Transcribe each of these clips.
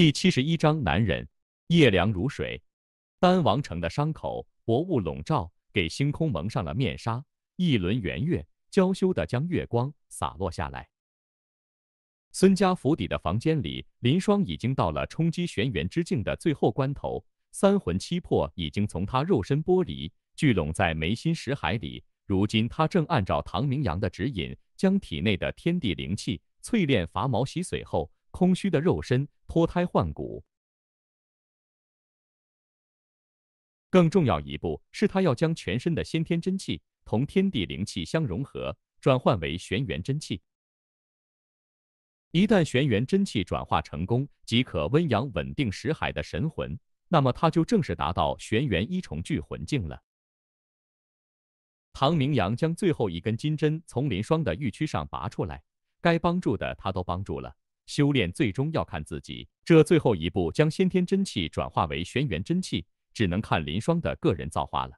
第七十一章，男人。夜凉如水，丹王城的伤口，薄雾笼罩，给星空蒙上了面纱。一轮圆月，娇羞地将月光洒落下来。孙家府邸的房间里，林霜已经到了冲击玄元之境的最后关头，三魂七魄已经从他肉身剥离，聚拢在眉心石海里。如今，他正按照唐明阳的指引，将体内的天地灵气淬炼伐毛洗髓后。空虚的肉身脱胎换骨，更重要一步是他要将全身的先天真气同天地灵气相融合，转换为玄元真气。一旦玄元真气转化成功，即可温养稳定识海的神魂，那么他就正式达到玄元一重聚魂境了。唐明阳将最后一根金针从林霜的玉躯上拔出来，该帮助的他都帮助了。修炼最终要看自己，这最后一步将先天真气转化为玄元真气，只能看林霜的个人造化了。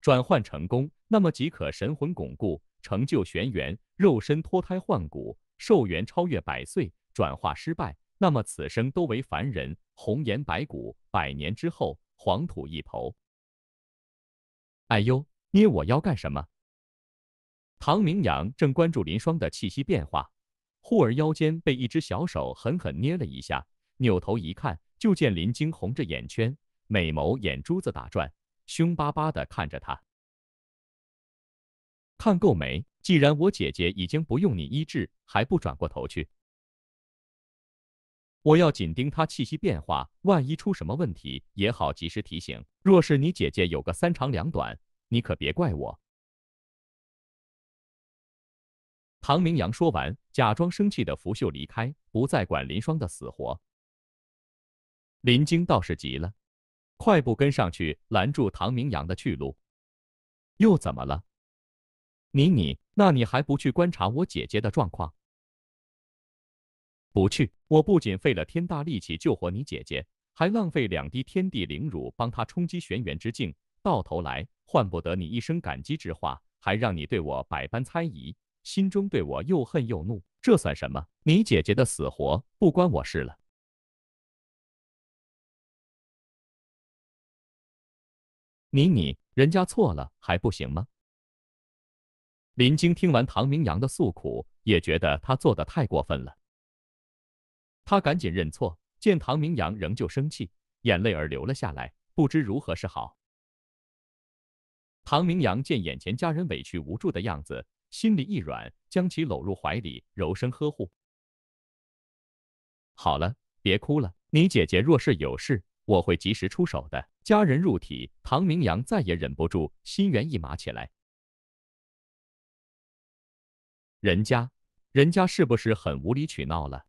转换成功，那么即可神魂巩固，成就玄元，肉身脱胎换骨，寿元超越百岁；转化失败，那么此生都为凡人，红颜白骨，百年之后黄土一抔。哎呦，捏我腰干什么？唐明阳正关注林霜的气息变化，忽而腰间被一只小手狠狠捏了一下，扭头一看，就见林晶红着眼圈，美眸眼珠子打转，凶巴巴地看着他。看够没？既然我姐姐已经不用你医治，还不转过头去？我要紧盯她气息变化，万一出什么问题也好及时提醒。若是你姐姐有个三长两短，你可别怪我。唐明阳说完，假装生气的拂袖离开，不再管林霜的死活。林晶倒是急了，快步跟上去拦住唐明阳的去路。又怎么了？你你，那你还不去观察我姐姐的状况？不去！我不仅费了天大力气救活你姐姐，还浪费两滴天地灵乳帮她冲击玄元之境，到头来换不得你一声感激之话，还让你对我百般猜疑。心中对我又恨又怒，这算什么？你姐姐的死活不关我事了。你你，人家错了还不行吗？林晶听完唐明阳的诉苦，也觉得他做的太过分了，他赶紧认错。见唐明阳仍旧生气，眼泪儿流了下来，不知如何是好。唐明阳见眼前家人委屈无助的样子。心里一软，将其搂入怀里，柔声呵护：“好了，别哭了。你姐姐若是有事，我会及时出手的。”佳人入体，唐明阳再也忍不住，心猿意马起来。人家，人家是不是很无理取闹了？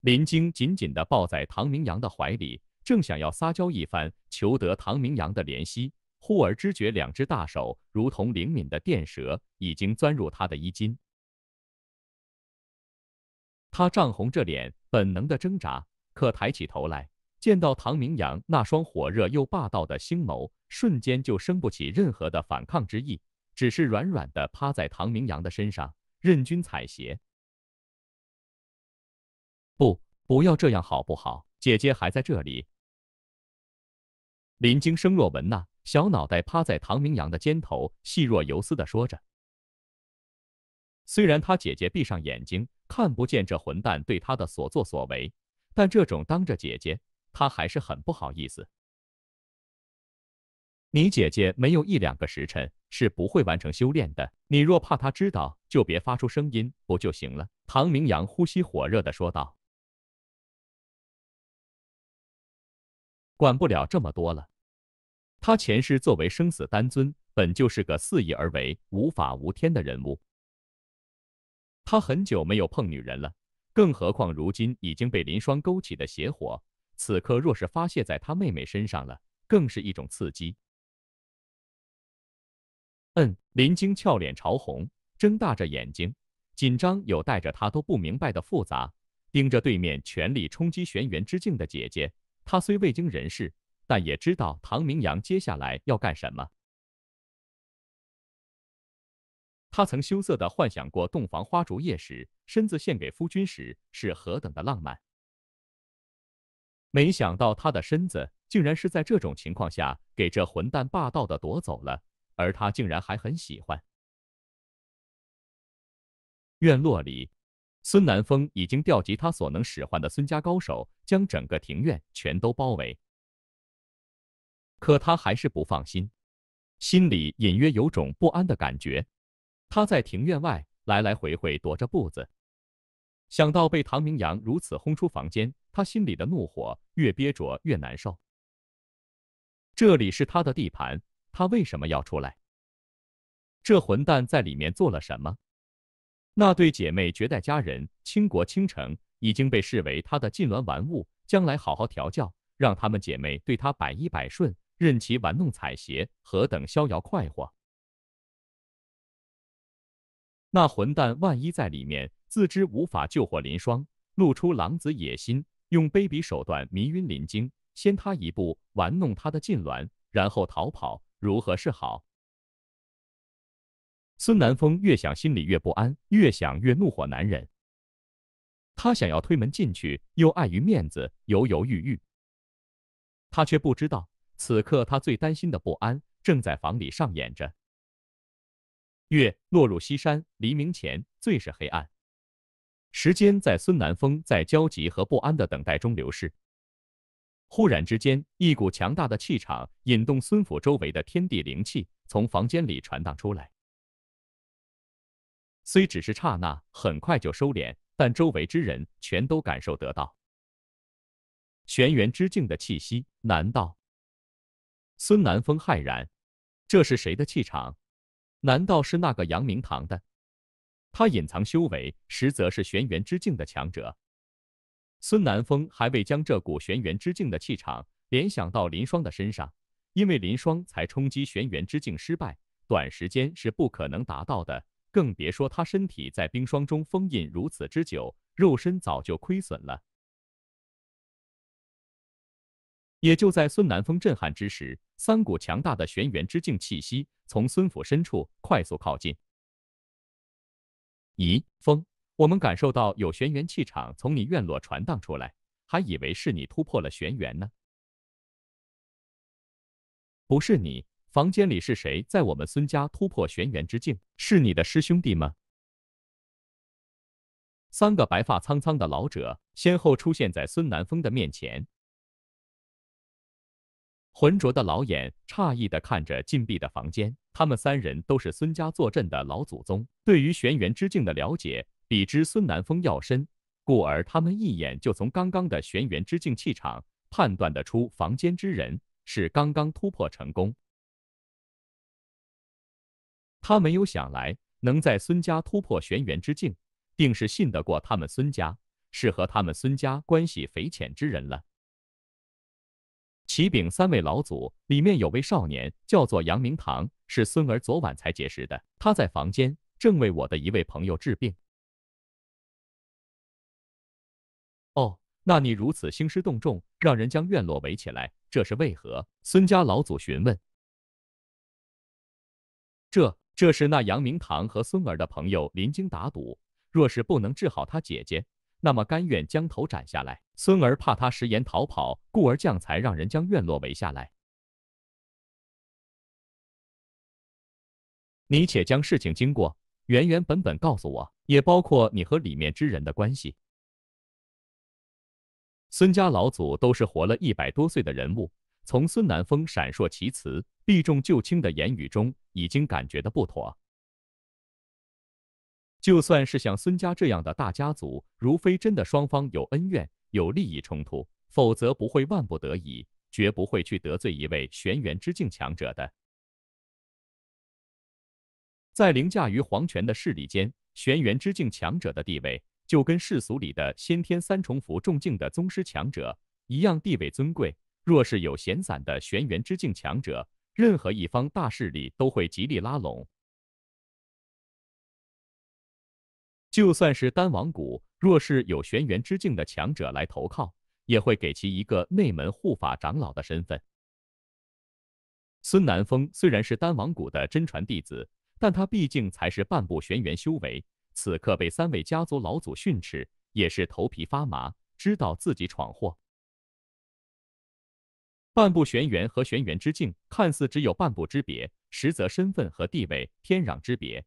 林晶紧紧地抱在唐明阳的怀里，正想要撒娇一番，求得唐明阳的怜惜。忽而知觉，两只大手如同灵敏的电蛇，已经钻入他的衣襟。他涨红着脸，本能的挣扎，可抬起头来，见到唐明阳那双火热又霸道的星眸，瞬间就生不起任何的反抗之意，只是软软的趴在唐明阳的身上，任君采撷。不，不要这样好不好？姐姐还在这里。林京声若闻呐。小脑袋趴在唐明阳的肩头，细若游丝的说着：“虽然他姐姐闭上眼睛看不见这混蛋对他的所作所为，但这种当着姐姐，他还是很不好意思。你姐姐没有一两个时辰是不会完成修炼的。你若怕她知道，就别发出声音，不就行了？”唐明阳呼吸火热的说道：“管不了这么多了。”他前世作为生死丹尊，本就是个肆意而为、无法无天的人物。他很久没有碰女人了，更何况如今已经被林霜勾起的邪火，此刻若是发泄在他妹妹身上了，更是一种刺激。嗯，林晶俏脸潮红，睁大着眼睛，紧张有带着他都不明白的复杂，盯着对面全力冲击玄元之境的姐姐。她虽未经人事。但也知道唐明阳接下来要干什么。他曾羞涩的幻想过洞房花烛夜时，身子献给夫君时是何等的浪漫。没想到他的身子竟然是在这种情况下，给这混蛋霸道的夺走了，而他竟然还很喜欢。院落里，孙南风已经调集他所能使唤的孙家高手，将整个庭院全都包围。可他还是不放心，心里隐约有种不安的感觉。他在庭院外来来回回踱着步子，想到被唐明阳如此轰出房间，他心里的怒火越憋着越难受。这里是他的地盘，他为什么要出来？这混蛋在里面做了什么？那对姐妹绝代佳人，倾国倾城，已经被视为他的禁脔玩物，将来好好调教，让他们姐妹对他百依百顺。任其玩弄彩鞋，何等逍遥快活！那混蛋万一在里面，自知无法救火，林霜露出狼子野心，用卑鄙手段迷晕林晶，先他一步玩弄他的禁卵，然后逃跑，如何是好？孙南风越想心里越不安，越想越怒火难忍。他想要推门进去，又碍于面子，犹犹豫豫。他却不知道。此刻，他最担心的不安正在房里上演着。月落入西山，黎明前最是黑暗。时间在孙南风在焦急和不安的等待中流逝。忽然之间，一股强大的气场引动孙府周围的天地灵气从房间里传荡出来。虽只是刹那，很快就收敛，但周围之人全都感受得到。玄元之境的气息，难道？孙南风骇然，这是谁的气场？难道是那个杨明堂的？他隐藏修为，实则是玄元之境的强者。孙南风还未将这股玄元之境的气场联想到林霜的身上，因为林霜才冲击玄元之境失败，短时间是不可能达到的，更别说他身体在冰霜中封印如此之久，肉身早就亏损了。也就在孙南风震撼之时，三股强大的玄元之境气息从孙府深处快速靠近。咦，风，我们感受到有玄元气场从你院落传荡出来，还以为是你突破了玄元呢。不是你，房间里是谁在我们孙家突破玄元之境？是你的师兄弟吗？三个白发苍苍的老者先后出现在孙南风的面前。浑浊的老眼诧异地看着禁闭的房间。他们三人都是孙家坐镇的老祖宗，对于玄元之境的了解比之孙南风要深，故而他们一眼就从刚刚的玄元之境气场判断得出，房间之人是刚刚突破成功。他没有想来能在孙家突破玄元之境，定是信得过他们孙家，是和他们孙家关系匪浅之人了。启禀三位老祖，里面有位少年叫做杨明堂，是孙儿昨晚才结识的。他在房间正为我的一位朋友治病。哦，那你如此兴师动众，让人将院落围起来，这是为何？孙家老祖询问。这，这是那杨明堂和孙儿的朋友临京打赌，若是不能治好他姐姐。那么甘愿将头斩下来，孙儿怕他食言逃跑，故而将才让人将院落围下来。你且将事情经过原原本本告诉我，也包括你和里面之人的关系。孙家老祖都是活了一百多岁的人物，从孙南风闪烁其词、避重就轻的言语中，已经感觉的不妥。就算是像孙家这样的大家族，如非真的双方有恩怨、有利益冲突，否则不会万不得已，绝不会去得罪一位玄元之境强者的。在凌驾于皇权的势力间，玄元之境强者的地位就跟世俗里的先天三重符重境的宗师强者一样，地位尊贵。若是有闲散的玄元之境强者，任何一方大势力都会极力拉拢。就算是丹王谷，若是有玄元之境的强者来投靠，也会给其一个内门护法长老的身份。孙南风虽然是丹王谷的真传弟子，但他毕竟才是半步玄元修为，此刻被三位家族老祖训斥，也是头皮发麻，知道自己闯祸。半步玄元和玄元之境看似只有半步之别，实则身份和地位天壤之别。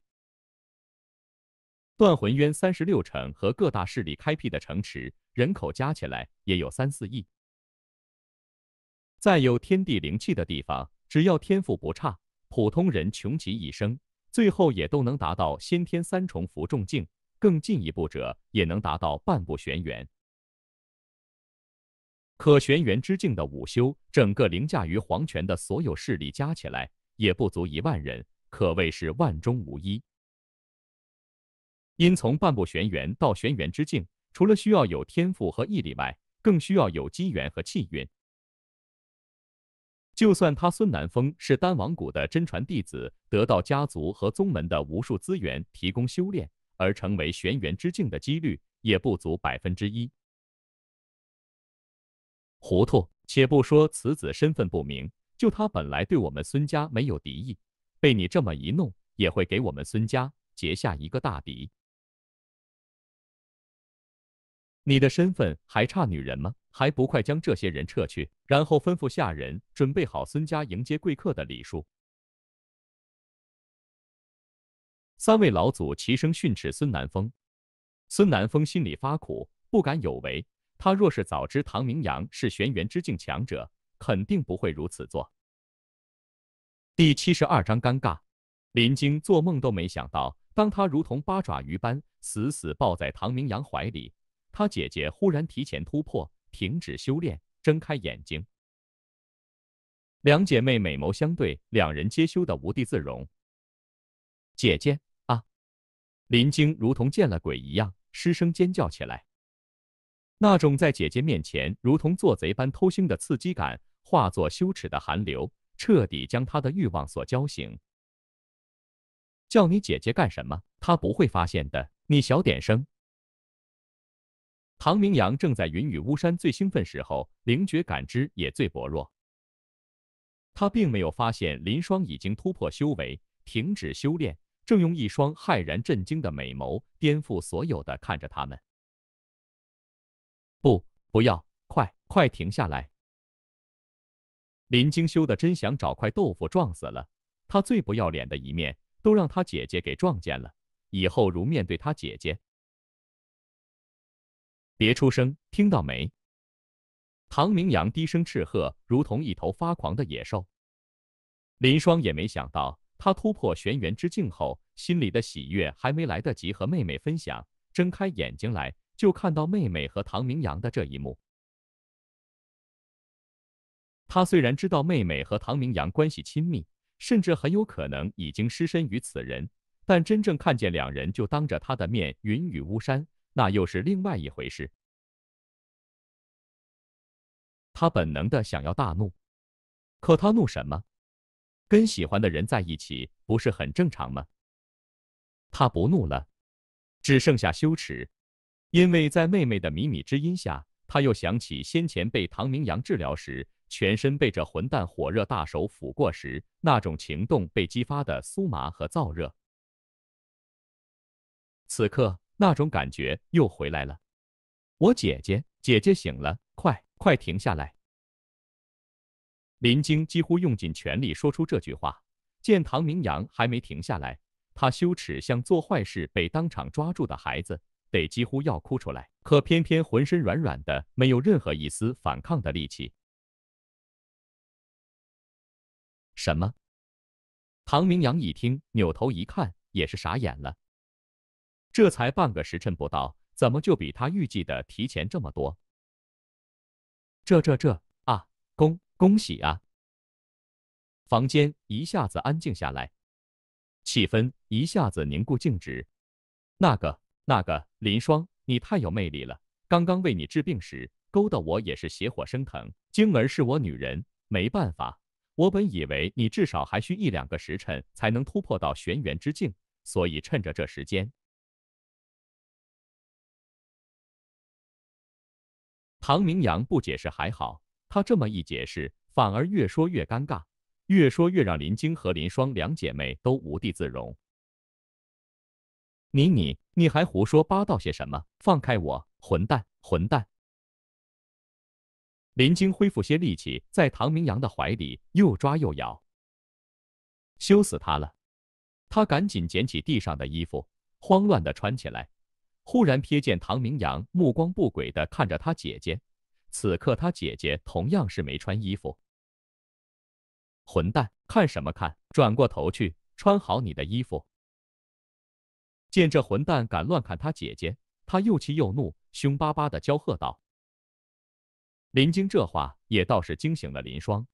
断魂渊三十六城和各大势力开辟的城池，人口加起来也有三四亿。再有天地灵气的地方，只要天赋不差，普通人穷极一生，最后也都能达到先天三重浮重境，更进一步者也能达到半步玄元。可玄元之境的武修，整个凌驾于皇权的所有势力加起来也不足一万人，可谓是万中无一。因从半步玄元到玄元之境，除了需要有天赋和毅力外，更需要有机缘和气运。就算他孙南风是丹王谷的真传弟子，得到家族和宗门的无数资源提供修炼，而成为玄元之境的几率也不足百分之一。糊涂！且不说此子身份不明，就他本来对我们孙家没有敌意，被你这么一弄，也会给我们孙家结下一个大敌。你的身份还差女人吗？还不快将这些人撤去，然后吩咐下人准备好孙家迎接贵客的礼数。三位老祖齐声训斥孙南风，孙南风心里发苦，不敢有为。他若是早知唐明阳是玄元之境强者，肯定不会如此做。第七十二章尴尬，林晶做梦都没想到，当他如同八爪鱼般死死抱在唐明阳怀里。她姐姐忽然提前突破，停止修炼，睁开眼睛。两姐妹美眸相对，两人皆羞得无地自容。姐姐啊！林晶如同见了鬼一样，失声尖叫起来。那种在姐姐面前如同做贼般偷腥的刺激感，化作羞耻的寒流，彻底将她的欲望所浇醒。叫你姐姐干什么？她不会发现的。你小点声。唐明阳正在云雨巫山最兴奋时候，灵觉感知也最薄弱。他并没有发现林霜已经突破修为，停止修炼，正用一双骇然震惊的美眸颠覆所有的看着他们。不，不要，快快停下来！林惊修的真想找块豆腐撞死了。他最不要脸的一面都让他姐姐给撞见了，以后如面对他姐姐。别出声，听到没？唐明阳低声斥喝，如同一头发狂的野兽。林霜也没想到，他突破玄元之境后，心里的喜悦还没来得及和妹妹分享，睁开眼睛来就看到妹妹和唐明阳的这一幕。他虽然知道妹妹和唐明阳关系亲密，甚至很有可能已经失身于此人，但真正看见两人就当着他的面云雨巫山。那又是另外一回事。他本能的想要大怒，可他怒什么？跟喜欢的人在一起不是很正常吗？他不怒了，只剩下羞耻。因为在妹妹的靡靡之音下，他又想起先前被唐明阳治疗时，全身被这混蛋火热大手抚过时，那种情动被激发的酥麻和燥热。此刻。那种感觉又回来了，我姐姐，姐姐醒了，快快停下来！林晶几乎用尽全力说出这句话。见唐明阳还没停下来，他羞耻像做坏事被当场抓住的孩子，得几乎要哭出来。可偏偏浑身软软的，没有任何一丝反抗的力气。什么？唐明阳一听，扭头一看，也是傻眼了。这才半个时辰不到，怎么就比他预计的提前这么多？这这这啊！恭恭喜啊！房间一下子安静下来，气氛一下子凝固静止。那个那个林霜，你太有魅力了！刚刚为你治病时，勾得我也是邪火升腾。晶儿是我女人，没办法，我本以为你至少还需一两个时辰才能突破到玄元之境，所以趁着这时间。唐明阳不解释还好，他这么一解释，反而越说越尴尬，越说越让林晶和林霜两姐妹都无地自容。你你你还胡说八道些什么？放开我，混蛋混蛋！林晶恢复些力气，在唐明阳的怀里又抓又咬，羞死他了。他赶紧捡起地上的衣服，慌乱地穿起来。忽然瞥见唐明阳目光不轨的看着他姐姐，此刻他姐姐同样是没穿衣服。混蛋，看什么看？转过头去，穿好你的衣服！见这混蛋敢乱看他姐姐，他又气又怒，凶巴巴的娇喝道：“林晶这话也倒是惊醒了林霜，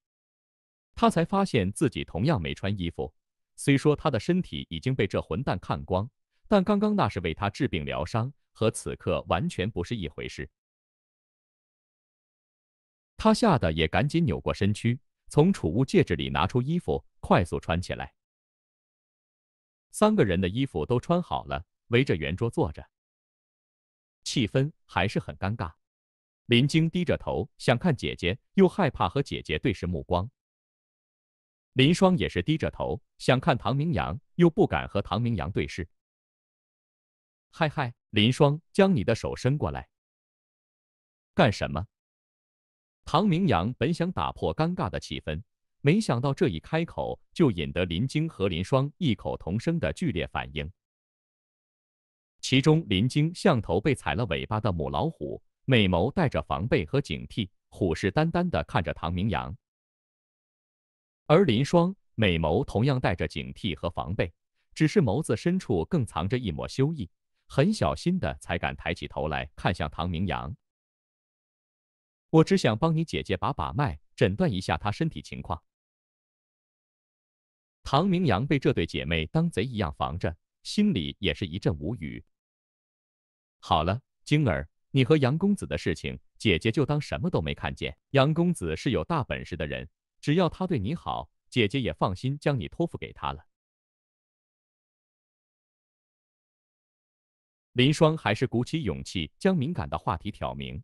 他才发现自己同样没穿衣服，虽说他的身体已经被这混蛋看光。”但刚刚那是为他治病疗伤，和此刻完全不是一回事。他吓得也赶紧扭过身躯，从储物戒指里拿出衣服，快速穿起来。三个人的衣服都穿好了，围着圆桌坐着，气氛还是很尴尬。林晶低着头想看姐姐，又害怕和姐姐对视目光。林霜也是低着头想看唐明阳，又不敢和唐明阳对视。嗨嗨，林霜，将你的手伸过来。干什么？唐明阳本想打破尴尬的气氛，没想到这一开口就引得林晶和林霜异口同声的剧烈反应。其中，林晶像头被踩了尾巴的母老虎，美眸带着防备和警惕，虎视眈眈的看着唐明阳；而林霜美眸同样带着警惕和防备，只是眸子深处更藏着一抹羞意。很小心的才敢抬起头来看向唐明阳，我只想帮你姐姐把把脉，诊断一下她身体情况。唐明阳被这对姐妹当贼一样防着，心里也是一阵无语。好了，晶儿，你和杨公子的事情，姐姐就当什么都没看见。杨公子是有大本事的人，只要他对你好，姐姐也放心将你托付给他了。林霜还是鼓起勇气，将敏感的话题挑明：“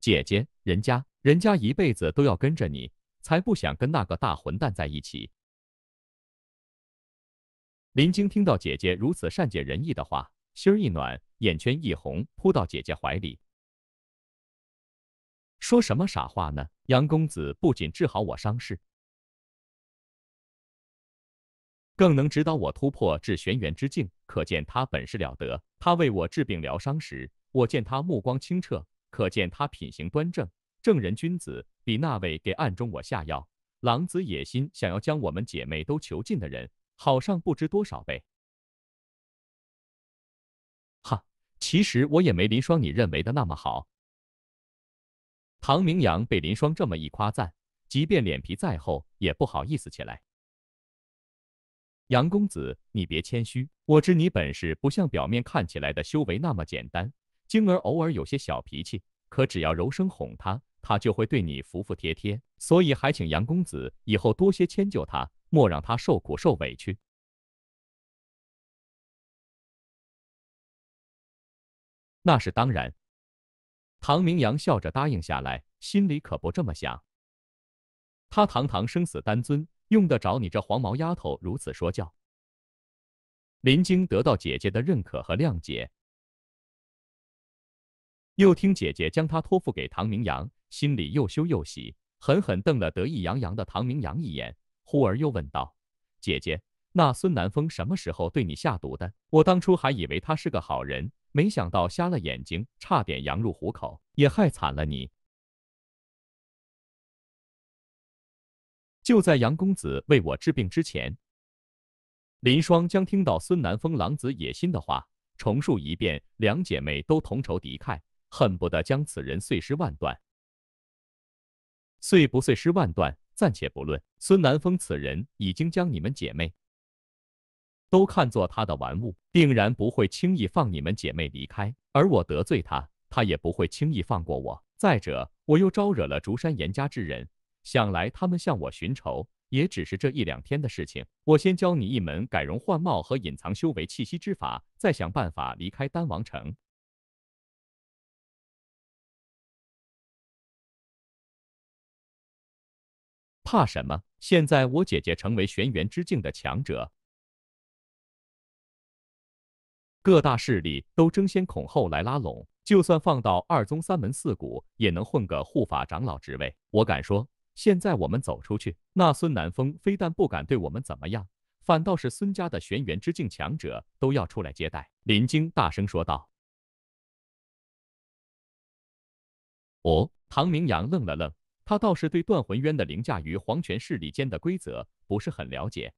姐姐，人家，人家一辈子都要跟着你，才不想跟那个大混蛋在一起。”林晶听到姐姐如此善解人意的话，心儿一暖，眼圈一红，扑到姐姐怀里：“说什么傻话呢？杨公子不仅治好我伤势。”更能指导我突破至玄元之境，可见他本事了得。他为我治病疗伤时，我见他目光清澈，可见他品行端正，正人君子，比那位给暗中我下药、狼子野心，想要将我们姐妹都囚禁的人好上不知多少倍。哈，其实我也没林霜你认为的那么好。唐明阳被林霜这么一夸赞，即便脸皮再厚，也不好意思起来。杨公子，你别谦虚，我知你本事不像表面看起来的修为那么简单。晶儿偶尔有些小脾气，可只要柔声哄她，她就会对你服服帖帖。所以还请杨公子以后多些迁就她，莫让她受苦受委屈。那是当然。唐明阳笑着答应下来，心里可不这么想。他堂堂生死丹尊。用得着你这黄毛丫头如此说教？林晶得到姐姐的认可和谅解，又听姐姐将她托付给唐明阳，心里又羞又喜，狠狠瞪了得意洋洋的唐明阳一眼，忽而又问道：“姐姐，那孙南风什么时候对你下毒的？我当初还以为他是个好人，没想到瞎了眼睛，差点羊入虎口，也害惨了你。”就在杨公子为我治病之前，林霜将听到孙南风狼子野心的话重述一遍。两姐妹都同仇敌忾，恨不得将此人碎尸万段。碎不碎尸万段，暂且不论。孙南风此人已经将你们姐妹都看作他的玩物，定然不会轻易放你们姐妹离开。而我得罪他，他也不会轻易放过我。再者，我又招惹了竹山严家之人。想来他们向我寻仇，也只是这一两天的事情。我先教你一门改容换貌和隐藏修为气息之法，再想办法离开丹王城。怕什么？现在我姐姐成为玄元之境的强者，各大势力都争先恐后来拉拢，就算放到二宗三门四谷，也能混个护法长老职位。我敢说。现在我们走出去，那孙南风非但不敢对我们怎么样，反倒是孙家的玄元之境强者都要出来接待。林晶大声说道。哦，唐明阳愣了愣，他倒是对断魂渊的凌驾于皇权势力间的规则不是很了解。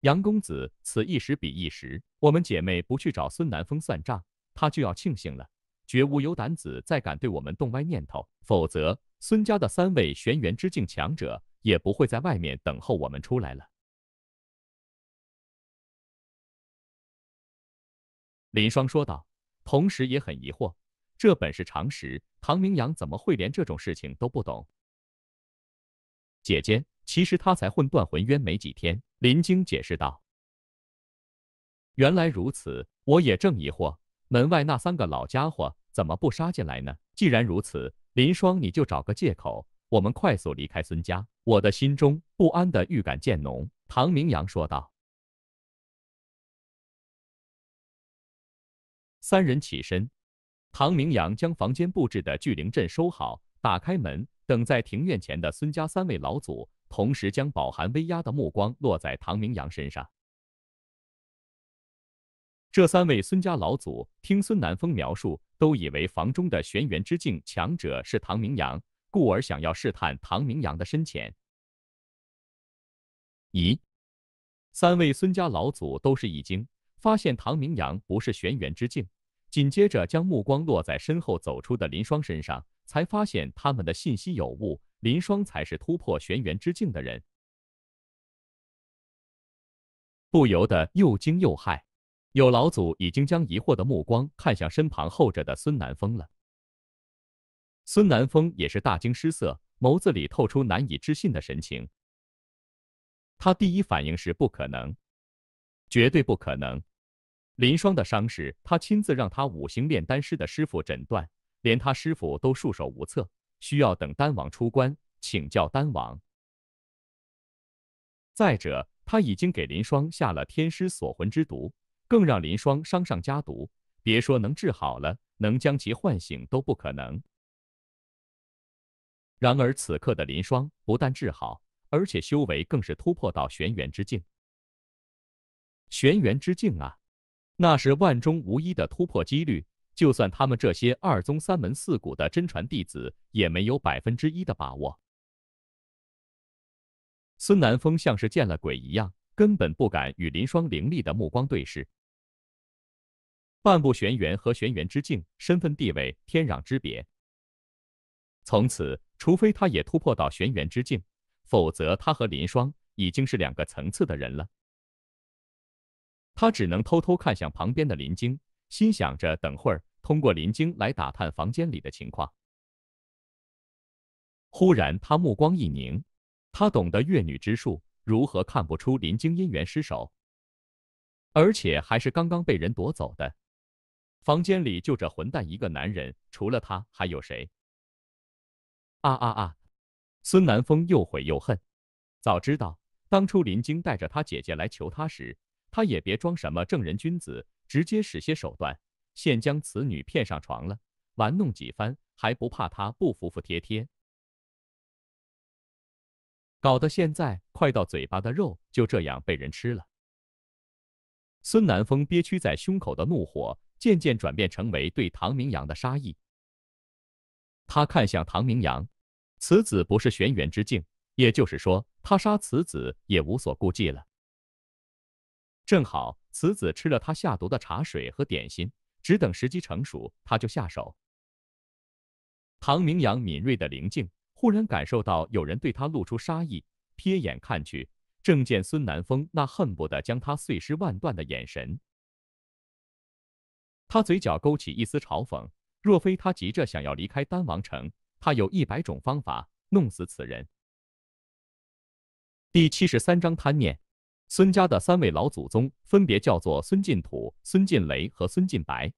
杨公子，此一时彼一时，我们姐妹不去找孙南风算账，他就要庆幸了。绝无有胆子再敢对我们动歪念头，否则孙家的三位玄元之境强者也不会在外面等候我们出来了。”林霜说道，同时也很疑惑：“这本是常识，唐明阳怎么会连这种事情都不懂？”姐姐，其实他才混断魂渊没几天。”林晶解释道。“原来如此，我也正疑惑。”门外那三个老家伙怎么不杀进来呢？既然如此，林霜，你就找个借口，我们快速离开孙家。我的心中不安的预感渐浓。唐明阳说道。三人起身，唐明阳将房间布置的聚灵阵收好，打开门，等在庭院前的孙家三位老祖，同时将饱含威压的目光落在唐明阳身上。这三位孙家老祖听孙南风描述，都以为房中的玄元之境强者是唐明阳，故而想要试探唐明阳的深浅。咦，三位孙家老祖都是一惊，发现唐明阳不是玄元之境，紧接着将目光落在身后走出的林霜身上，才发现他们的信息有误，林霜才是突破玄元之境的人，不由得又惊又骇。有老祖已经将疑惑的目光看向身旁候着的孙南风了。孙南风也是大惊失色，眸子里透出难以置信的神情。他第一反应是：不可能，绝对不可能！林霜的伤势，他亲自让他五行炼丹师的师傅诊断，连他师傅都束手无策，需要等丹王出关请教丹王。再者，他已经给林霜下了天师锁魂之毒。更让林霜伤上加毒，别说能治好了，能将其唤醒都不可能。然而此刻的林霜不但治好，而且修为更是突破到玄元之境。玄元之境啊，那是万中无一的突破几率，就算他们这些二宗三门四谷的真传弟子，也没有百分之一的把握。孙南风像是见了鬼一样，根本不敢与林霜凌厉的目光对视。半步玄元和玄元之境，身份地位天壤之别。从此，除非他也突破到玄元之境，否则他和林霜已经是两个层次的人了。他只能偷偷看向旁边的林晶，心想着等会儿通过林晶来打探房间里的情况。忽然，他目光一凝，他懂得月女之术，如何看不出林晶姻缘失守，而且还是刚刚被人夺走的。房间里就这混蛋一个男人，除了他还有谁？啊啊啊！孙南风又悔又恨，早知道当初林晶带着他姐姐来求他时，他也别装什么正人君子，直接使些手段，现将此女骗上床了，玩弄几番，还不怕他不服服帖帖？搞得现在快到嘴巴的肉就这样被人吃了，孙南风憋屈在胸口的怒火。渐渐转变成为对唐明阳的杀意。他看向唐明阳，此子不是玄元之境，也就是说，他杀此子也无所顾忌了。正好，此子吃了他下毒的茶水和点心，只等时机成熟，他就下手。唐明阳敏锐的灵境，忽然感受到有人对他露出杀意，瞥眼看去，正见孙南风那恨不得将他碎尸万段的眼神。他嘴角勾起一丝嘲讽，若非他急着想要离开丹王城，他有一百种方法弄死此人。第七十三章贪念。孙家的三位老祖宗分别叫做孙进土、孙进雷和孙进白，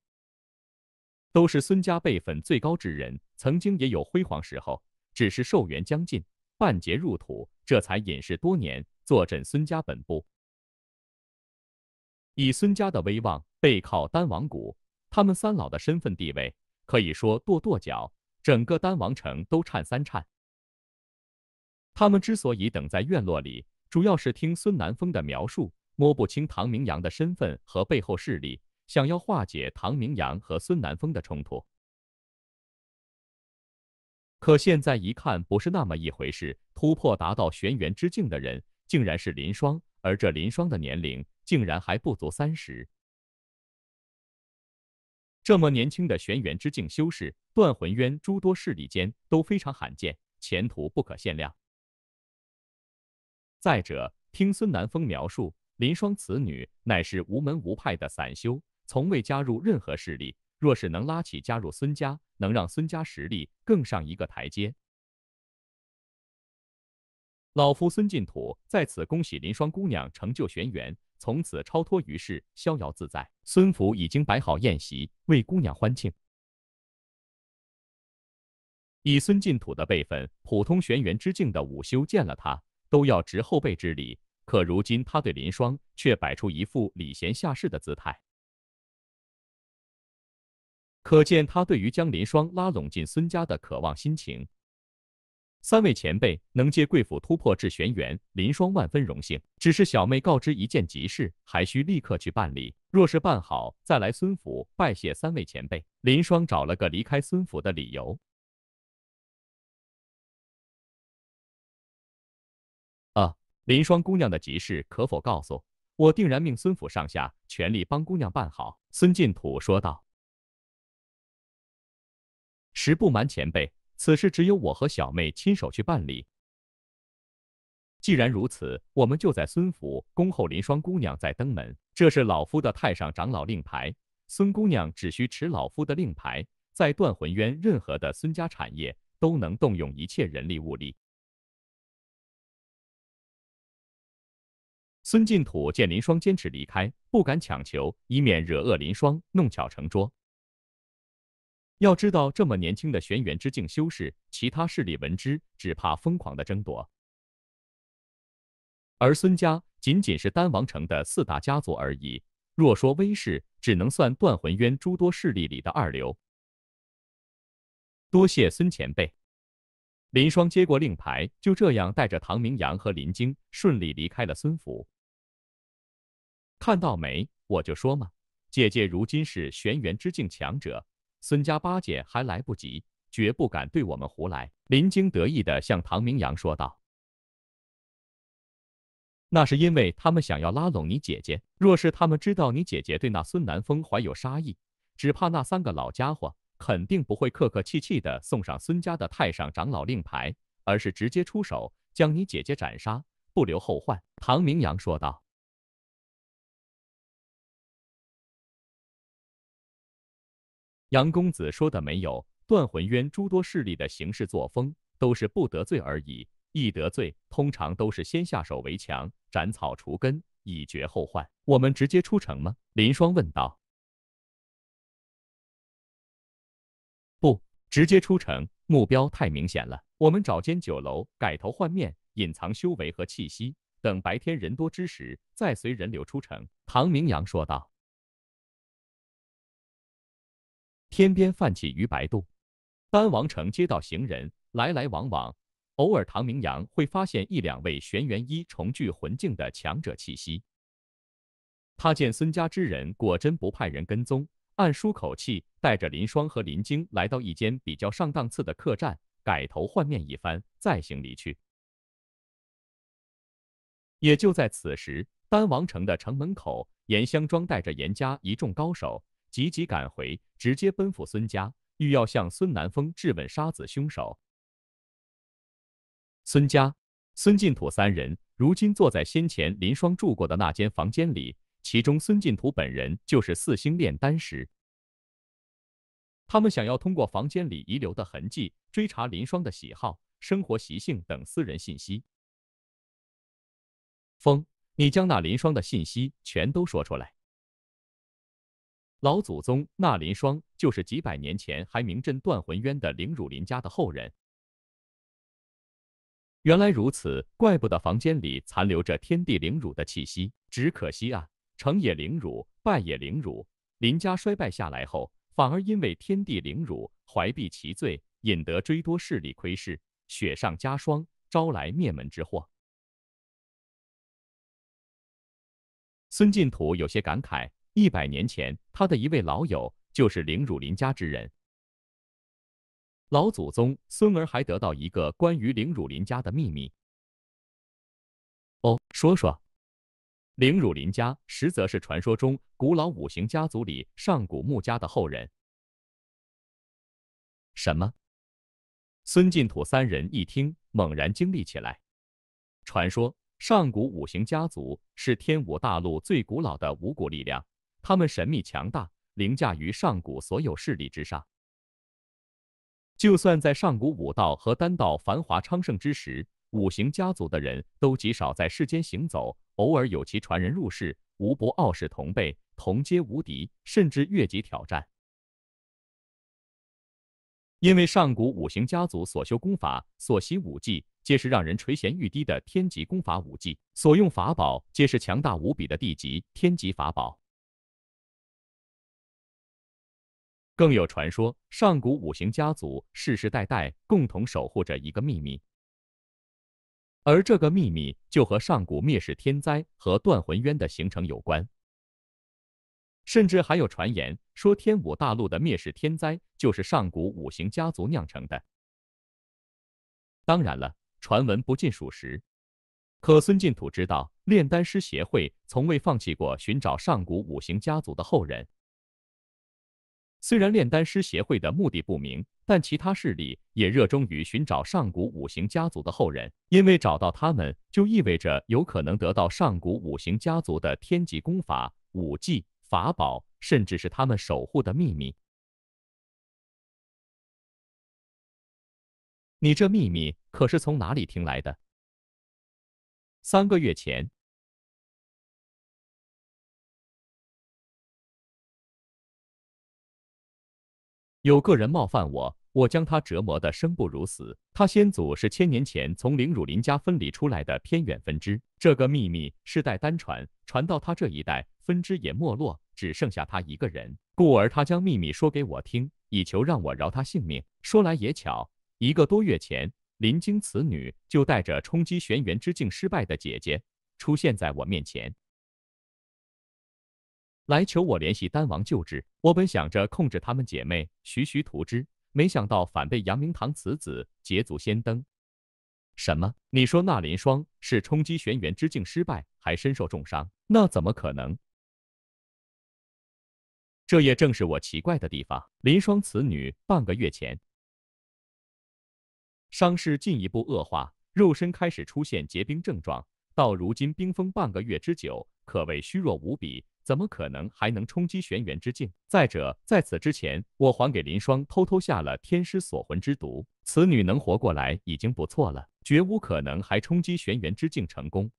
都是孙家辈分最高之人，曾经也有辉煌时候，只是寿元将近，半截入土，这才隐世多年，坐镇孙家本部。以孙家的威望，背靠丹王谷，他们三老的身份地位可以说跺跺脚，整个丹王城都颤三颤。他们之所以等在院落里，主要是听孙南风的描述，摸不清唐明阳的身份和背后势力，想要化解唐明阳和孙南风的冲突。可现在一看，不是那么一回事。突破达到玄元之境的人，竟然是林霜，而这林霜的年龄。竟然还不足三十，这么年轻的玄元之境修士，断魂渊诸多势力间都非常罕见，前途不可限量。再者，听孙南风描述，林霜此女乃是无门无派的散修，从未加入任何势力。若是能拉起加入孙家，能让孙家实力更上一个台阶。老夫孙进土在此恭喜林霜姑娘成就玄元。从此超脱于世，逍遥自在。孙府已经摆好宴席，为姑娘欢庆。以孙进土的辈分，普通玄元之境的武修见了他，都要执后辈之礼。可如今他对林霜却摆出一副礼贤下士的姿态，可见他对于将林霜拉拢进孙家的渴望心情。三位前辈能借贵府突破至玄元，林霜万分荣幸。只是小妹告知一件急事，还需立刻去办理。若是办好，再来孙府拜谢三位前辈。林霜找了个离开孙府的理由。啊，林霜姑娘的急事可否告诉？我定然命孙府上下全力帮姑娘办好。孙进土说道。实不瞒前辈。此事只有我和小妹亲手去办理。既然如此，我们就在孙府恭候林霜姑娘再登门。这是老夫的太上长老令牌，孙姑娘只需持老夫的令牌，在断魂渊任何的孙家产业都能动用一切人力物力。孙进土见林霜坚持离开，不敢强求，以免惹恶林霜，弄巧成拙。要知道，这么年轻的玄元之境修士，其他势力闻之只怕疯狂的争夺。而孙家仅仅是丹王城的四大家族而已。若说威势，只能算断魂渊诸多势力里的二流。多谢孙前辈。林霜接过令牌，就这样带着唐明阳和林晶顺利离开了孙府。看到没？我就说嘛，姐姐如今是玄元之境强者。孙家八姐还来不及，绝不敢对我们胡来。林惊得意地向唐明阳说道：“那是因为他们想要拉拢你姐姐。若是他们知道你姐姐对那孙南风怀有杀意，只怕那三个老家伙肯定不会客客气气地送上孙家的太上长老令牌，而是直接出手将你姐姐斩杀，不留后患。”唐明阳说道。杨公子说的没有，断魂渊诸多势力的行事作风都是不得罪而已，一得罪通常都是先下手为强，斩草除根，以绝后患。我们直接出城吗？林霜问道。不，直接出城目标太明显了。我们找间酒楼，改头换面，隐藏修为和气息，等白天人多之时，再随人流出城。唐明阳说道。天边泛起鱼白渡，丹王城街道行人来来往往，偶尔唐明阳会发现一两位玄元一重聚魂境的强者气息。他见孙家之人果真不派人跟踪，暗舒口气，带着林霜和林晶来到一间比较上档次的客栈，改头换面一番，再行离去。也就在此时，丹王城的城门口，严香庄带着严家一众高手。急急赶回，直接奔赴孙家，欲要向孙南风质问杀子凶手。孙家、孙进土三人如今坐在先前林霜住过的那间房间里，其中孙进土本人就是四星炼丹师。他们想要通过房间里遗留的痕迹，追查林霜的喜好、生活习性等私人信息。风，你将那林霜的信息全都说出来。老祖宗，那林霜就是几百年前还名震断魂渊的凌辱林家的后人。原来如此，怪不得房间里残留着天地凌辱的气息。只可惜啊，成也凌辱，败也凌辱。林家衰败下来后，反而因为天地凌辱怀璧其罪，引得诸多势力窥视，雪上加霜，招来灭门之祸。孙进土有些感慨。一百年前，他的一位老友就是凌汝林家之人。老祖宗孙儿还得到一个关于凌汝林家的秘密。哦，说说，凌汝林家实则是传说中古老五行家族里上古木家的后人。什么？孙进土三人一听，猛然经历起来。传说上古五行家族是天武大陆最古老的五股力量。他们神秘强大，凌驾于上古所有势力之上。就算在上古武道和丹道繁华昌盛之时，五行家族的人都极少在世间行走，偶尔有其传人入世，无不傲视同辈、同阶无敌，甚至越级挑战。因为上古五行家族所修功法、所习武技，皆是让人垂涎欲滴的天级功法、武技；所用法宝，皆是强大无比的地级、天级法宝。更有传说，上古五行家族世世代代共同守护着一个秘密，而这个秘密就和上古灭世天灾和断魂渊的形成有关。甚至还有传言说，天武大陆的灭世天灾就是上古五行家族酿成的。当然了，传闻不尽属实。可孙进土知道，炼丹师协会从未放弃过寻找上古五行家族的后人。虽然炼丹师协会的目的不明，但其他势力也热衷于寻找上古五行家族的后人，因为找到他们就意味着有可能得到上古五行家族的天级功法、武技、法宝，甚至是他们守护的秘密。你这秘密可是从哪里听来的？三个月前。有个人冒犯我，我将他折磨得生不如死。他先祖是千年前从凌汝林家分离出来的偏远分支，这个秘密世代单传，传到他这一代分支也没落，只剩下他一个人，故而他将秘密说给我听，以求让我饶他性命。说来也巧，一个多月前，林晶此女就带着冲击玄元之境失败的姐姐，出现在我面前。来求我联系丹王救治，我本想着控制她们姐妹，徐徐图之，没想到反被杨明堂此子捷足先登。什么？你说那林霜是冲击玄元之境失败，还身受重伤？那怎么可能？这也正是我奇怪的地方。林霜此女半个月前伤势进一步恶化，肉身开始出现结冰症状，到如今冰封半个月之久，可谓虚弱无比。怎么可能还能冲击玄元之境？再者，在此之前，我还给林霜偷偷下了天师锁魂之毒，此女能活过来已经不错了，绝无可能还冲击玄元之境成功。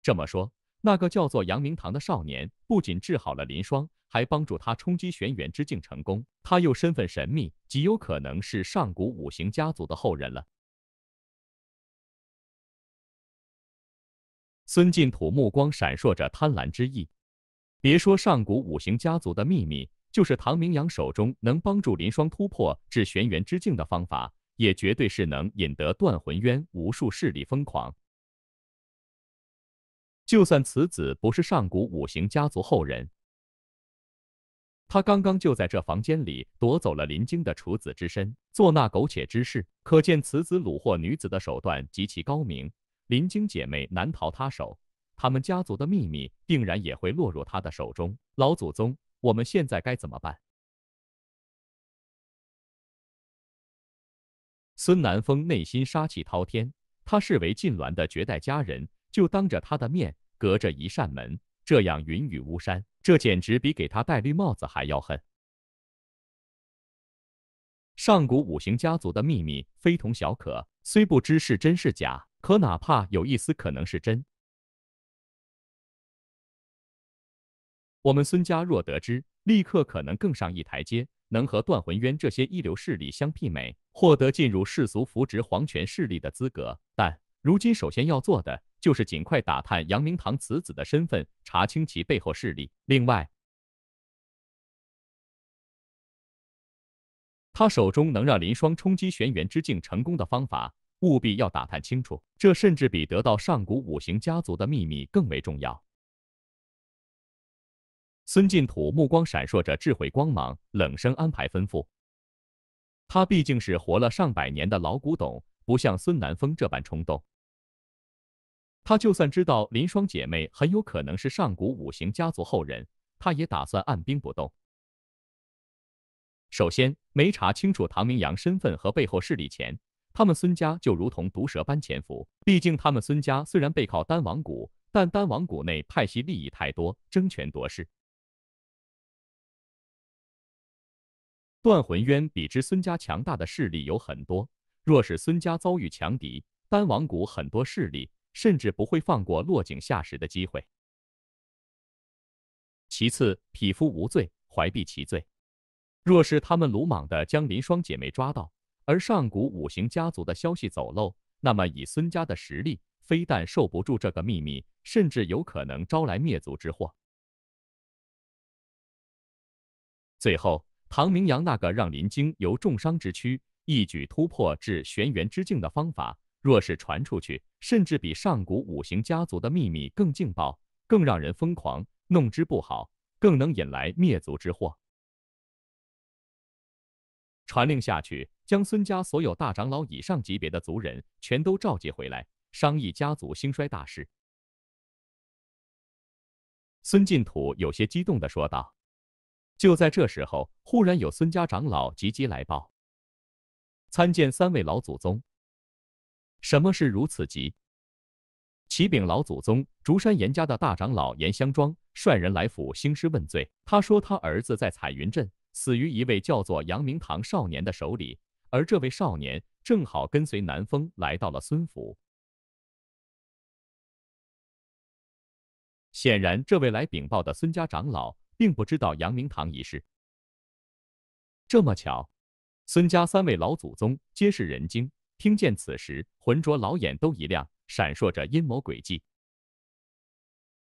这么说，那个叫做杨明堂的少年，不仅治好了林霜，还帮助他冲击玄元之境成功。他又身份神秘，极有可能是上古五行家族的后人了。孙进土目光闪烁着贪婪之意。别说上古五行家族的秘密，就是唐明阳手中能帮助林霜突破至玄元之境的方法，也绝对是能引得断魂渊无数势力疯狂。就算此子不是上古五行家族后人，他刚刚就在这房间里夺走了林晶的处子之身，做那苟且之事，可见此子掳获女子的手段极其高明。林晶姐妹难逃他手，他们家族的秘密定然也会落入他的手中。老祖宗，我们现在该怎么办？孙南风内心杀气滔天，他视为禁脔的绝代佳人，就当着他的面，隔着一扇门，这样云雨巫山，这简直比给他戴绿帽子还要恨。上古五行家族的秘密非同小可，虽不知是真是假。可哪怕有一丝可能是真，我们孙家若得知，立刻可能更上一台阶，能和断魂渊这些一流势力相媲美，获得进入世俗扶植皇权势力的资格。但如今首先要做的，就是尽快打探杨明堂此子的身份，查清其背后势力。另外，他手中能让林霜冲击玄元之境成功的方法。务必要打探清楚，这甚至比得到上古五行家族的秘密更为重要。孙进土目光闪烁着智慧光芒，冷声安排吩咐。他毕竟是活了上百年的老古董，不像孙南风这般冲动。他就算知道林霜姐妹很有可能是上古五行家族后人，他也打算按兵不动。首先，没查清楚唐明阳身份和背后势力前。他们孙家就如同毒蛇般潜伏。毕竟他们孙家虽然背靠丹王谷，但丹王谷内派系利益太多，争权夺势。断魂渊比之孙家强大的势力有很多。若是孙家遭遇强敌，丹王谷很多势力甚至不会放过落井下石的机会。其次，匹夫无罪，怀璧其罪。若是他们鲁莽的将林霜姐妹抓到，而上古五行家族的消息走漏，那么以孙家的实力，非但受不住这个秘密，甚至有可能招来灭族之祸。最后，唐明阳那个让林晶由重伤之躯一举突破至玄元之境的方法，若是传出去，甚至比上古五行家族的秘密更劲爆，更让人疯狂，弄之不好，更能引来灭族之祸。传令下去，将孙家所有大长老以上级别的族人全都召集回来，商议家族兴衰大事。孙进土有些激动的说道。就在这时候，忽然有孙家长老急急来报：“参见三位老祖宗，什么事如此急？”启禀老祖宗，竹山严家的大长老严香庄率人来府兴师问罪，他说他儿子在彩云镇。死于一位叫做杨明堂少年的手里，而这位少年正好跟随南风来到了孙府。显然，这位来禀报的孙家长老并不知道杨明堂一事。这么巧，孙家三位老祖宗皆是人精，听见此时浑浊老眼都一亮，闪烁着阴谋诡计。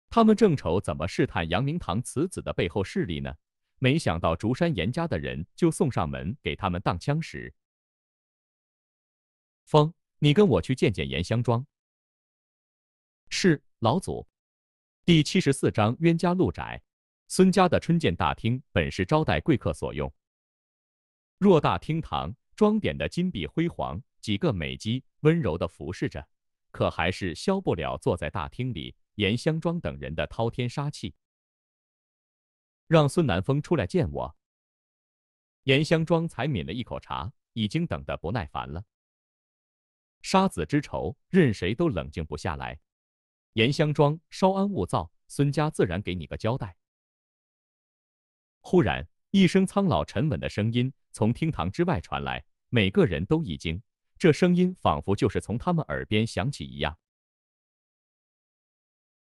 他们正愁怎么试探杨明堂此子的背后势力呢？没想到竹山严家的人就送上门给他们当枪使。风，你跟我去见见严香庄。是老祖。第七十四章冤家路窄。孙家的春见大厅本是招待贵客所用，偌大厅堂装点的金碧辉煌，几个美姬温柔的服侍着，可还是消不了坐在大厅里严香庄等人的滔天杀气。让孙南风出来见我。严香庄才抿了一口茶，已经等得不耐烦了。杀子之仇，任谁都冷静不下来。严香庄，稍安勿躁，孙家自然给你个交代。忽然，一声苍老沉稳的声音从厅堂之外传来，每个人都一惊。这声音仿佛就是从他们耳边响起一样。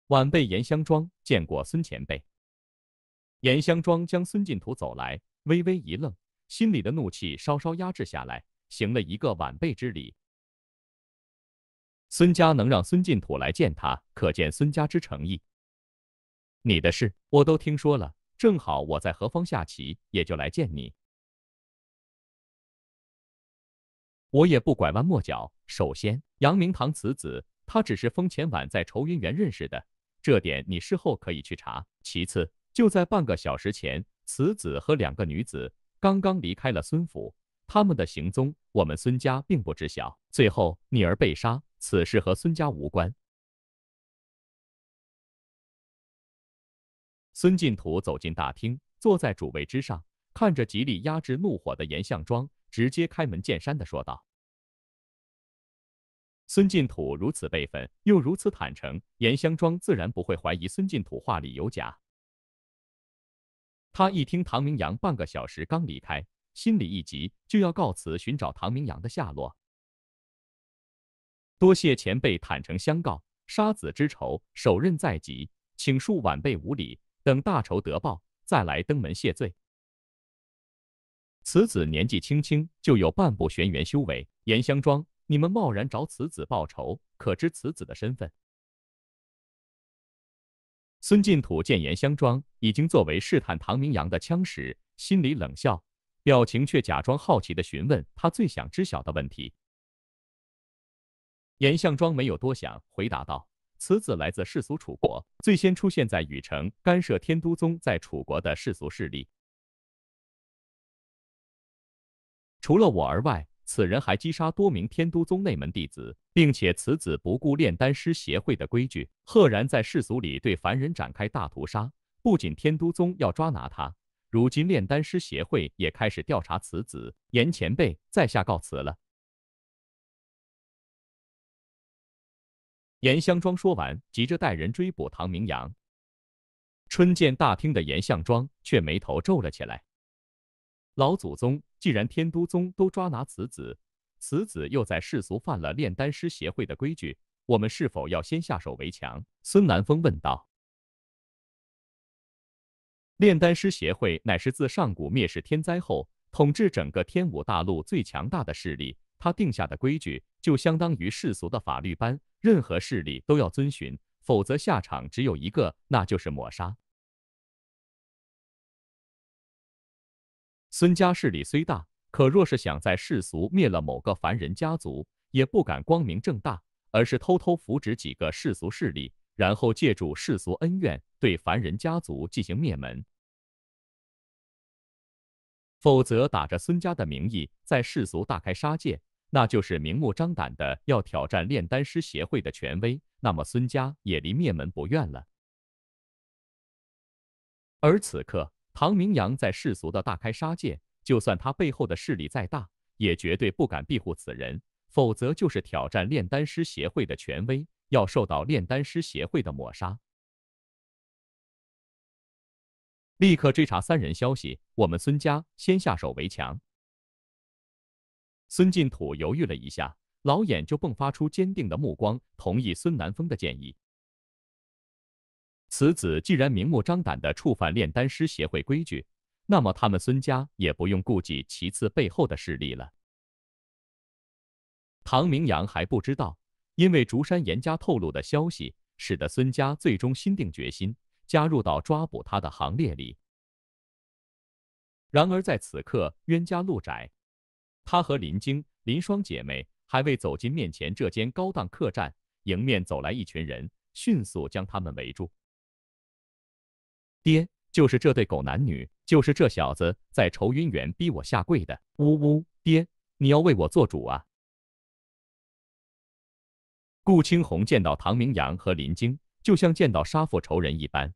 晚辈严香庄，见过孙前辈。严香庄将孙进土走来，微微一愣，心里的怒气稍稍压制下来，行了一个晚辈之礼。孙家能让孙进土来见他，可见孙家之诚意。你的事我都听说了，正好我在何方下棋，也就来见你。我也不拐弯抹角，首先，杨明堂此子，他只是封前晚在愁云园认识的，这点你事后可以去查。其次。就在半个小时前，此子和两个女子刚刚离开了孙府，他们的行踪我们孙家并不知晓。最后，逆儿被杀，此事和孙家无关。孙进土走进大厅，坐在主位之上，看着极力压制怒火的颜相庄，直接开门见山的说道：“孙进土如此辈分，又如此坦诚，颜相庄自然不会怀疑孙进土话里有假。”他一听唐明阳半个小时刚离开，心里一急，就要告辞寻找唐明阳的下落。多谢前辈坦诚相告，杀子之仇，手刃在即，请恕晚辈无礼，等大仇得报，再来登门谢罪。此子年纪轻轻就有半步玄元修为，严香庄，你们贸然找此子报仇，可知此子的身份？孙进土见颜相庄已经作为试探唐明阳的枪使，心里冷笑，表情却假装好奇地询问他最想知晓的问题。颜相庄没有多想，回答道：“此子来自世俗楚国，最先出现在禹城，干涉天都宗在楚国的世俗势力。除了我而外。”此人还击杀多名天都宗内门弟子，并且此子不顾炼丹师协会的规矩，赫然在世俗里对凡人展开大屠杀。不仅天都宗要抓拿他，如今炼丹师协会也开始调查此子。严前辈，在下告辞了。严相庄说完，急着带人追捕唐明阳。春见大厅的严相庄却眉头皱了起来，老祖宗。既然天都宗都抓拿此子，此子又在世俗犯了炼丹师协会的规矩，我们是否要先下手为强？孙南风问道。炼丹师协会乃是自上古灭世天灾后，统治整个天武大陆最强大的势力，他定下的规矩就相当于世俗的法律般，任何势力都要遵循，否则下场只有一个，那就是抹杀。孙家势力虽大，可若是想在世俗灭了某个凡人家族，也不敢光明正大，而是偷偷扶植几个世俗势力，然后借助世俗恩怨对凡人家族进行灭门。否则，打着孙家的名义在世俗大开杀戒，那就是明目张胆的要挑战炼丹师协会的权威，那么孙家也离灭门不远了。而此刻。唐明阳在世俗的大开杀戒，就算他背后的势力再大，也绝对不敢庇护此人，否则就是挑战炼丹师协会的权威，要受到炼丹师协会的抹杀。立刻追查三人消息，我们孙家先下手为强。孙进土犹豫了一下，老眼就迸发出坚定的目光，同意孙南风的建议。此子既然明目张胆的触犯炼丹师协会规矩，那么他们孙家也不用顾忌其次背后的势力了。唐明阳还不知道，因为竹山严家透露的消息，使得孙家最终心定决心加入到抓捕他的行列里。然而在此刻，冤家路窄，他和林晶、林双姐妹还未走进面前这间高档客栈，迎面走来一群人，迅速将他们围住。爹，就是这对狗男女，就是这小子在愁云园逼我下跪的。呜呜，爹，你要为我做主啊！顾青红见到唐明阳和林晶，就像见到杀父仇人一般。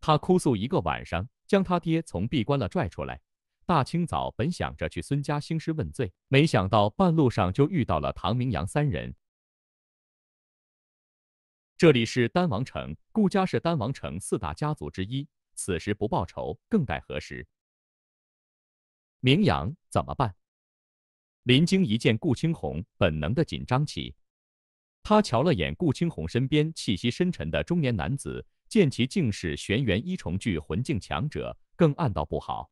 他哭诉一个晚上，将他爹从闭关了拽出来。大清早本想着去孙家兴师问罪，没想到半路上就遇到了唐明阳三人。这里是丹王城，顾家是丹王城四大家族之一。此时不报仇，更待何时？明阳怎么办？林晶一见顾青红，本能的紧张起。他瞧了眼顾青红身边气息深沉的中年男子，见其竟是玄元一重聚魂境强者，更暗道不好。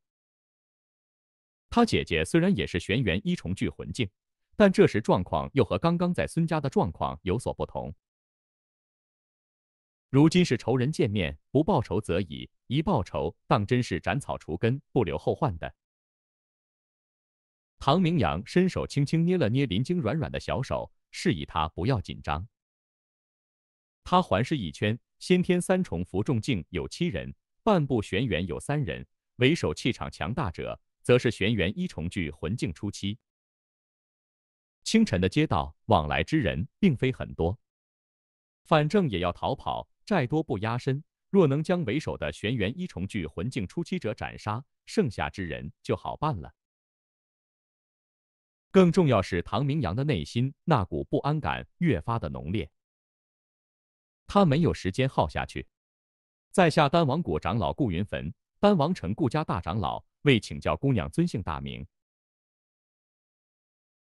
他姐姐虽然也是玄元一重聚魂境，但这时状况又和刚刚在孙家的状况有所不同。如今是仇人见面，不报仇则已，一报仇，当真是斩草除根，不留后患的。唐明阳伸手轻轻捏了捏林晶软软的小手，示意他不要紧张。他环视一圈，先天三重符重境有七人，半步玄元有三人，为首气场强大者，则是玄元一重聚魂境初期。清晨的街道往来之人并非很多，反正也要逃跑。债多不压身，若能将为首的玄元一重聚魂境初期者斩杀，剩下之人就好办了。更重要是，唐明阳的内心那股不安感越发的浓烈，他没有时间耗下去。在下丹王谷长老顾云坟，丹王城顾家大长老，为请教姑娘尊姓大名。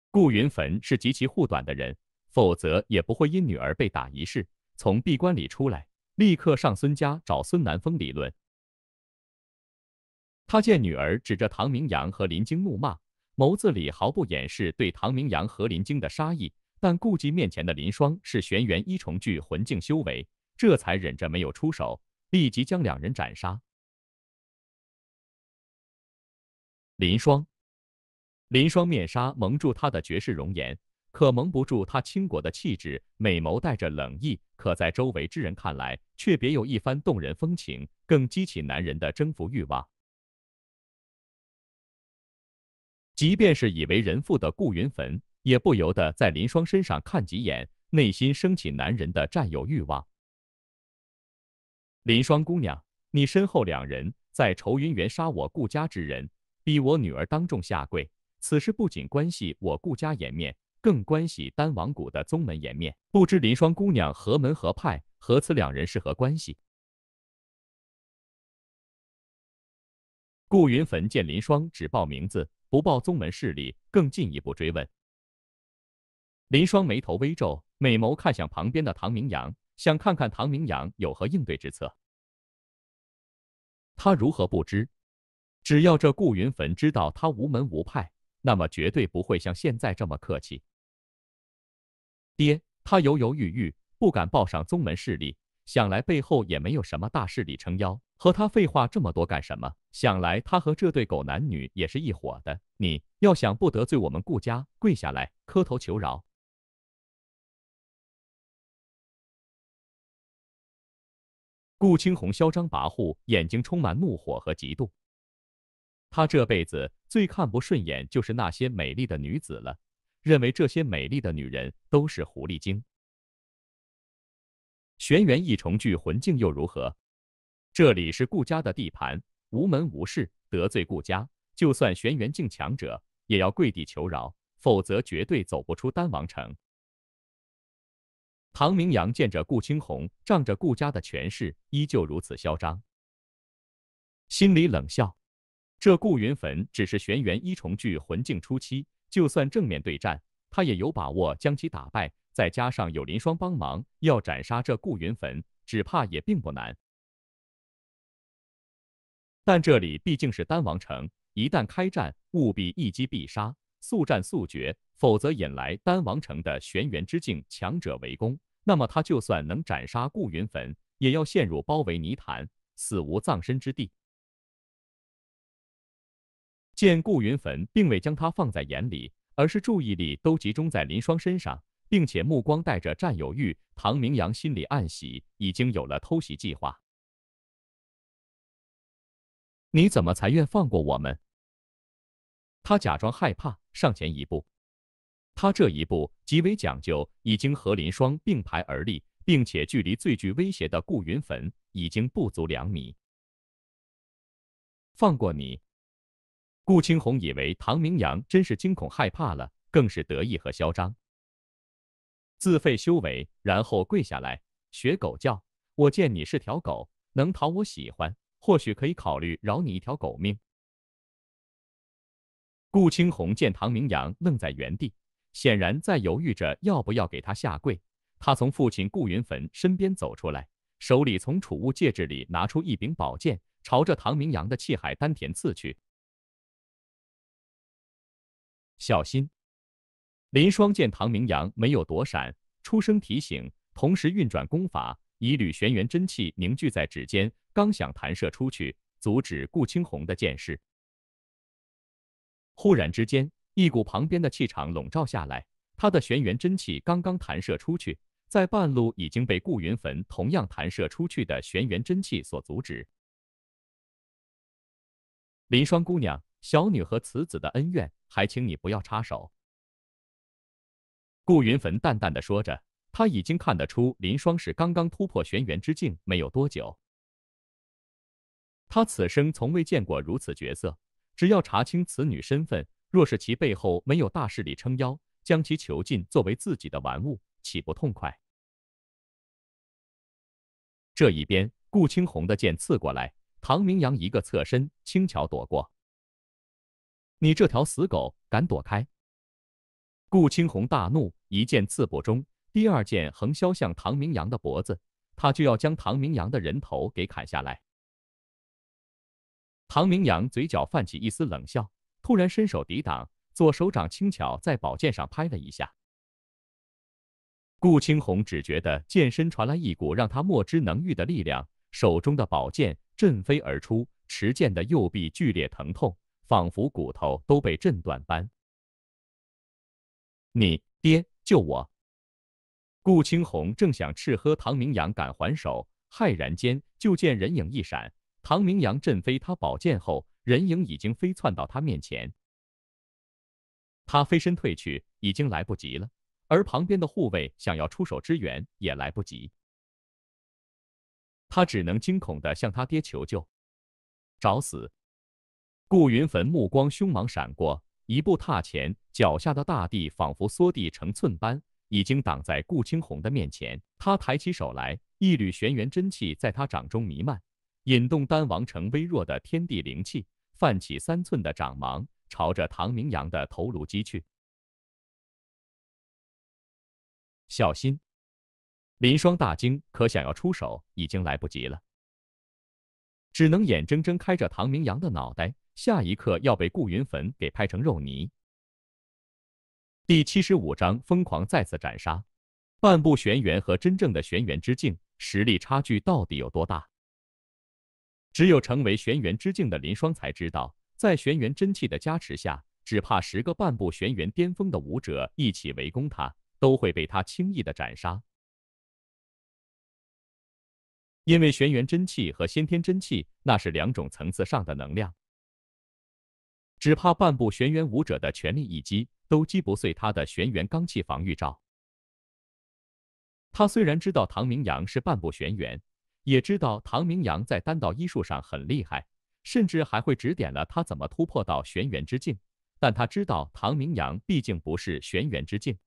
顾云坟是极其护短的人，否则也不会因女儿被打一事从闭关里出来。立刻上孙家找孙南风理论。他见女儿指着唐明阳和林晶怒骂，眸子里毫不掩饰对唐明阳和林晶的杀意，但顾忌面前的林霜是玄元一重聚魂境修为，这才忍着没有出手，立即将两人斩杀。林霜，林霜面纱蒙住他的绝世容颜。可蒙不住他倾国的气质，美眸带着冷意，可在周围之人看来，却别有一番动人风情，更激起男人的征服欲望。即便是已为人父的顾云坟，也不由得在林霜身上看几眼，内心升起男人的占有欲望。林霜姑娘，你身后两人在愁云园杀我顾家之人，逼我女儿当众下跪，此事不仅关系我顾家颜面。更关系丹王谷的宗门颜面。不知林霜姑娘何门何派，和此两人是何关系？顾云坟见林霜只报名字，不报宗门势力，更进一步追问。林霜眉头微皱，美眸看向旁边的唐明阳，想看看唐明阳有何应对之策。他如何不知？只要这顾云坟知道他无门无派，那么绝对不会像现在这么客气。爹，他犹犹豫豫，不敢报上宗门势力，想来背后也没有什么大势力撑腰。和他废话这么多干什么？想来他和这对狗男女也是一伙的。你要想不得罪我们顾家，跪下来磕头求饶。顾青红嚣张跋扈，眼睛充满怒火和嫉妒。他这辈子最看不顺眼就是那些美丽的女子了。认为这些美丽的女人都是狐狸精。玄元一重聚魂境又如何？这里是顾家的地盘，无门无势，得罪顾家，就算玄元境强者也要跪地求饶，否则绝对走不出丹王城。唐明阳见着顾青红，仗着顾家的权势，依旧如此嚣张，心里冷笑：这顾云坟只是玄元一重聚魂境初期。就算正面对战，他也有把握将其打败。再加上有林霜帮忙，要斩杀这顾云坟，只怕也并不难。但这里毕竟是丹王城，一旦开战，务必一击必杀，速战速决，否则引来丹王城的玄元之境强者围攻，那么他就算能斩杀顾云坟，也要陷入包围泥潭，死无葬身之地。见顾云坟并未将他放在眼里，而是注意力都集中在林霜身上，并且目光带着占有欲。唐明阳心里暗喜，已经有了偷袭计划。你怎么才愿放过我们？他假装害怕，上前一步。他这一步极为讲究，已经和林霜并排而立，并且距离最具威胁的顾云坟已经不足两米。放过你。顾青红以为唐明阳真是惊恐害怕了，更是得意和嚣张，自废修为，然后跪下来学狗叫。我见你是条狗，能讨我喜欢，或许可以考虑饶你一条狗命。顾青红见唐明阳愣在原地，显然在犹豫着要不要给他下跪。他从父亲顾云坟身边走出来，手里从储物戒指里拿出一柄宝剑，朝着唐明阳的气海丹田刺去。小心！林霜见唐明阳没有躲闪，出声提醒，同时运转功法，一缕玄元真气凝聚在指尖，刚想弹射出去阻止顾青红的剑势，忽然之间，一股旁边的气场笼罩下来，他的玄元真气刚刚弹射出去，在半路已经被顾云坟同样弹射出去的玄元真气所阻止。林霜姑娘，小女和此子的恩怨。还请你不要插手。”顾云坟淡淡的说着，他已经看得出林霜是刚刚突破玄元之境没有多久。他此生从未见过如此角色，只要查清此女身份，若是其背后没有大势力撑腰，将其囚禁作为自己的玩物，岂不痛快？这一边，顾青红的剑刺过来，唐明阳一个侧身，轻巧躲过。你这条死狗，敢躲开？顾青红大怒，一剑刺不中，第二剑横削向唐明阳的脖子，他就要将唐明阳的人头给砍下来。唐明阳嘴角泛起一丝冷笑，突然伸手抵挡，左手掌轻巧在宝剑上拍了一下。顾青红只觉得剑身传来一股让他莫之能御的力量，手中的宝剑震飞而出，持剑的右臂剧烈疼痛。仿佛骨头都被震断般，你爹救我！顾青红正想斥喝唐明阳敢还手，骇然间就见人影一闪，唐明阳震飞他宝剑后，人影已经飞窜到他面前。他飞身退去，已经来不及了。而旁边的护卫想要出手支援也来不及，他只能惊恐的向他爹求救，找死！顾云坟目光凶芒闪过，一步踏前，脚下的大地仿佛缩地成寸般，已经挡在顾青红的面前。他抬起手来，一缕玄元真气在他掌中弥漫，引动丹王城微弱的天地灵气，泛起三寸的掌芒，朝着唐明阳的头颅击去。小心！林霜大惊，可想要出手已经来不及了，只能眼睁睁看着唐明阳的脑袋。下一刻要被顾云焚给拍成肉泥。第七十五章疯狂再次斩杀，半步玄元和真正的玄元之境实力差距到底有多大？只有成为玄元之境的林霜才知道，在玄元真气的加持下，只怕十个半步玄元巅峰的武者一起围攻他，都会被他轻易的斩杀。因为玄元真气和先天真气那是两种层次上的能量。只怕半步玄元武者的全力一击都击不碎他的玄元罡气防御罩。他虽然知道唐明阳是半步玄元，也知道唐明阳在丹道医术上很厉害，甚至还会指点了他怎么突破到玄元之境，但他知道唐明阳毕竟不是玄元之境。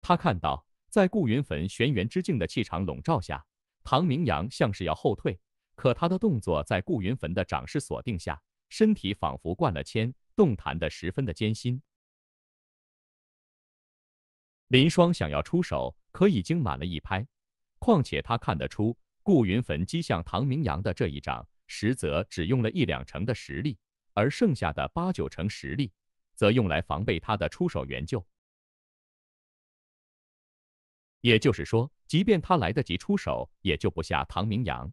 他看到，在顾云坟玄元之境的气场笼罩下，唐明阳像是要后退。可他的动作在顾云坟的掌势锁定下，身体仿佛灌了铅，动弹得十分的艰辛。林霜想要出手，可已经满了一拍。况且他看得出，顾云坟击向唐明阳的这一掌，实则只用了一两成的实力，而剩下的八九成实力，则用来防备他的出手援救。也就是说，即便他来得及出手，也救不下唐明阳。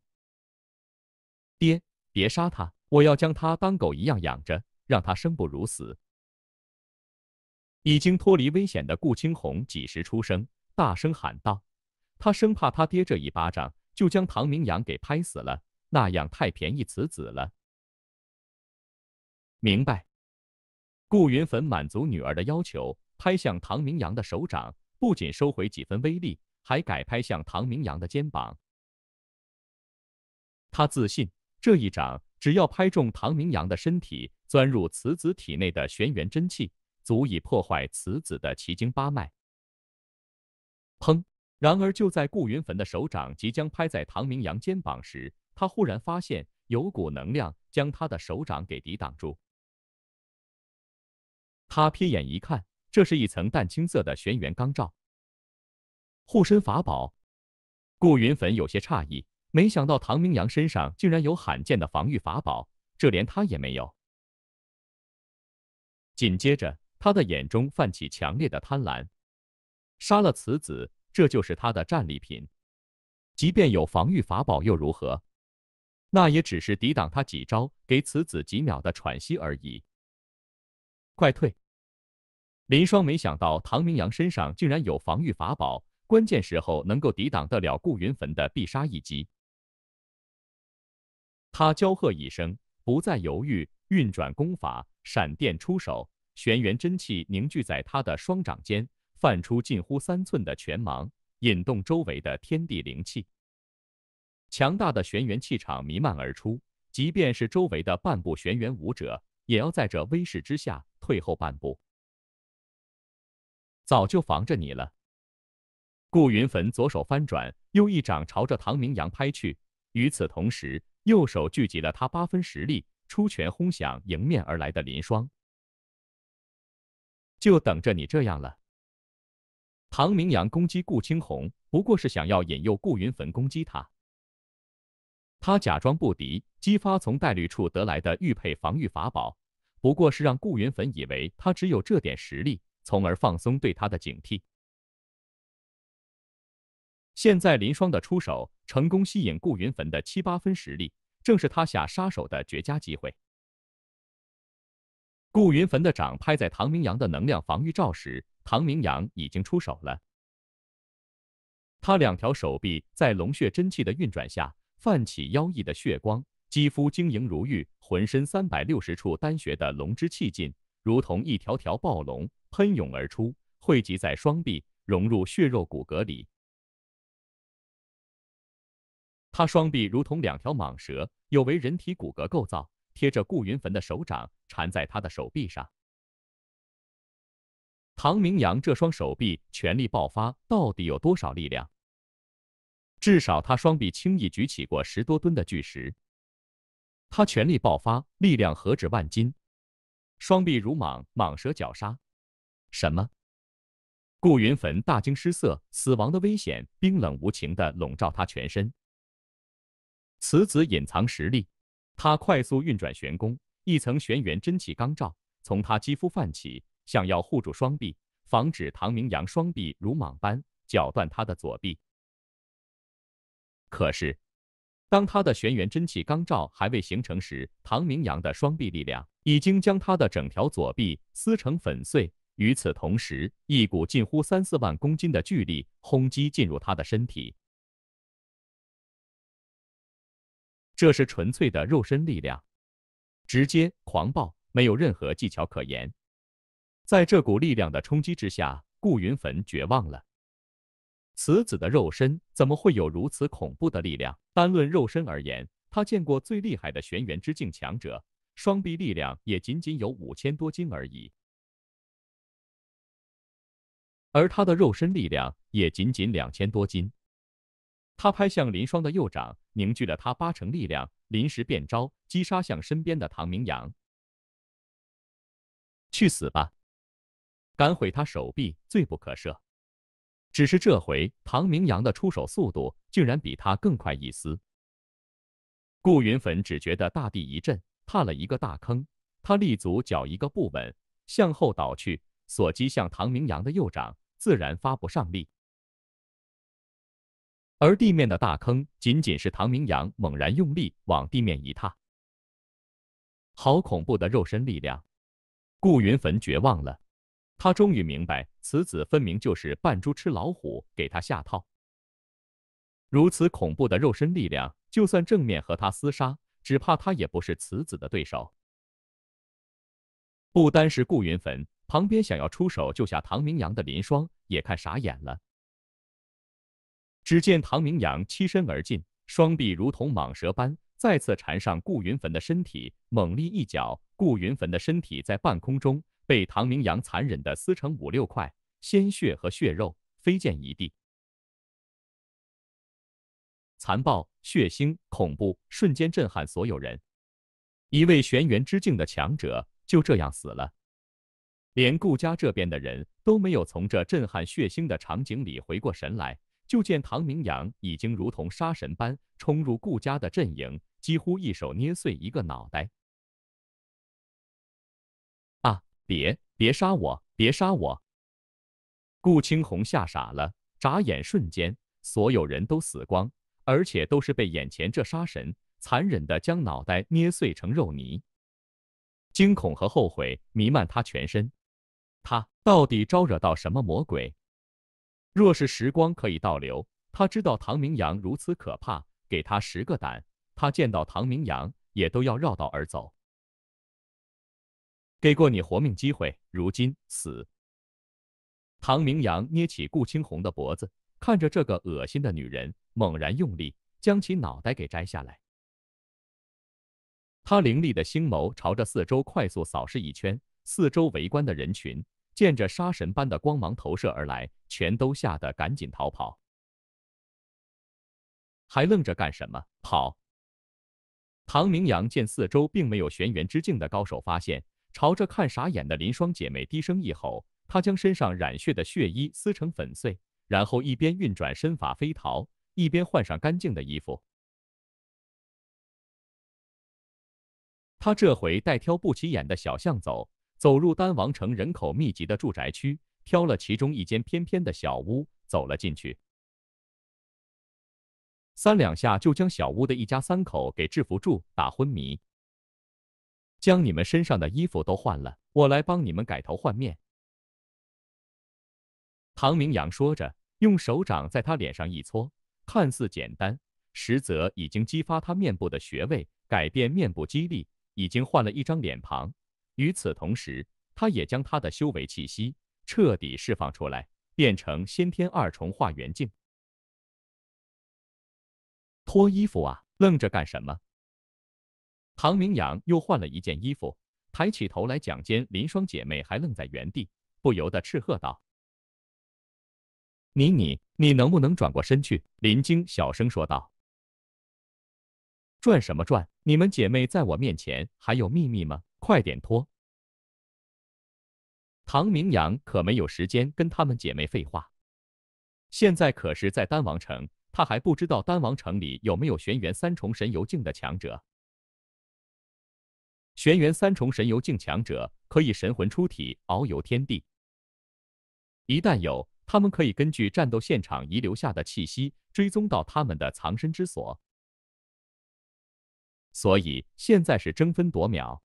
爹，别杀他！我要将他当狗一样养着，让他生不如死。已经脱离危险的顾青红几时出声，大声喊道：“他生怕他爹这一巴掌就将唐明阳给拍死了，那样太便宜此子了。”明白。顾云粉满足女儿的要求，拍向唐明阳的手掌不仅收回几分威力，还改拍向唐明阳的肩膀。他自信。这一掌只要拍中唐明阳的身体，钻入慈子体内的玄元真气，足以破坏慈子的奇经八脉。砰！然而就在顾云坟的手掌即将拍在唐明阳肩膀时，他忽然发现有股能量将他的手掌给抵挡住。他瞥眼一看，这是一层淡青色的玄元罡罩，护身法宝。顾云坟有些诧异。没想到唐明阳身上竟然有罕见的防御法宝，这连他也没有。紧接着，他的眼中泛起强烈的贪婪，杀了此子，这就是他的战利品。即便有防御法宝又如何？那也只是抵挡他几招，给此子几秒的喘息而已。快退！林霜没想到唐明阳身上竟然有防御法宝，关键时候能够抵挡得了顾云坟的必杀一击。他娇喝一声，不再犹豫，运转功法，闪电出手，玄元真气凝聚在他的双掌间，泛出近乎三寸的拳芒，引动周围的天地灵气，强大的玄元气场弥漫而出，即便是周围的半步玄元武者，也要在这威势之下退后半步。早就防着你了，顾云焚左手翻转，又一掌朝着唐明阳拍去，与此同时。右手聚集了他八分实力，出拳轰响迎面而来的林霜，就等着你这样了。唐明阳攻击顾青红，不过是想要引诱顾云坟攻击他。他假装不敌，激发从戴绿处得来的玉佩防御法宝，不过是让顾云坟以为他只有这点实力，从而放松对他的警惕。现在林霜的出手。成功吸引顾云坟的七八分实力，正是他下杀手的绝佳机会。顾云坟的掌拍在唐明阳的能量防御罩时，唐明阳已经出手了。他两条手臂在龙血真气的运转下泛起妖异的血光，肌肤晶莹如玉，浑身三百六十处丹穴的龙之气劲如同一条条暴龙喷涌而出，汇集在双臂，融入血肉骨骼里。他双臂如同两条蟒蛇，有违人体骨骼构造，贴着顾云坟的手掌，缠在他的手臂上。唐明阳这双手臂全力爆发，到底有多少力量？至少他双臂轻易举起过十多吨的巨石。他全力爆发，力量何止万斤？双臂如蟒，蟒蛇绞杀。什么？顾云坟大惊失色，死亡的危险冰冷无情地笼罩他全身。此子隐藏实力，他快速运转玄功，一层玄元真气罡罩从他肌肤泛起，想要护住双臂，防止唐明阳双臂如蟒般绞断他的左臂。可是，当他的玄元真气罡罩还未形成时，唐明阳的双臂力量已经将他的整条左臂撕成粉碎。与此同时，一股近乎三四万公斤的巨力轰击进入他的身体。这是纯粹的肉身力量，直接狂暴，没有任何技巧可言。在这股力量的冲击之下，顾云坟绝望了。此子的肉身怎么会有如此恐怖的力量？单论肉身而言，他见过最厉害的玄元之境强者，双臂力量也仅仅有五千多斤而已，而他的肉身力量也仅仅两千多斤。他拍向林霜的右掌，凝聚了他八成力量，临时变招，击杀向身边的唐明阳。去死吧！敢毁他手臂，罪不可赦。只是这回，唐明阳的出手速度竟然比他更快一丝。顾云粉只觉得大地一震，踏了一个大坑，他立足脚一个不稳，向后倒去，所击向唐明阳的右掌自然发不上力。而地面的大坑，仅仅是唐明阳猛然用力往地面一踏。好恐怖的肉身力量！顾云坟绝望了，他终于明白，此子分明就是扮猪吃老虎，给他下套。如此恐怖的肉身力量，就算正面和他厮杀，只怕他也不是此子的对手。不单是顾云坟，旁边想要出手救下唐明阳的林霜也看傻眼了。只见唐明阳欺身而进，双臂如同蟒蛇般再次缠上顾云坟的身体，猛力一脚，顾云坟的身体在半空中被唐明阳残忍的撕成五六块，鲜血和血肉飞溅一地。残暴、血腥、恐怖，瞬间震撼所有人。一位玄元之境的强者就这样死了，连顾家这边的人都没有从这震撼、血腥的场景里回过神来。就见唐明阳已经如同杀神般冲入顾家的阵营，几乎一手捏碎一个脑袋。啊！别别杀我！别杀我！顾青红吓傻了，眨眼瞬间，所有人都死光，而且都是被眼前这杀神残忍的将脑袋捏碎成肉泥。惊恐和后悔弥漫他全身，他到底招惹到什么魔鬼？若是时光可以倒流，他知道唐明阳如此可怕，给他十个胆，他见到唐明阳也都要绕道而走。给过你活命机会，如今死。唐明阳捏起顾青红的脖子，看着这个恶心的女人，猛然用力将其脑袋给摘下来。他凌厉的星眸朝着四周快速扫视一圈，四周围观的人群。见着杀神般的光芒投射而来，全都吓得赶紧逃跑。还愣着干什么？跑！唐明阳见四周并没有玄元之境的高手发现，朝着看傻眼的林霜姐妹低声一吼，他将身上染血的血衣撕成粉碎，然后一边运转身法飞逃，一边换上干净的衣服。他这回带挑不起眼的小巷走。走入丹王城人口密集的住宅区，挑了其中一间偏僻的小屋，走了进去。三两下就将小屋的一家三口给制服住，打昏迷。将你们身上的衣服都换了，我来帮你们改头换面。”唐明阳说着，用手掌在他脸上一搓，看似简单，实则已经激发他面部的穴位，改变面部肌力，已经换了一张脸庞。与此同时，他也将他的修为气息彻底释放出来，变成先天二重化元境。脱衣服啊！愣着干什么？唐明阳又换了一件衣服，抬起头来，蒋坚、林双姐妹还愣在原地，不由得斥喝道：“你你你，能不能转过身去？”林晶小声说道：“转什么转？你们姐妹在我面前还有秘密吗？”快点脱！唐明阳可没有时间跟她们姐妹废话。现在可是在丹王城，他还不知道丹王城里有没有玄元三重神游境的强者。玄元三重神游境强者可以神魂出体，遨游天地。一旦有，他们可以根据战斗现场遗留下的气息，追踪到他们的藏身之所。所以现在是争分夺秒。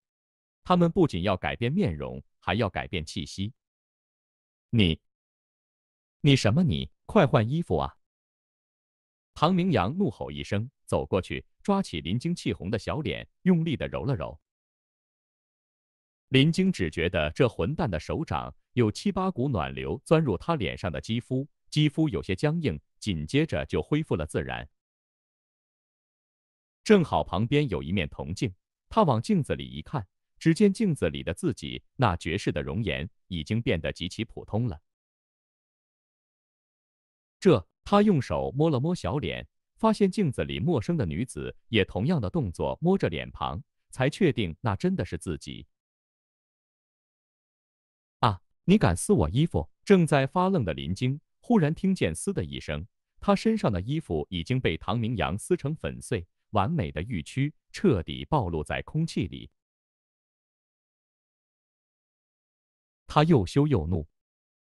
他们不仅要改变面容，还要改变气息。你，你什么你？快换衣服啊！唐明阳怒吼一声，走过去抓起林晶气红的小脸，用力的揉了揉。林晶只觉得这混蛋的手掌有七八股暖流钻入他脸上的肌肤，肌肤有些僵硬，紧接着就恢复了自然。正好旁边有一面铜镜，他往镜子里一看。只见镜子里的自己，那绝世的容颜已经变得极其普通了。这，他用手摸了摸小脸，发现镜子里陌生的女子也同样的动作摸着脸庞，才确定那真的是自己。啊！你敢撕我衣服？正在发愣的林晶忽然听见“撕”的一声，她身上的衣服已经被唐明阳撕成粉碎，完美的玉躯彻底暴露在空气里。他又羞又怒，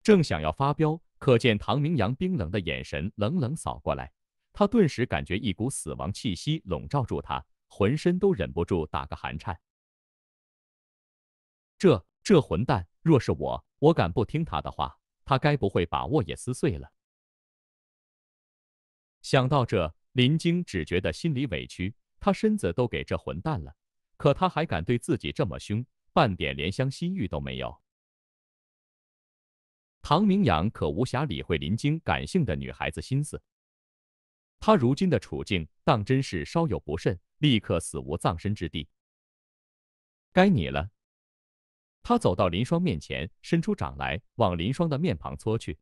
正想要发飙，可见唐明阳冰冷的眼神冷冷扫过来，他顿时感觉一股死亡气息笼罩住他，浑身都忍不住打个寒颤。这这混蛋！若是我，我敢不听他的话，他该不会把握也撕碎了？想到这，林晶只觉得心里委屈，他身子都给这混蛋了，可他还敢对自己这么凶，半点怜香惜玉都没有。唐明阳可无暇理会林晶感性的女孩子心思，他如今的处境当真是稍有不慎，立刻死无葬身之地。该你了，他走到林霜面前，伸出掌来往林霜的面庞搓去。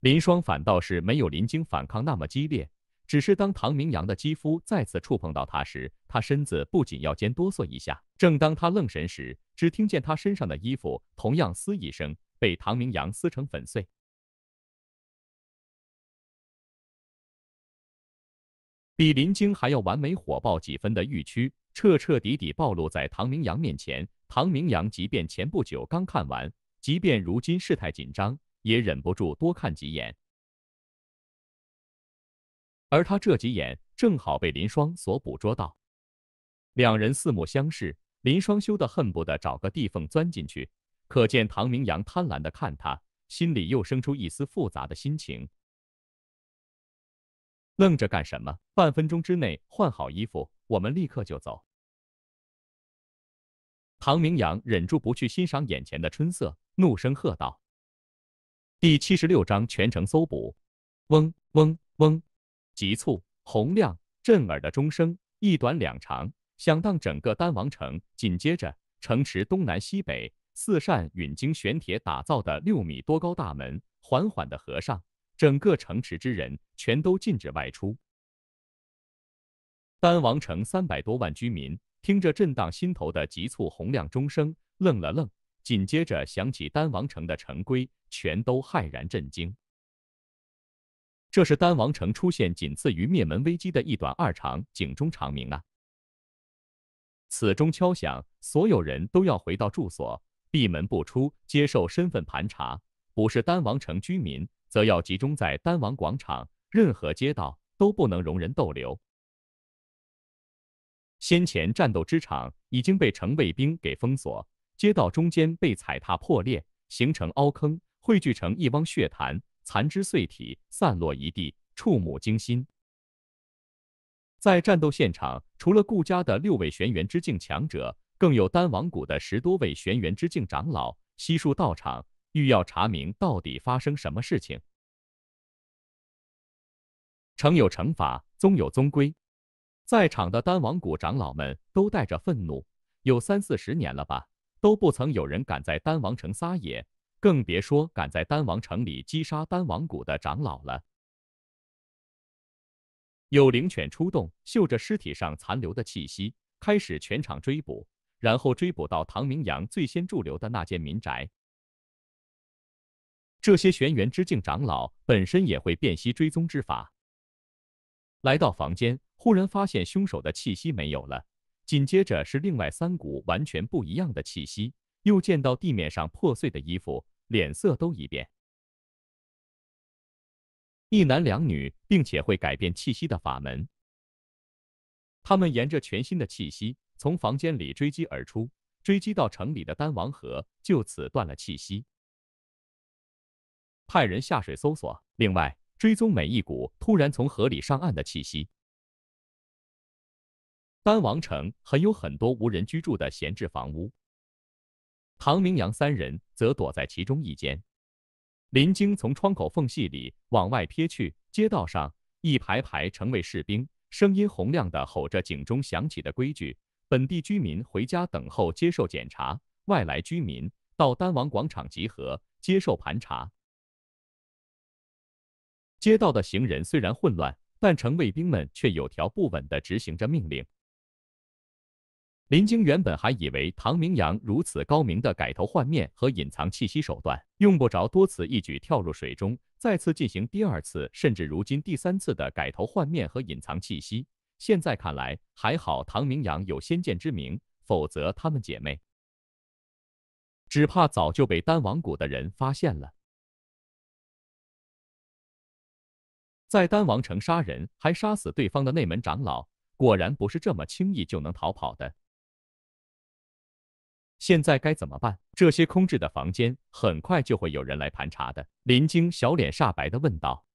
林霜反倒是没有林晶反抗那么激烈，只是当唐明阳的肌肤再次触碰到她时，她身子不仅要尖哆嗦一下。正当她愣神时，只听见她身上的衣服同样“嘶”一声。被唐明阳撕成粉碎，比林晶还要完美火爆几分的玉躯，彻彻底底暴露在唐明阳面前。唐明阳即便前不久刚看完，即便如今事态紧张，也忍不住多看几眼。而他这几眼，正好被林霜所捕捉到。两人四目相视，林霜羞得恨不得找个地缝钻进去。可见唐明阳贪婪的看他，心里又生出一丝复杂的心情。愣着干什么？半分钟之内换好衣服，我们立刻就走。唐明阳忍住不去欣赏眼前的春色，怒声喝道：“第七十六章全程搜捕。”嗡嗡嗡，急促、洪亮、震耳的钟声一短两长，响荡整个丹王城。紧接着，城池东南西北。四扇陨晶玄铁打造的六米多高大门缓缓的合上，整个城池之人全都禁止外出。丹王城三百多万居民听着震荡心头的急促洪亮钟声，愣了愣，紧接着想起丹王城的城规，全都骇然震惊。这是丹王城出现仅次于灭门危机的一短二长警钟长鸣啊！此钟敲响，所有人都要回到住所。闭门不出，接受身份盘查；不是丹王城居民，则要集中在丹王广场。任何街道都不能容人逗留。先前战斗之场已经被城卫兵给封锁，街道中间被踩踏破裂，形成凹坑，汇聚成一汪血潭，残肢碎体散落一地，触目惊心。在战斗现场，除了顾家的六位玄元之境强者。更有丹王谷的十多位玄元之境长老悉数到场，欲要查明到底发生什么事情。惩有惩法，宗有宗规，在场的丹王谷长老们都带着愤怒。有三四十年了吧，都不曾有人敢在丹王城撒野，更别说敢在丹王城里击杀丹王谷的长老了。有灵犬出动，嗅着尸体上残留的气息，开始全场追捕。然后追捕到唐明阳最先驻留的那间民宅。这些玄元之境长老本身也会辨析追踪之法。来到房间，忽然发现凶手的气息没有了，紧接着是另外三股完全不一样的气息。又见到地面上破碎的衣服，脸色都一变。一男两女，并且会改变气息的法门。他们沿着全新的气息。从房间里追击而出，追击到城里的丹王河，就此断了气息。派人下水搜索，另外追踪每一股突然从河里上岸的气息。丹王城还有很多无人居住的闲置房屋，唐明阳三人则躲在其中一间。林晶从窗口缝隙里往外瞥去，街道上一排排城卫士兵，声音洪亮的吼着警钟响起的规矩。本地居民回家等候接受检查，外来居民到丹王广场集合接受盘查。街道的行人虽然混乱，但城卫兵们却有条不紊地执行着命令。林晶原本还以为唐明阳如此高明的改头换面和隐藏气息手段，用不着多此一举跳入水中，再次进行第二次，甚至如今第三次的改头换面和隐藏气息。现在看来，还好唐明阳有先见之明，否则她们姐妹只怕早就被丹王谷的人发现了。在丹王城杀人，还杀死对方的内门长老，果然不是这么轻易就能逃跑的。现在该怎么办？这些空置的房间，很快就会有人来盘查的。林晶小脸煞白的问道。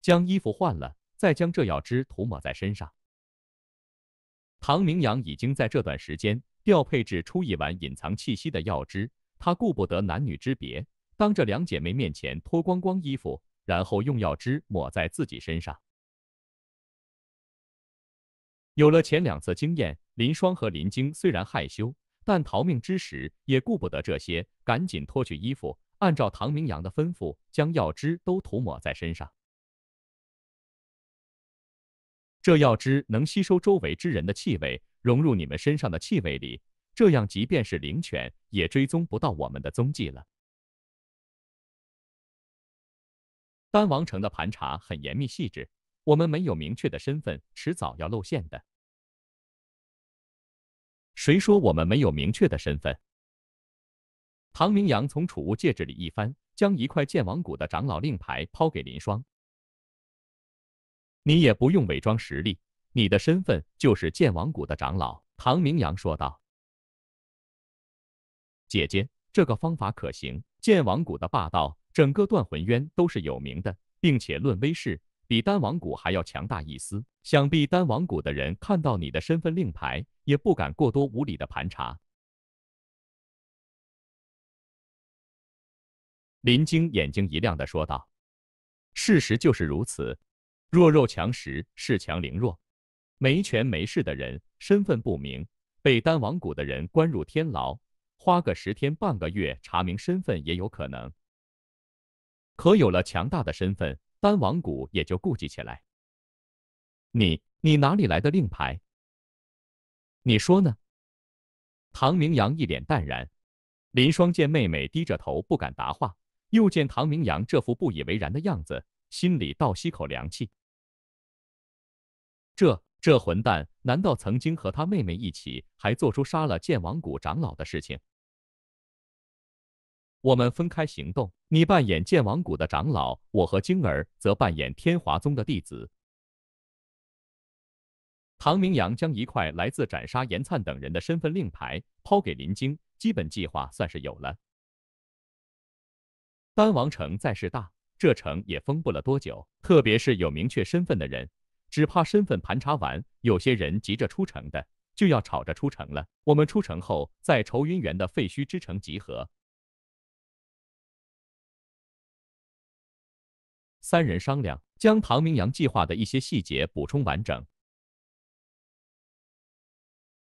将衣服换了，再将这药汁涂抹在身上。唐明阳已经在这段时间调配制出一碗隐藏气息的药汁，他顾不得男女之别，当着两姐妹面前脱光光衣服，然后用药汁抹在自己身上。有了前两次经验，林霜和林晶虽然害羞，但逃命之时也顾不得这些，赶紧脱去衣服，按照唐明阳的吩咐，将药汁都涂抹在身上。这药汁能吸收周围之人的气味，融入你们身上的气味里，这样即便是灵犬也追踪不到我们的踪迹了。丹王城的盘查很严密细致，我们没有明确的身份，迟早要露馅的。谁说我们没有明确的身份？唐明阳从储物戒指里一翻，将一块剑王谷的长老令牌抛给林霜。你也不用伪装实力，你的身份就是剑王谷的长老。”唐明阳说道。“姐姐，这个方法可行。剑王谷的霸道，整个断魂渊都是有名的，并且论威势，比丹王谷还要强大一丝。想必丹王谷的人看到你的身份令牌，也不敢过多无礼的盘查。”林晶眼睛一亮的说道：“事实就是如此。”弱肉强食，恃强凌弱。没权没势的人，身份不明，被丹王谷的人关入天牢，花个十天半个月查明身份也有可能。可有了强大的身份，丹王谷也就顾忌起来。你，你哪里来的令牌？你说呢？唐明阳一脸淡然。林霜见妹妹低着头不敢答话，又见唐明阳这副不以为然的样子，心里倒吸口凉气。这这混蛋难道曾经和他妹妹一起，还做出杀了剑王谷长老的事情？我们分开行动，你扮演剑王谷的长老，我和晶儿则扮演天华宗的弟子。唐明阳将一块来自斩杀严灿等人的身份令牌抛给林晶，基本计划算是有了。丹王城在势大，这城也封不了多久，特别是有明确身份的人。只怕身份盘查完，有些人急着出城的，就要吵着出城了。我们出城后，在愁云园的废墟之城集合。三人商量，将唐明阳计划的一些细节补充完整，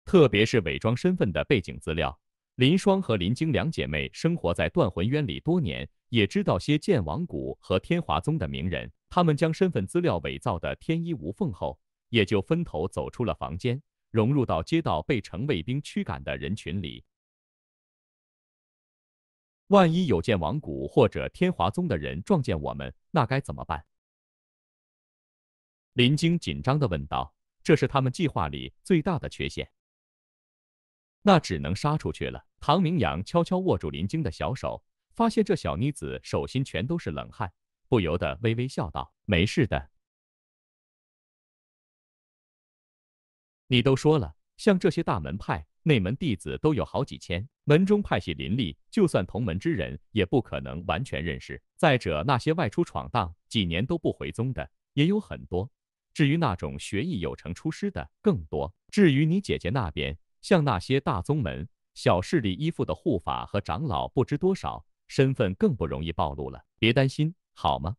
特别是伪装身份的背景资料。林霜和林晶两姐妹生活在断魂渊里多年，也知道些剑王谷和天华宗的名人。他们将身份资料伪造的天衣无缝后，也就分头走出了房间，融入到街道被城卫兵驱赶的人群里。万一有剑王谷或者天华宗的人撞见我们，那该怎么办？林晶紧张地问道。这是他们计划里最大的缺陷。那只能杀出去了。唐明阳悄悄握住林晶的小手，发现这小妮子手心全都是冷汗。不由得微微笑道：“没事的，你都说了，像这些大门派，内门弟子都有好几千，门中派系林立，就算同门之人也不可能完全认识。再者，那些外出闯荡几年都不回宗的也有很多，至于那种学艺有成出师的更多。至于你姐姐那边，像那些大宗门、小势力依附的护法和长老不知多少，身份更不容易暴露了。别担心。”好吗？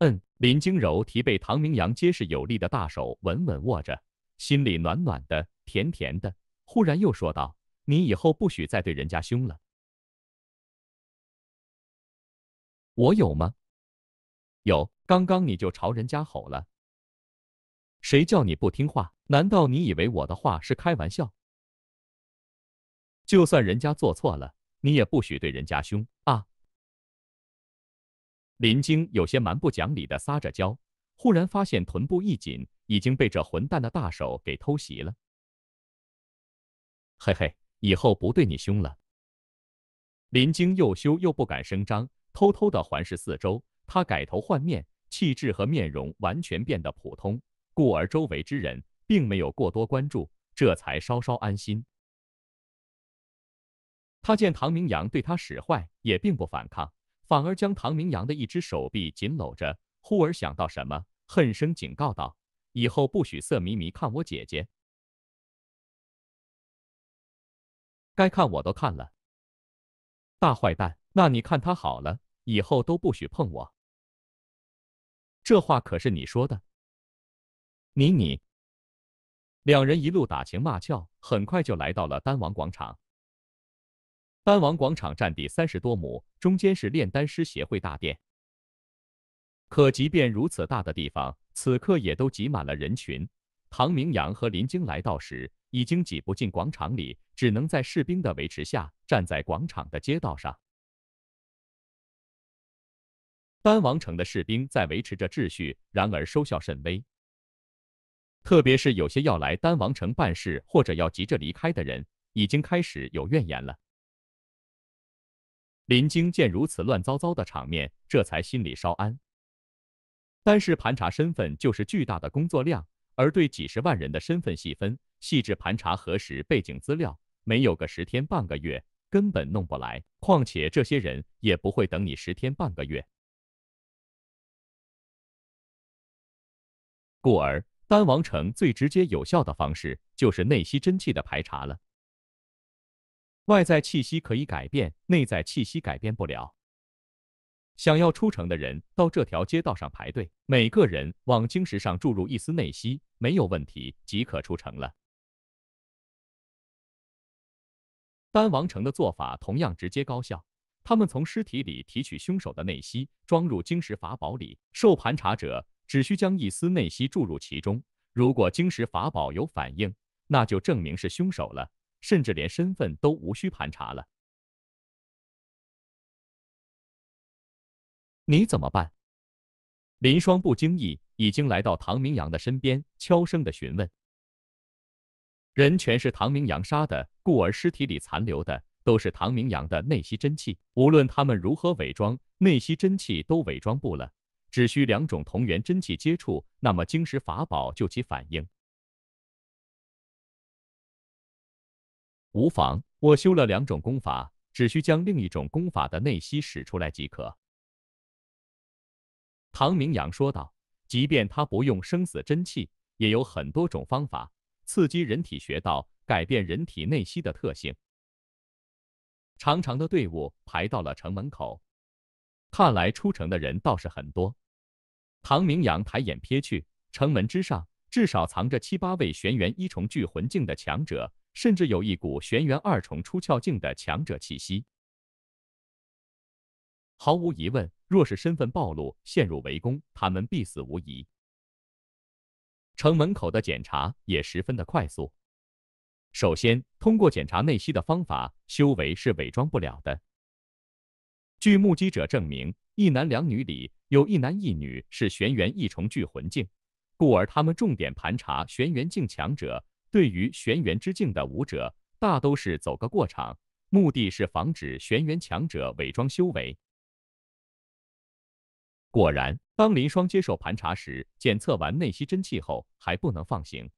嗯，林惊柔提被唐明阳结实有力的大手稳稳握着，心里暖暖的，甜甜的。忽然又说道：“你以后不许再对人家凶了。”“我有吗？有，刚刚你就朝人家吼了。谁叫你不听话？难道你以为我的话是开玩笑？”就算人家做错了，你也不许对人家凶啊！林晶有些蛮不讲理的撒着娇，忽然发现臀部一紧，已经被这混蛋的大手给偷袭了。嘿嘿，以后不对你凶了。林晶又羞又不敢声张，偷偷的环视四周。他改头换面，气质和面容完全变得普通，故而周围之人并没有过多关注，这才稍稍安心。他见唐明阳对他使坏，也并不反抗，反而将唐明阳的一只手臂紧搂着。忽而想到什么，恨声警告道：“以后不许色迷迷看我姐姐，该看我都看了。大坏蛋，那你看他好了，以后都不许碰我。”这话可是你说的？你你。两人一路打情骂俏，很快就来到了丹王广场。丹王广场占地三十多亩，中间是炼丹师协会大殿。可即便如此大的地方，此刻也都挤满了人群。唐明阳和林晶来到时，已经挤不进广场里，只能在士兵的维持下站在广场的街道上。丹王城的士兵在维持着秩序，然而收效甚微。特别是有些要来丹王城办事或者要急着离开的人，已经开始有怨言了。林晶见如此乱糟糟的场面，这才心里稍安。单是盘查身份就是巨大的工作量，而对几十万人的身份细分、细致盘查核实背景资料，没有个十天半个月根本弄不来。况且这些人也不会等你十天半个月。故而，丹王城最直接有效的方式就是内吸真气的排查了。外在气息可以改变，内在气息改变不了。想要出城的人到这条街道上排队，每个人往晶石上注入一丝内息，没有问题即可出城了。丹王城的做法同样直接高效，他们从尸体里提取凶手的内息，装入晶石法宝里。受盘查者只需将一丝内息注入其中，如果晶石法宝有反应，那就证明是凶手了。甚至连身份都无需盘查了，你怎么办？林霜不经意已经来到唐明阳的身边，悄声的询问。人全是唐明阳杀的，故而尸体里残留的都是唐明阳的内息真气。无论他们如何伪装，内息真气都伪装不了。只需两种同源真气接触，那么晶石法宝就起反应。无妨，我修了两种功法，只需将另一种功法的内息使出来即可。”唐明阳说道。即便他不用生死真气，也有很多种方法刺激人体穴道，改变人体内息的特性。长长的队伍排到了城门口，看来出城的人倒是很多。唐明阳抬眼瞥去，城门之上至少藏着七八位玄元一重聚魂境的强者。甚至有一股玄元二重出窍境的强者气息。毫无疑问，若是身份暴露，陷入围攻，他们必死无疑。城门口的检查也十分的快速。首先，通过检查内息的方法，修为是伪装不了的。据目击者证明，一男两女里有一男一女是玄元一重聚魂境，故而他们重点盘查玄元境强者。对于玄元之境的武者，大都是走个过场，目的是防止玄元强者伪装修为。果然，当林霜接受盘查时，检测完内息真气后，还不能放行。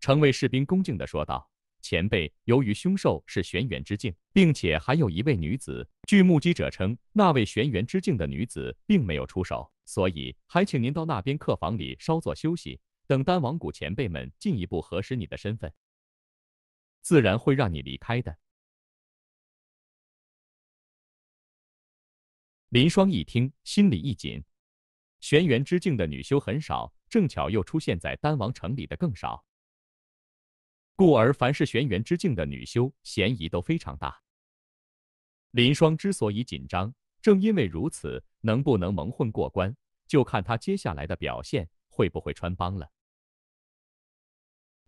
成为士兵恭敬地说道：“前辈，由于凶兽是玄元之境，并且还有一位女子。据目击者称，那位玄元之境的女子并没有出手，所以还请您到那边客房里稍作休息。”等丹王谷前辈们进一步核实你的身份，自然会让你离开的。林霜一听，心里一紧。玄元之境的女修很少，正巧又出现在丹王城里的更少，故而凡是玄元之境的女修，嫌疑都非常大。林霜之所以紧张，正因为如此，能不能蒙混过关，就看他接下来的表现会不会穿帮了。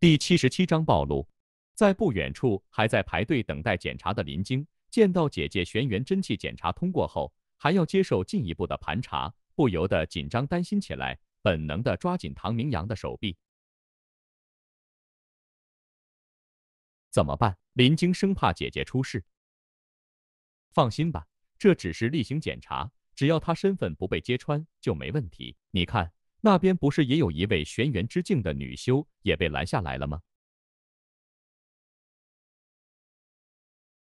第七十七章暴露。在不远处，还在排队等待检查的林晶，见到姐姐玄元真气检查通过后，还要接受进一步的盘查，不由得紧张担心起来，本能的抓紧唐明阳的手臂。怎么办？林晶生怕姐姐出事。放心吧，这只是例行检查，只要她身份不被揭穿就没问题。你看。那边不是也有一位玄元之境的女修也被拦下来了吗？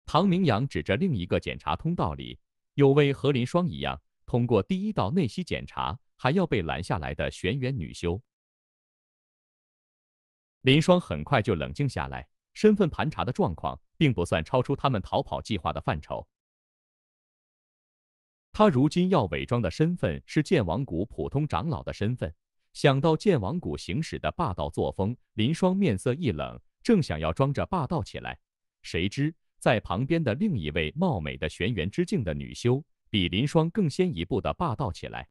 唐明阳指着另一个检查通道里有位和林霜一样通过第一道内息检查还要被拦下来的玄元女修。林霜很快就冷静下来，身份盘查的状况并不算超出他们逃跑计划的范畴。他如今要伪装的身份是剑王谷普通长老的身份。想到剑王谷行使的霸道作风，林霜面色一冷，正想要装着霸道起来，谁知在旁边的另一位貌美的玄元之境的女修，比林霜更先一步的霸道起来。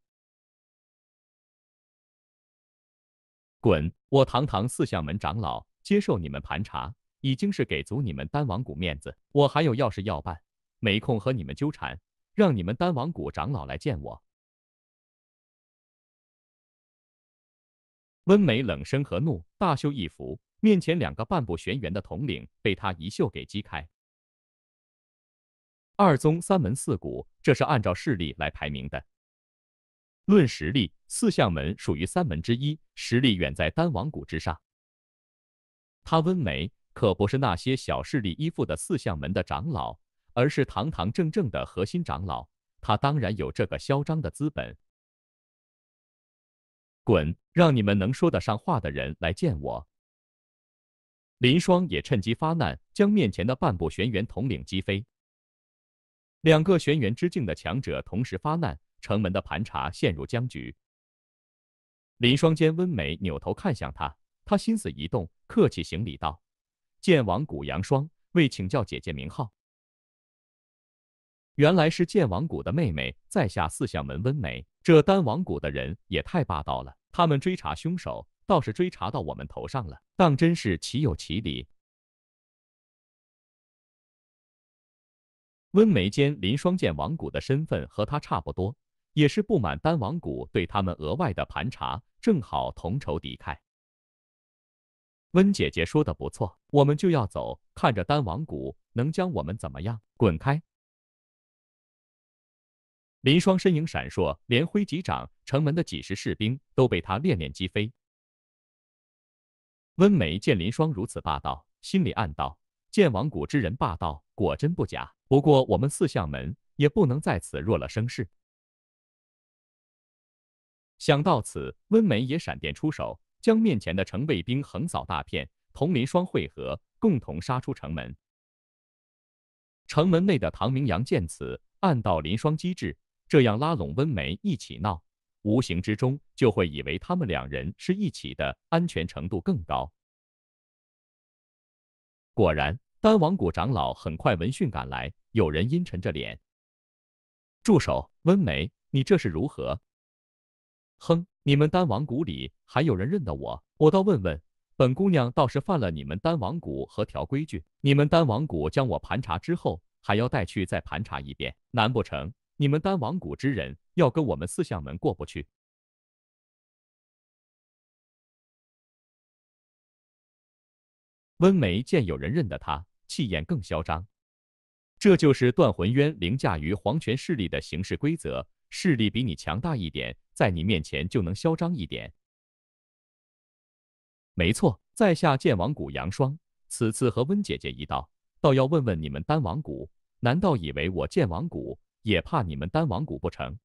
滚！我堂堂四象门长老接受你们盘查，已经是给足你们丹王谷面子，我还有要事要办，没空和你们纠缠。让你们丹王谷长老来见我。温梅冷声和怒，大袖一拂，面前两个半步玄元的统领被他一袖给击开。二宗三门四谷，这是按照势力来排名的。论实力，四象门属于三门之一，实力远在丹王谷之上。他温梅可不是那些小势力依附的四象门的长老。而是堂堂正正的核心长老，他当然有这个嚣张的资本。滚！让你们能说得上话的人来见我。林霜也趁机发难，将面前的半步玄元统领击飞。两个玄元之境的强者同时发难，城门的盘查陷入僵局。林霜见温梅扭头看向他，他心思一动，客气行礼道：“剑王谷阳霜，为请教姐姐名号。”原来是剑王谷的妹妹，在下四象门温梅。这丹王谷的人也太霸道了，他们追查凶手，倒是追查到我们头上了，当真是岂有其理。温梅间，林霜剑王谷的身份和他差不多，也是不满丹王谷对他们额外的盘查，正好同仇敌忾。温姐姐说的不错，我们就要走，看着丹王谷能将我们怎么样？滚开！林霜身影闪烁，连挥几掌，城门的几十士兵都被他连连击飞。温梅见林霜如此霸道，心里暗道：剑王谷之人霸道，果真不假。不过我们四象门也不能在此弱了声势。想到此，温梅也闪电出手，将面前的城卫兵横扫大片，同林霜汇合，共同杀出城门。城门内的唐明阳见此，暗道林霜机智。这样拉拢温梅一起闹，无形之中就会以为他们两人是一起的，安全程度更高。果然，丹王谷长老很快闻讯赶来，有人阴沉着脸：“住手，温梅，你这是如何？”“哼，你们丹王谷里还有人认得我？我倒问问，本姑娘倒是犯了你们丹王谷和条规矩？你们丹王谷将我盘查之后，还要带去再盘查一遍，难不成？”你们丹王谷之人要跟我们四象门过不去？温梅见有人认得他，气焰更嚣张。这就是断魂渊凌驾于皇权势力的行事规则，势力比你强大一点，在你面前就能嚣张一点。没错，在下剑王谷杨霜，此次和温姐姐一道，倒要问问你们丹王谷，难道以为我剑王谷？也怕你们丹王谷不成。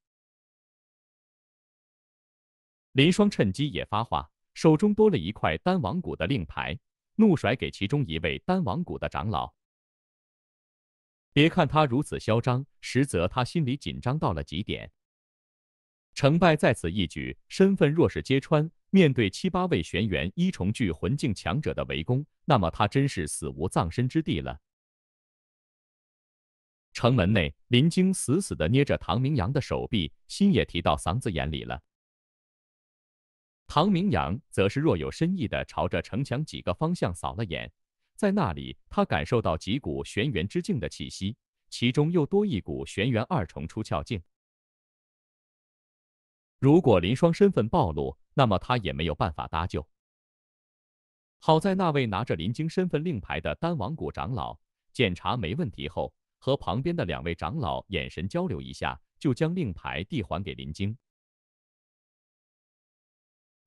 林霜趁机也发话，手中多了一块丹王谷的令牌，怒甩给其中一位丹王谷的长老。别看他如此嚣张，实则他心里紧张到了极点。成败在此一举，身份若是揭穿，面对七八位玄元一重聚魂境强者的围攻，那么他真是死无葬身之地了。城门内，林晶死死地捏着唐明阳的手臂，心也提到嗓子眼里了。唐明阳则是若有深意地朝着城墙几个方向扫了眼，在那里他感受到几股玄元之境的气息，其中又多一股玄元二重出窍境。如果林霜身份暴露，那么他也没有办法搭救。好在那位拿着林晶身份令牌的丹王谷长老检查没问题后。和旁边的两位长老眼神交流一下，就将令牌递还给林晶。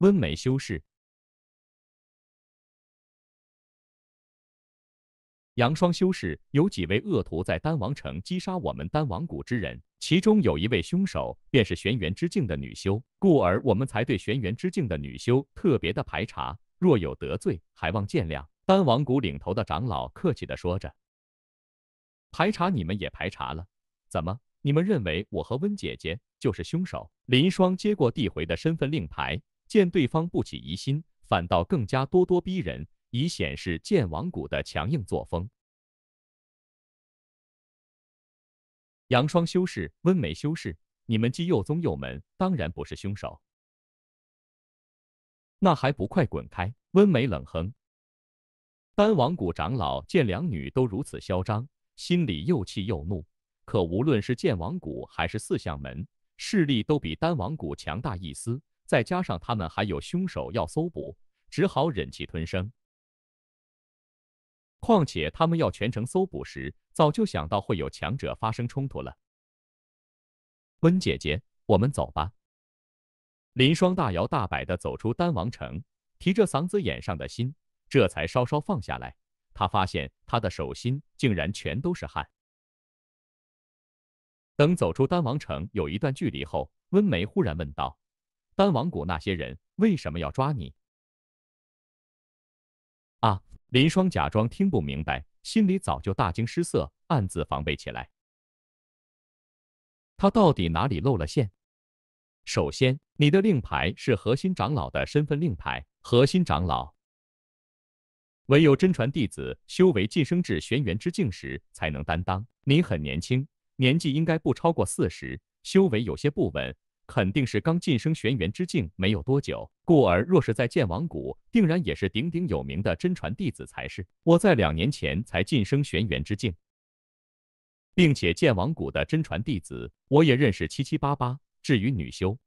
温梅修士，杨双修士，有几位恶徒在丹王城击杀我们丹王谷之人，其中有一位凶手便是玄元之境的女修，故而我们才对玄元之境的女修特别的排查。若有得罪，还望见谅。丹王谷领头的长老客气的说着。排查你们也排查了，怎么？你们认为我和温姐姐就是凶手？林霜接过递回的身份令牌，见对方不起疑心，反倒更加咄咄逼人，以显示剑王谷的强硬作风。杨双修士，温梅修士，你们既又宗又门，当然不是凶手。那还不快滚开！温梅冷哼。丹王谷长老见两女都如此嚣张。心里又气又怒，可无论是剑王谷还是四象门，势力都比丹王谷强大一丝，再加上他们还有凶手要搜捕，只好忍气吞声。况且他们要全城搜捕时，早就想到会有强者发生冲突了。温姐姐，我们走吧。林霜大摇大摆地走出丹王城，提着嗓子眼上的心，这才稍稍放下来。他发现他的手心竟然全都是汗。等走出丹王城有一段距离后，温梅忽然问道：“丹王谷那些人为什么要抓你？”啊！林霜假装听不明白，心里早就大惊失色，暗自防备起来。他到底哪里露了馅？首先，你的令牌是核心长老的身份令牌，核心长老。唯有真传弟子修为晋升至玄元之境时，才能担当。你很年轻，年纪应该不超过四十，修为有些不稳，肯定是刚晋升玄元之境没有多久。故而，若是在剑王谷，定然也是鼎鼎有名的真传弟子才是。我在两年前才晋升玄元之境，并且剑王谷的真传弟子我也认识七七八八。至于女修，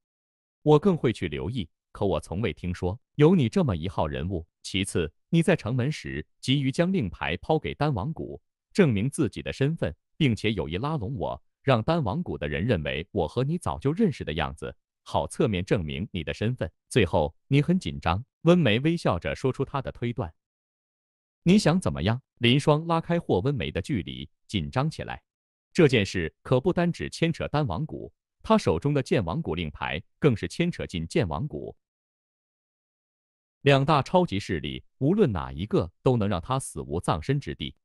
我更会去留意，可我从未听说有你这么一号人物。其次。你在城门时急于将令牌抛给丹王谷，证明自己的身份，并且有意拉拢我，让丹王谷的人认为我和你早就认识的样子，好侧面证明你的身份。最后，你很紧张。温梅微笑着说出她的推断。你想怎么样？林霜拉开霍温梅的距离，紧张起来。这件事可不单只牵扯丹王谷，他手中的剑王谷令牌更是牵扯进剑王谷。两大超级势力，无论哪一个都能让他死无葬身之地。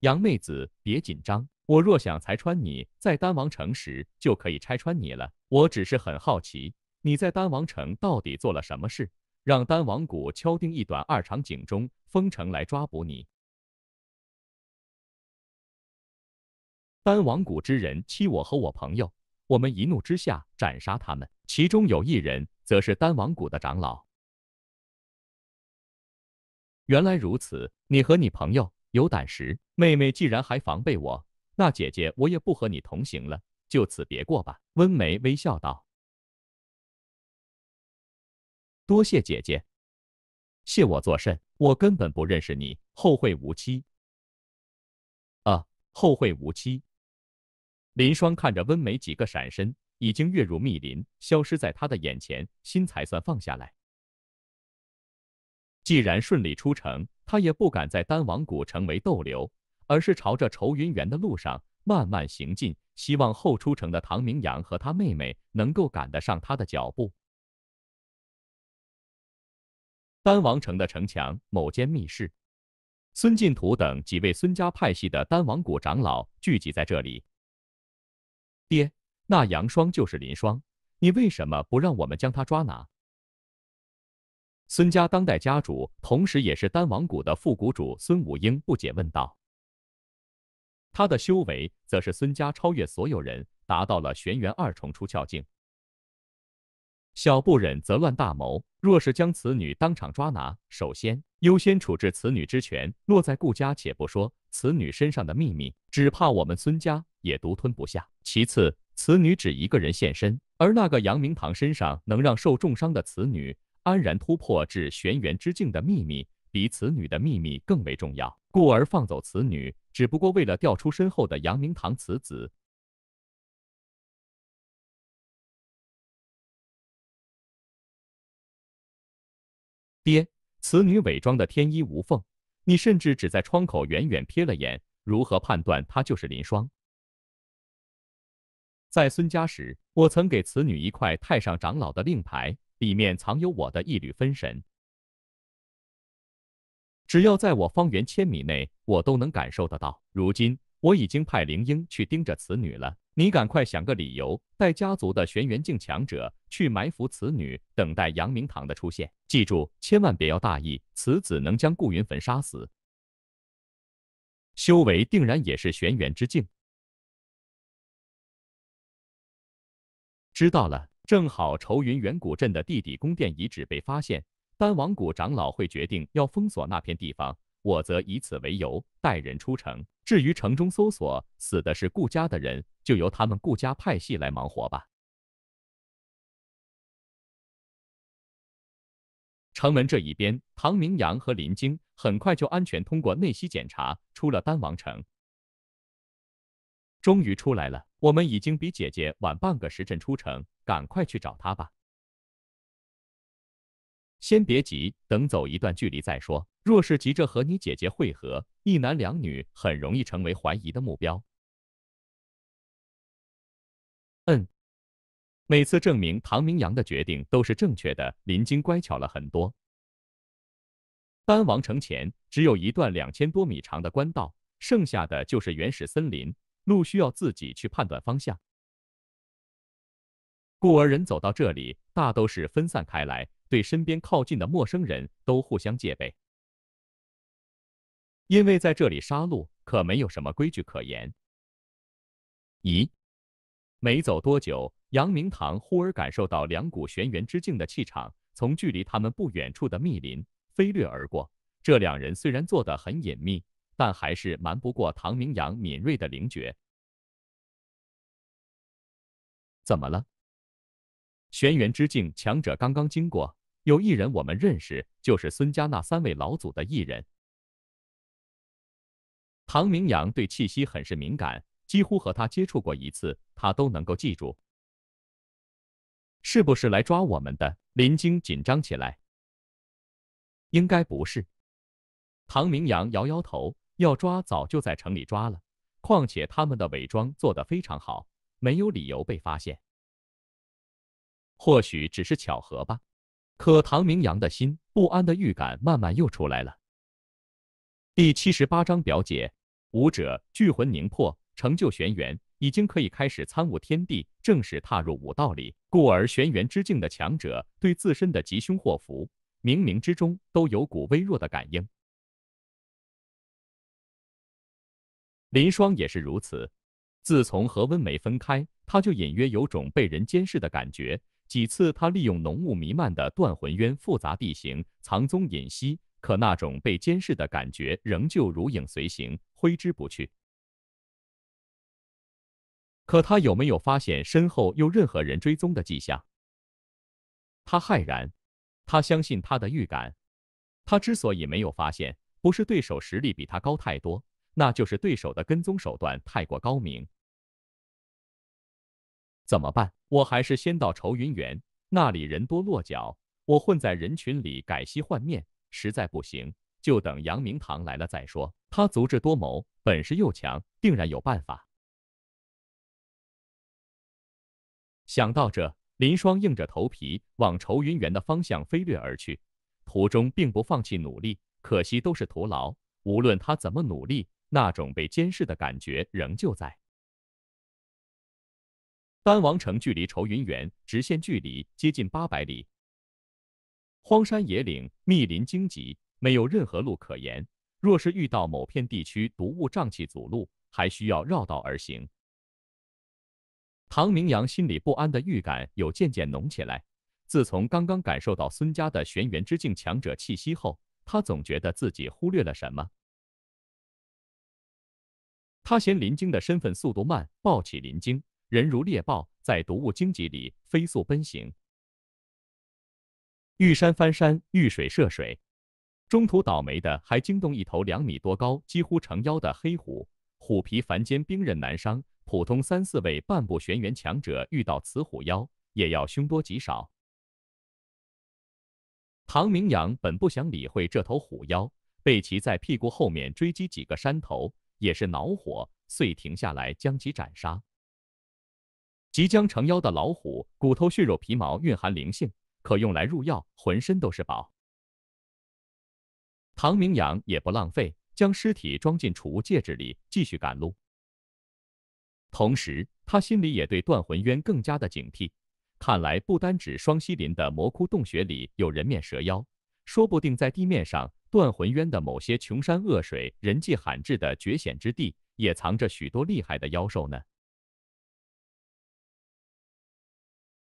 杨妹子，别紧张。我若想拆穿你，在丹王城时就可以拆穿你了。我只是很好奇，你在丹王城到底做了什么事，让丹王谷敲定一短二长警钟，封城来抓捕你？丹王谷之人欺我和我朋友，我们一怒之下斩杀他们。其中有一人，则是丹王谷的长老。原来如此，你和你朋友有胆识。妹妹既然还防备我，那姐姐我也不和你同行了，就此别过吧。温梅微笑道：“多谢姐姐，谢我作甚？我根本不认识你。后会无期。”啊，后会无期。林霜看着温梅几个闪身，已经跃入密林，消失在他的眼前，心才算放下来。既然顺利出城，他也不敢在丹王谷成为逗留，而是朝着愁云园的路上慢慢行进，希望后出城的唐明阳和他妹妹能够赶得上他的脚步。丹王城的城墙某间密室，孙进土等几位孙家派系的丹王谷长老聚集在这里。爹，那杨霜就是林霜，你为什么不让我们将他抓拿？孙家当代家主，同时也是丹王谷的副谷主孙武英不解问道：“他的修为，则是孙家超越所有人，达到了玄元二重出窍境。小不忍则乱大谋，若是将此女当场抓拿，首先优先处置此女之权落在顾家，且不说此女身上的秘密，只怕我们孙家也独吞不下。其次，此女只一个人现身，而那个杨明堂身上能让受重伤的此女。”安然突破至玄元之境的秘密，比此女的秘密更为重要，故而放走此女，只不过为了调出身后的杨明堂此子。爹，此女伪装的天衣无缝，你甚至只在窗口远远瞥了眼，如何判断她就是林霜？在孙家时，我曾给此女一块太上长老的令牌。里面藏有我的一缕分神，只要在我方圆千米内，我都能感受得到。如今我已经派灵英去盯着此女了，你赶快想个理由，带家族的玄元境强者去埋伏此女，等待杨明堂的出现。记住，千万别要大意，此子能将顾云坟杀死，修为定然也是玄元之境。知道了。正好愁云远古镇的地底宫殿遗址被发现，丹王谷长老会决定要封锁那片地方，我则以此为由带人出城。至于城中搜索死的是顾家的人，就由他们顾家派系来忙活吧。城门这一边，唐明阳和林晶很快就安全通过内息检查，出了丹王城，终于出来了。我们已经比姐姐晚半个时辰出城，赶快去找她吧。先别急，等走一段距离再说。若是急着和你姐姐会合，一男两女很容易成为怀疑的目标。嗯，每次证明唐明阳的决定都是正确的。林晶乖巧了很多。丹王城前只有一段两千多米长的官道，剩下的就是原始森林。路需要自己去判断方向，故而人走到这里，大都是分散开来，对身边靠近的陌生人都互相戒备，因为在这里杀戮可没有什么规矩可言。咦，没走多久，杨明堂忽而感受到两股玄元之境的气场从距离他们不远处的密林飞掠而过，这两人虽然做的很隐秘。但还是瞒不过唐明阳敏锐的灵觉。怎么了？玄元之境强者刚刚经过，有一人我们认识，就是孙家那三位老祖的异人。唐明阳对气息很是敏感，几乎和他接触过一次，他都能够记住。是不是来抓我们的？林晶紧张起来。应该不是。唐明阳摇摇头。要抓早就在城里抓了，况且他们的伪装做得非常好，没有理由被发现。或许只是巧合吧。可唐明阳的心不安的预感慢慢又出来了。第七十八章，表姐，武者聚魂凝魄，成就玄元，已经可以开始参悟天地，正式踏入武道里。故而玄元之境的强者，对自身的吉凶祸福，冥冥之中都有股微弱的感应。林霜也是如此。自从和温梅分开，他就隐约有种被人监视的感觉。几次，他利用浓雾弥漫的断魂渊复杂地形藏踪隐息，可那种被监视的感觉仍旧如影随形，挥之不去。可他有没有发现身后有任何人追踪的迹象？他骇然，他相信他的预感。他之所以没有发现，不是对手实力比他高太多。那就是对手的跟踪手段太过高明，怎么办？我还是先到愁云园那里人多落脚，我混在人群里改戏换面。实在不行，就等杨明堂来了再说。他足智多谋，本事又强，定然有办法。想到这，林霜硬着头皮往愁云园的方向飞掠而去，途中并不放弃努力，可惜都是徒劳。无论他怎么努力。那种被监视的感觉仍旧在。丹王城距离愁云园直线距离接近八百里，荒山野岭、密林荆棘，没有任何路可言。若是遇到某片地区毒雾瘴气阻路，还需要绕道而行。唐明阳心里不安的预感有渐渐浓起来。自从刚刚感受到孙家的玄元之境强者气息后，他总觉得自己忽略了什么。他嫌林晶的身份速度慢，抱起林晶，人如猎豹，在毒雾荆棘里飞速奔行。遇山翻山，遇水涉水，中途倒霉的还惊动一头两米多高、几乎成妖的黑虎。虎皮凡间兵刃难伤，普通三四位半步玄元强者遇到此虎妖，也要凶多吉少。唐明阳本不想理会这头虎妖，被骑在屁股后面追击几个山头。也是恼火，遂停下来将其斩杀。即将成妖的老虎骨头、血肉、皮毛蕴含灵性，可用来入药，浑身都是宝。唐明阳也不浪费，将尸体装进储物戒指里，继续赶路。同时，他心里也对断魂渊更加的警惕。看来，不单指双溪林的魔窟洞穴里有人面蛇妖，说不定在地面上。断魂渊的某些穷山恶水、人迹罕至的绝险之地，也藏着许多厉害的妖兽呢。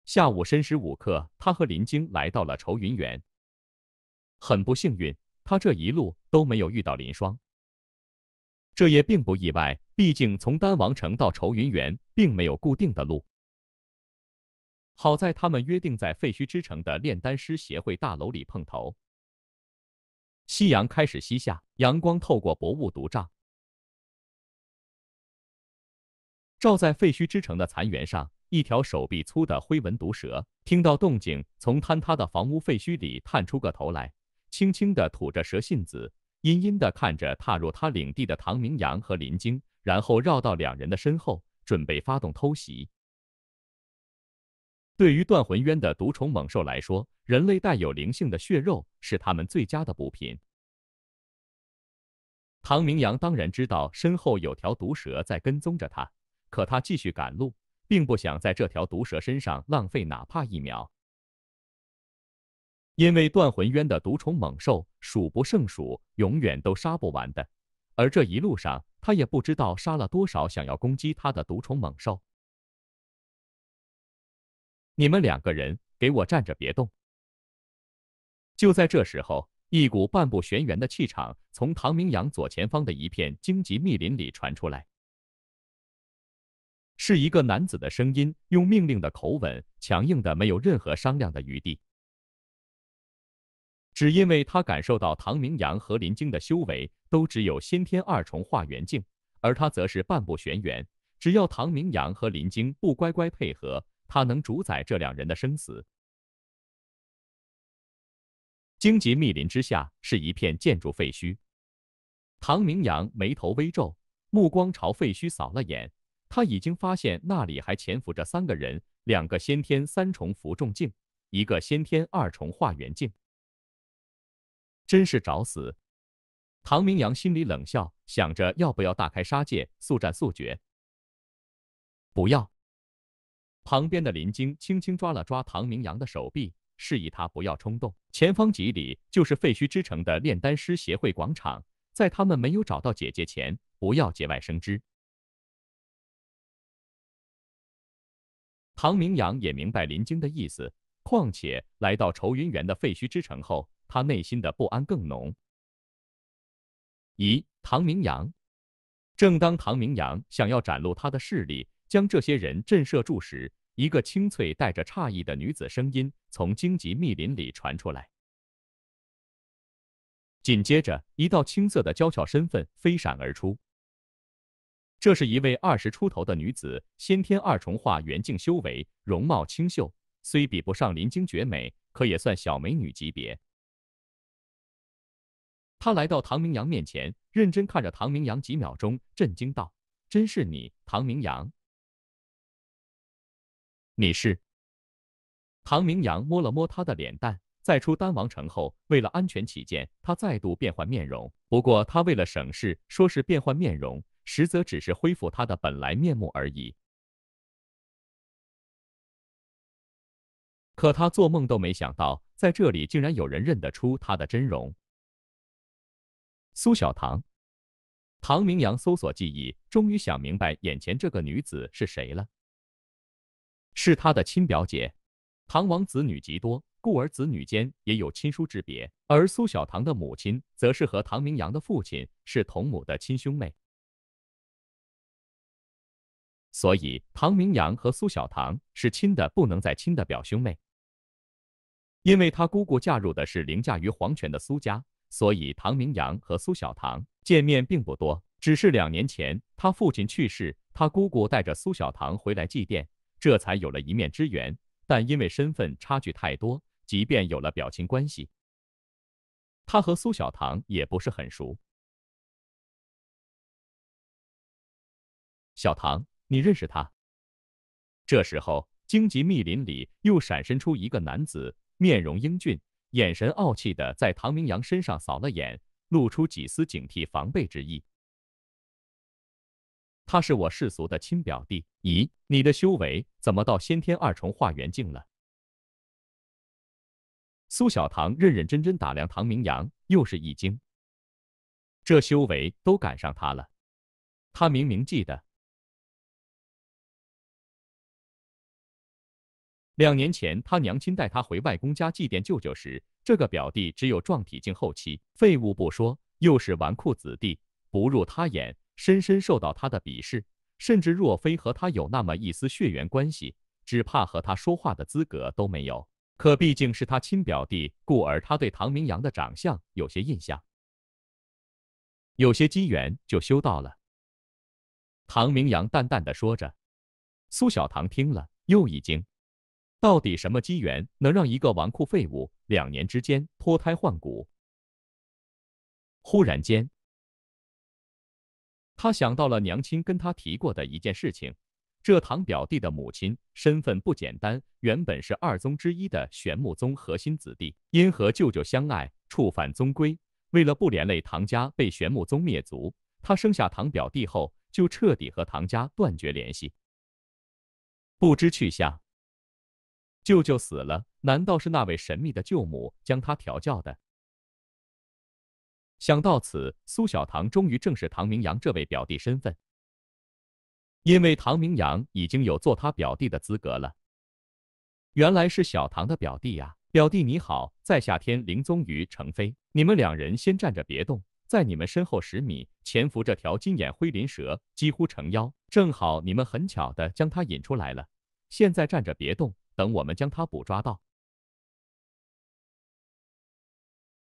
下午申时五刻，他和林晶来到了愁云园。很不幸运，他这一路都没有遇到林霜。这也并不意外，毕竟从丹王城到愁云园，并没有固定的路。好在他们约定在废墟之城的炼丹师协会大楼里碰头。夕阳开始西下，阳光透过薄雾独照，照在废墟之城的残垣上。一条手臂粗的灰纹毒蛇听到动静，从坍塌的房屋废墟里探出个头来，轻轻的吐着蛇信子，阴阴的看着踏入他领地的唐明阳和林晶，然后绕到两人的身后，准备发动偷袭。对于断魂渊的毒虫猛兽来说，人类带有灵性的血肉是他们最佳的补品。唐明阳当然知道身后有条毒蛇在跟踪着他，可他继续赶路，并不想在这条毒蛇身上浪费哪怕一秒，因为断魂渊的毒虫猛兽数不胜数，永远都杀不完的。而这一路上，他也不知道杀了多少想要攻击他的毒虫猛兽。你们两个人给我站着别动！就在这时候，一股半步玄元的气场从唐明阳左前方的一片荆棘密林里传出来，是一个男子的声音，用命令的口吻，强硬的没有任何商量的余地。只因为他感受到唐明阳和林晶的修为都只有先天二重化元境，而他则是半步玄元，只要唐明阳和林晶不乖乖配合。他能主宰这两人的生死。荆棘密林之下是一片建筑废墟，唐明阳眉头微皱，目光朝废墟扫了眼，他已经发现那里还潜伏着三个人，两个先天三重扶重镜，一个先天二重化缘镜，真是找死！唐明阳心里冷笑，想着要不要大开杀戒，速战速决？不要。旁边的林晶轻轻抓了抓唐明阳的手臂，示意他不要冲动。前方几里就是废墟之城的炼丹师协会广场，在他们没有找到姐姐前，不要节外生枝。唐明阳也明白林晶的意思，况且来到愁云园的废墟之城后，他内心的不安更浓。咦，唐明阳！正当唐明阳想要展露他的势力，将这些人震慑住时，一个清脆带着诧异的女子声音从荆棘密林里传出来，紧接着一道青色的娇俏身份飞闪而出。这是一位二十出头的女子，先天二重化元境修为，容貌清秀，虽比不上林晶绝美，可也算小美女级别。她来到唐明阳面前，认真看着唐明阳几秒钟，震惊道：“真是你，唐明阳！”你是唐明阳，摸了摸他的脸蛋。在出丹王城后，为了安全起见，他再度变换面容。不过，他为了省事，说是变换面容，实则只是恢复他的本来面目而已。可他做梦都没想到，在这里竟然有人认得出他的真容。苏小棠，唐明阳搜索记忆，终于想明白眼前这个女子是谁了。是他的亲表姐，唐王子女极多，故而子女间也有亲疏之别。而苏小棠的母亲则是和唐明阳的父亲是同母的亲兄妹，所以唐明阳和苏小棠是亲的不能再亲的表兄妹。因为他姑姑嫁入的是凌驾于皇权的苏家，所以唐明阳和苏小棠见面并不多，只是两年前他父亲去世，他姑姑带着苏小棠回来祭奠。这才有了一面之缘，但因为身份差距太多，即便有了表亲关系，他和苏小唐也不是很熟。小唐，你认识他？这时候，荆棘密林里又闪身出一个男子，面容英俊，眼神傲气的在唐明阳身上扫了眼，露出几丝警惕、防备之意。他是我世俗的亲表弟。咦，你的修为怎么到先天二重化元境了？苏小唐认认真真打量唐明阳，又是一惊。这修为都赶上他了。他明明记得，两年前他娘亲带他回外公家祭奠舅舅时，这个表弟只有壮体境后期，废物不说，又是纨绔子弟，不入他眼。深深受到他的鄙视，甚至若非和他有那么一丝血缘关系，只怕和他说话的资格都没有。可毕竟是他亲表弟，故而他对唐明阳的长相有些印象，有些机缘就修到了。唐明阳淡淡的说着，苏小棠听了又一惊：到底什么机缘能让一个纨绔废物两年之间脱胎换骨？忽然间。他想到了娘亲跟他提过的一件事情，这堂表弟的母亲身份不简单，原本是二宗之一的玄木宗核心子弟，因和舅舅相爱触犯宗规，为了不连累唐家被玄木宗灭族。他生下堂表弟后就彻底和唐家断绝联系，不知去向。舅舅死了，难道是那位神秘的舅母将他调教的？想到此，苏小唐终于正视唐明阳这位表弟身份。因为唐明阳已经有做他表弟的资格了。原来是小唐的表弟呀，表弟你好，在下天灵宗于程飞。你们两人先站着别动，在你们身后十米潜伏着条金眼灰鳞蛇，几乎成妖，正好你们很巧的将它引出来了。现在站着别动，等我们将它捕抓到，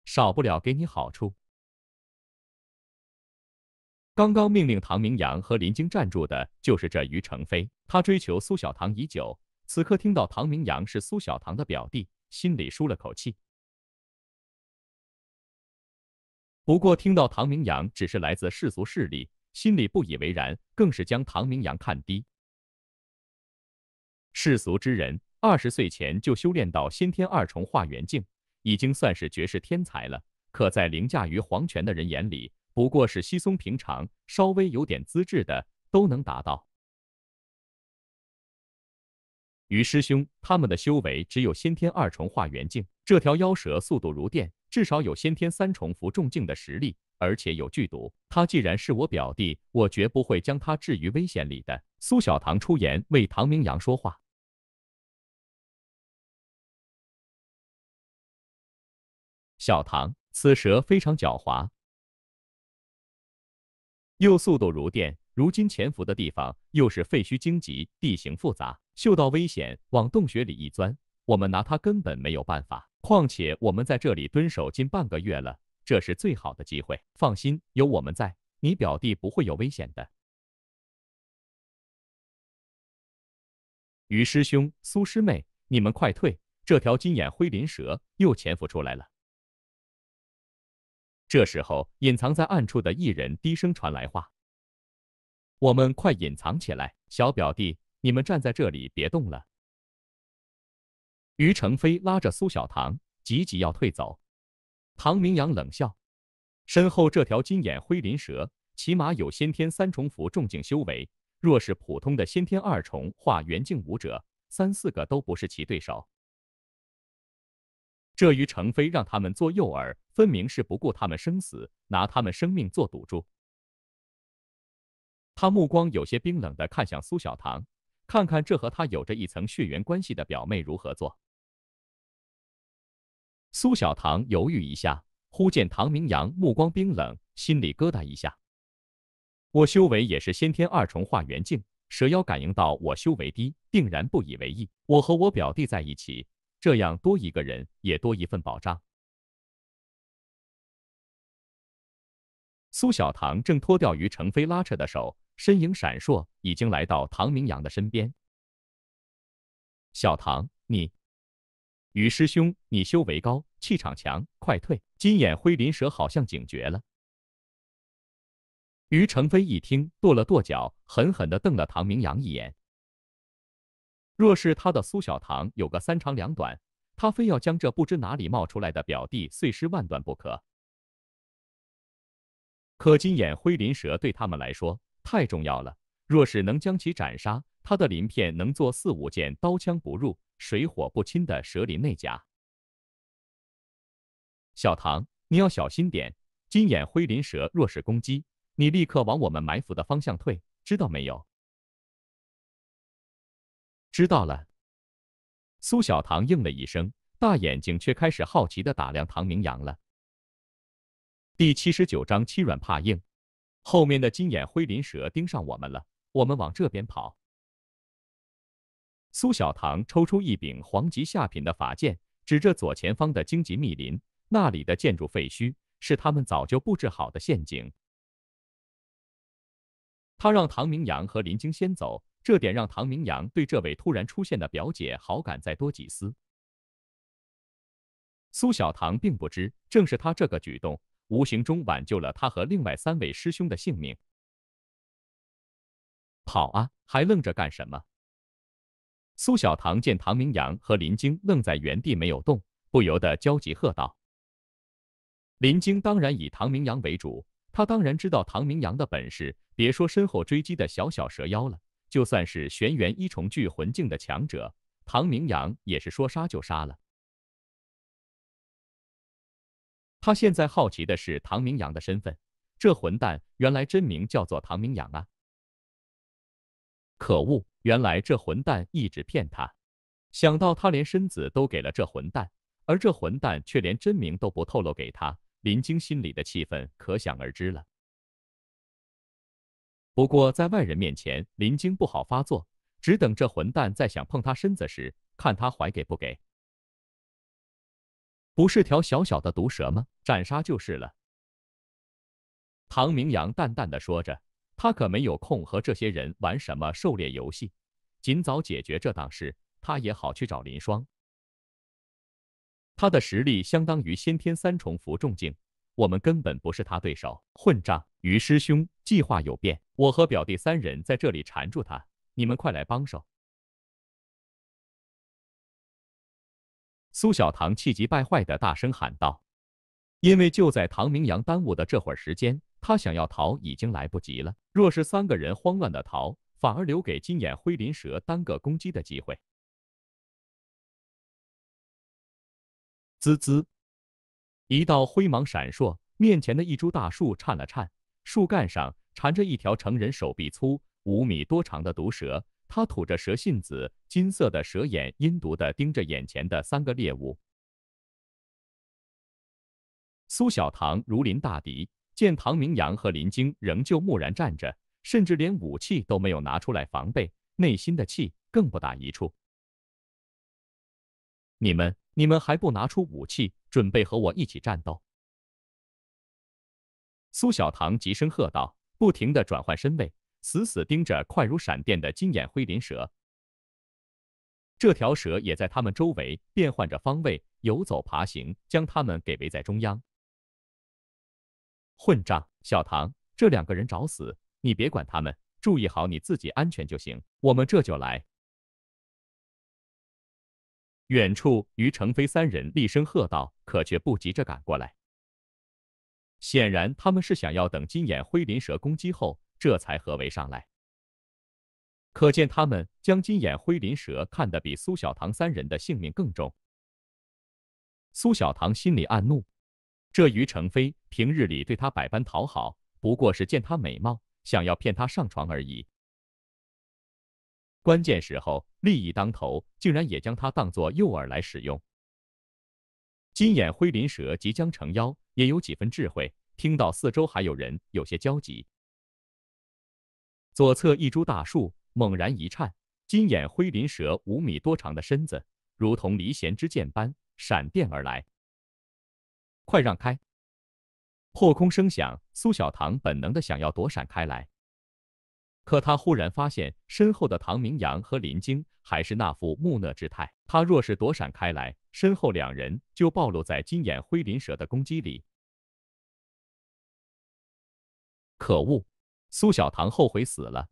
少不了给你好处。刚刚命令唐明阳和林晶站住的，就是这于承飞。他追求苏小棠已久，此刻听到唐明阳是苏小棠的表弟，心里舒了口气。不过听到唐明阳只是来自世俗势力，心里不以为然，更是将唐明阳看低。世俗之人，二十岁前就修炼到先天二重化元境，已经算是绝世天才了。可在凌驾于皇权的人眼里，不过是稀松平常，稍微有点资质的都能达到。于师兄，他们的修为只有先天二重化元境，这条妖蛇速度如电，至少有先天三重浮重境的实力，而且有剧毒。他既然是我表弟，我绝不会将他置于危险里的。苏小唐出言为唐明阳说话。小唐，此蛇非常狡猾。又速度如电，如今潜伏的地方又是废墟荆棘，地形复杂，嗅到危险往洞穴里一钻，我们拿它根本没有办法。况且我们在这里蹲守近半个月了，这是最好的机会。放心，有我们在，你表弟不会有危险的。于师兄，苏师妹，你们快退！这条金眼灰鳞蛇又潜伏出来了。这时候，隐藏在暗处的一人低声传来话：“我们快隐藏起来，小表弟，你们站在这里别动了。”于成飞拉着苏小棠，急急要退走。唐明阳冷笑：“身后这条金眼灰鳞蛇，起码有先天三重符重境修为，若是普通的先天二重化元境武者，三四个都不是其对手。”这于成飞让他们做诱饵。分明是不顾他们生死，拿他们生命做赌注。他目光有些冰冷的看向苏小棠，看看这和他有着一层血缘关系的表妹如何做。苏小棠犹豫一下，忽见唐明阳目光冰冷，心里咯哒一下。我修为也是先天二重化元境，蛇妖感应到我修为低，定然不以为意。我和我表弟在一起，这样多一个人，也多一份保障。苏小唐正脱掉于成飞拉扯的手，身影闪烁，已经来到唐明阳的身边。小唐，你，于师兄，你修为高，气场强，快退！金眼灰鳞蛇好像警觉了。于成飞一听，跺了跺脚，狠狠地瞪了唐明阳一眼。若是他的苏小唐有个三长两短，他非要将这不知哪里冒出来的表弟碎尸万段不可。可金眼灰鳞蛇对他们来说太重要了，若是能将其斩杀，它的鳞片能做四五件刀枪不入、水火不侵的蛇鳞内甲。小唐，你要小心点，金眼灰鳞蛇若是攻击，你立刻往我们埋伏的方向退，知道没有？知道了。苏小唐应了一声，大眼睛却开始好奇地打量唐明阳了。第七十九章欺软怕硬。后面的金眼灰鳞蛇盯上我们了，我们往这边跑。苏小棠抽出一柄黄级下品的法剑，指着左前方的荆棘密林，那里的建筑废墟是他们早就布置好的陷阱。他让唐明阳和林晶先走，这点让唐明阳对这位突然出现的表姐好感再多几丝。苏小棠并不知，正是他这个举动。无形中挽救了他和另外三位师兄的性命。跑啊！还愣着干什么？苏小棠见唐明阳和林晶愣在原地没有动，不由得焦急喝道：“林晶当然以唐明阳为主，他当然知道唐明阳的本事。别说身后追击的小小蛇妖了，就算是玄元一重聚魂境的强者，唐明阳也是说杀就杀了。”他现在好奇的是唐明阳的身份，这混蛋原来真名叫做唐明阳啊！可恶，原来这混蛋一直骗他，想到他连身子都给了这混蛋，而这混蛋却连真名都不透露给他，林晶心里的气愤可想而知了。不过在外人面前，林晶不好发作，只等这混蛋再想碰他身子时，看他还给不给。不是条小小的毒蛇吗？斩杀就是了。唐明阳淡淡的说着，他可没有空和这些人玩什么狩猎游戏，尽早解决这档事，他也好去找林霜。他的实力相当于先天三重符重境，我们根本不是他对手。混账！于师兄，计划有变，我和表弟三人在这里缠住他，你们快来帮手。苏小唐气急败坏地大声喊道：“因为就在唐明阳耽误的这会儿时间，他想要逃已经来不及了。若是三个人慌乱的逃，反而留给金眼灰鳞蛇单个攻击的机会。”滋滋，一道灰芒闪烁，面前的一株大树颤了颤，树干上缠着一条成人手臂粗、五米多长的毒蛇。他吐着蛇信子，金色的蛇眼阴毒地盯着眼前的三个猎物。苏小棠如临大敌，见唐明阳和林晶仍旧木然站着，甚至连武器都没有拿出来防备，内心的气更不打一处。你们，你们还不拿出武器，准备和我一起战斗？苏小棠急声喝道，不停地转换身位。死死盯着快如闪电的金眼灰鳞蛇，这条蛇也在他们周围变换着方位游走爬行，将他们给围在中央。混账，小唐，这两个人找死，你别管他们，注意好你自己安全就行。我们这就来。远处于成飞三人厉声喝道，可却不急着赶过来，显然他们是想要等金眼灰鳞蛇攻击后。这才合围上来，可见他们将金眼灰鳞蛇看得比苏小棠三人的性命更重。苏小棠心里暗怒，这于成飞平日里对他百般讨好，不过是见他美貌，想要骗他上床而已。关键时候利益当头，竟然也将他当作诱饵来使用。金眼灰鳞蛇即将成妖，也有几分智慧，听到四周还有人，有些焦急。左侧一株大树猛然一颤，金眼灰鳞蛇五米多长的身子如同离弦之箭般闪电而来。快让开！破空声响，苏小棠本能的想要躲闪开来，可他忽然发现身后的唐明阳和林晶还是那副木讷之态。他若是躲闪开来，身后两人就暴露在金眼灰鳞蛇的攻击里。可恶！苏小棠后悔死了，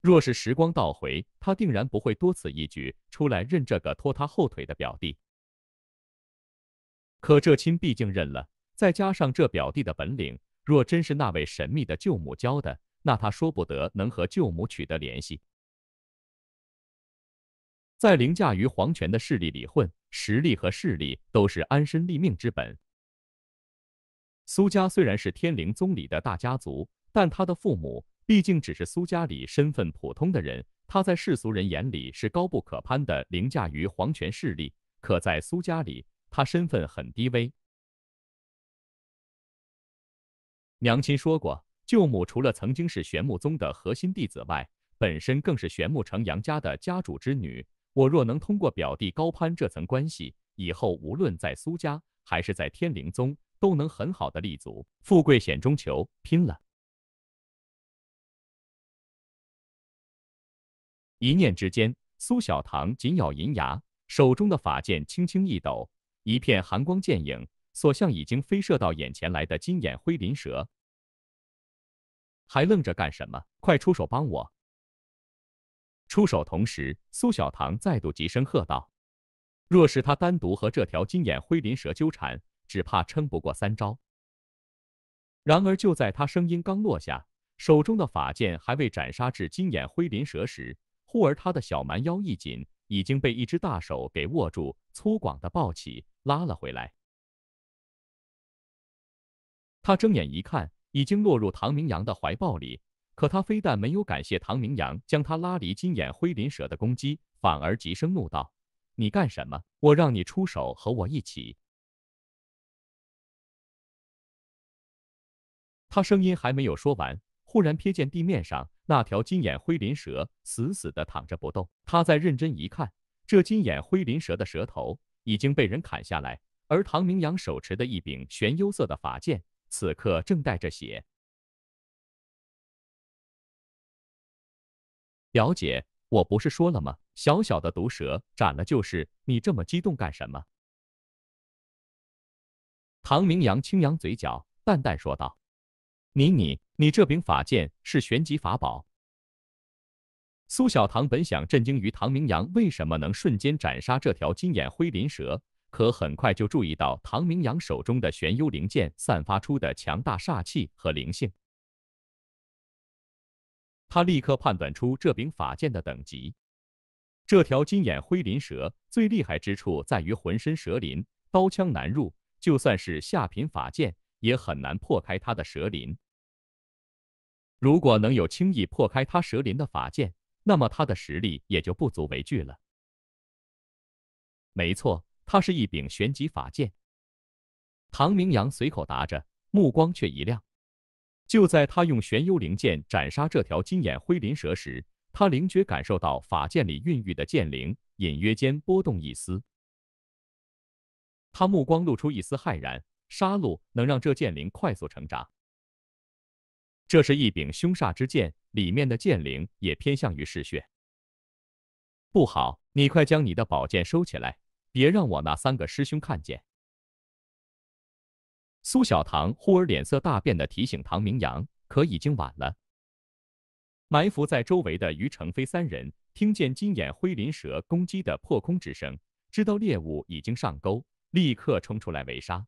若是时光倒回，他定然不会多此一举出来认这个拖他后腿的表弟。可这亲毕竟认了，再加上这表弟的本领，若真是那位神秘的舅母教的，那他说不得能和舅母取得联系。在凌驾于皇权的势力里混，实力和势力都是安身立命之本。苏家虽然是天灵宗里的大家族。但他的父母毕竟只是苏家里身份普通的人，他在世俗人眼里是高不可攀的，凌驾于皇权势力。可在苏家里，他身份很低微。娘亲说过，舅母除了曾经是玄牧宗的核心弟子外，本身更是玄牧城杨家的家主之女。我若能通过表弟高攀这层关系，以后无论在苏家还是在天灵宗，都能很好的立足。富贵险中求，拼了！一念之间，苏小棠紧咬银牙，手中的法剑轻轻一抖，一片寒光剑影所向，已经飞射到眼前来的金眼灰鳞蛇。还愣着干什么？快出手帮我！出手同时，苏小棠再度急声喝道：“若是他单独和这条金眼灰鳞蛇纠缠，只怕撑不过三招。”然而就在他声音刚落下，手中的法剑还未斩杀至金眼灰鳞蛇时，忽而，他的小蛮腰一紧，已经被一只大手给握住，粗犷的抱起，拉了回来。他睁眼一看，已经落入唐明阳的怀抱里。可他非但没有感谢唐明阳将他拉离金眼灰鳞蛇的攻击，反而急声怒道：“你干什么？我让你出手和我一起。”他声音还没有说完，忽然瞥见地面上。那条金眼灰鳞蛇死死地躺着不动。他再认真一看，这金眼灰鳞蛇的蛇头已经被人砍下来，而唐明阳手持的一柄玄幽色的法剑，此刻正带着血。表姐，我不是说了吗？小小的毒蛇，斩了就是。你这么激动干什么？唐明阳轻扬嘴角，淡淡说道。你你你这柄法剑是玄级法宝。苏小唐本想震惊于唐明阳为什么能瞬间斩杀这条金眼灰鳞蛇，可很快就注意到唐明阳手中的玄幽灵剑散发出的强大煞气和灵性，他立刻判断出这柄法剑的等级。这条金眼灰鳞蛇最厉害之处在于浑身蛇鳞，刀枪难入，就算是下品法剑也很难破开它的蛇鳞。如果能有轻易破开他蛇鳞的法剑，那么他的实力也就不足为惧了。没错，它是一柄玄级法剑。唐明阳随口答着，目光却一亮。就在他用玄幽灵剑斩杀这条金眼灰鳞蛇时，他灵觉感受到法剑里孕育的剑灵，隐约间波动一丝。他目光露出一丝骇然：杀戮能让这剑灵快速成长。这是一柄凶煞之剑，里面的剑灵也偏向于嗜血。不好，你快将你的宝剑收起来，别让我那三个师兄看见！苏小唐忽而脸色大变的提醒唐明阳，可已经晚了。埋伏在周围的于成飞三人听见金眼灰鳞蛇攻击的破空之声，知道猎物已经上钩，立刻冲出来围杀。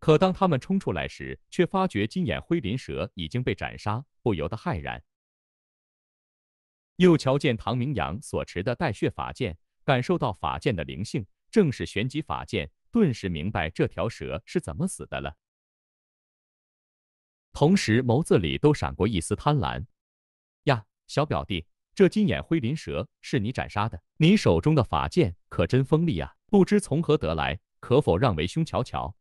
可当他们冲出来时，却发觉金眼灰鳞蛇已经被斩杀，不由得骇然。又瞧见唐明阳所持的带血法剑，感受到法剑的灵性，正是玄级法剑，顿时明白这条蛇是怎么死的了。同时，眸子里都闪过一丝贪婪。呀，小表弟，这金眼灰鳞蛇是你斩杀的？你手中的法剑可真锋利啊！不知从何得来？可否让为兄瞧瞧？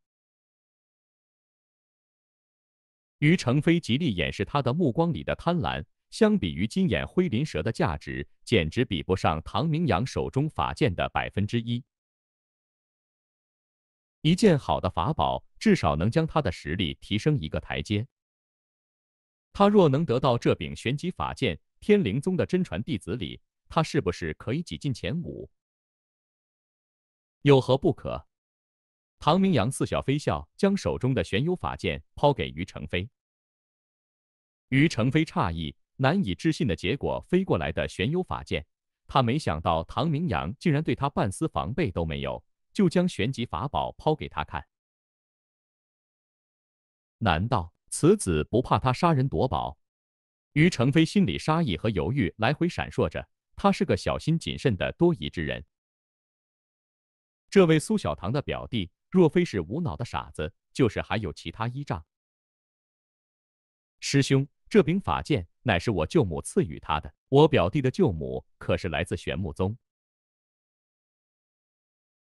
于成飞极力掩饰他的目光里的贪婪。相比于金眼灰鳞蛇的价值，简直比不上唐明阳手中法剑的百分之一。一件好的法宝，至少能将他的实力提升一个台阶。他若能得到这柄玄极法剑，天灵宗的真传弟子里，他是不是可以挤进前五？有何不可？唐明阳似笑非笑，将手中的玄幽法剑抛给于成飞。于成飞诧异、难以置信的结果飞过来的玄幽法剑，他没想到唐明阳竟然对他半丝防备都没有，就将玄级法宝抛给他看。难道此子不怕他杀人夺宝？于成飞心里杀意和犹豫来回闪烁着。他是个小心谨慎的多疑之人，这位苏小棠的表弟。若非是无脑的傻子，就是还有其他依仗。师兄，这柄法剑乃是我舅母赐予他的。我表弟的舅母可是来自玄木宗。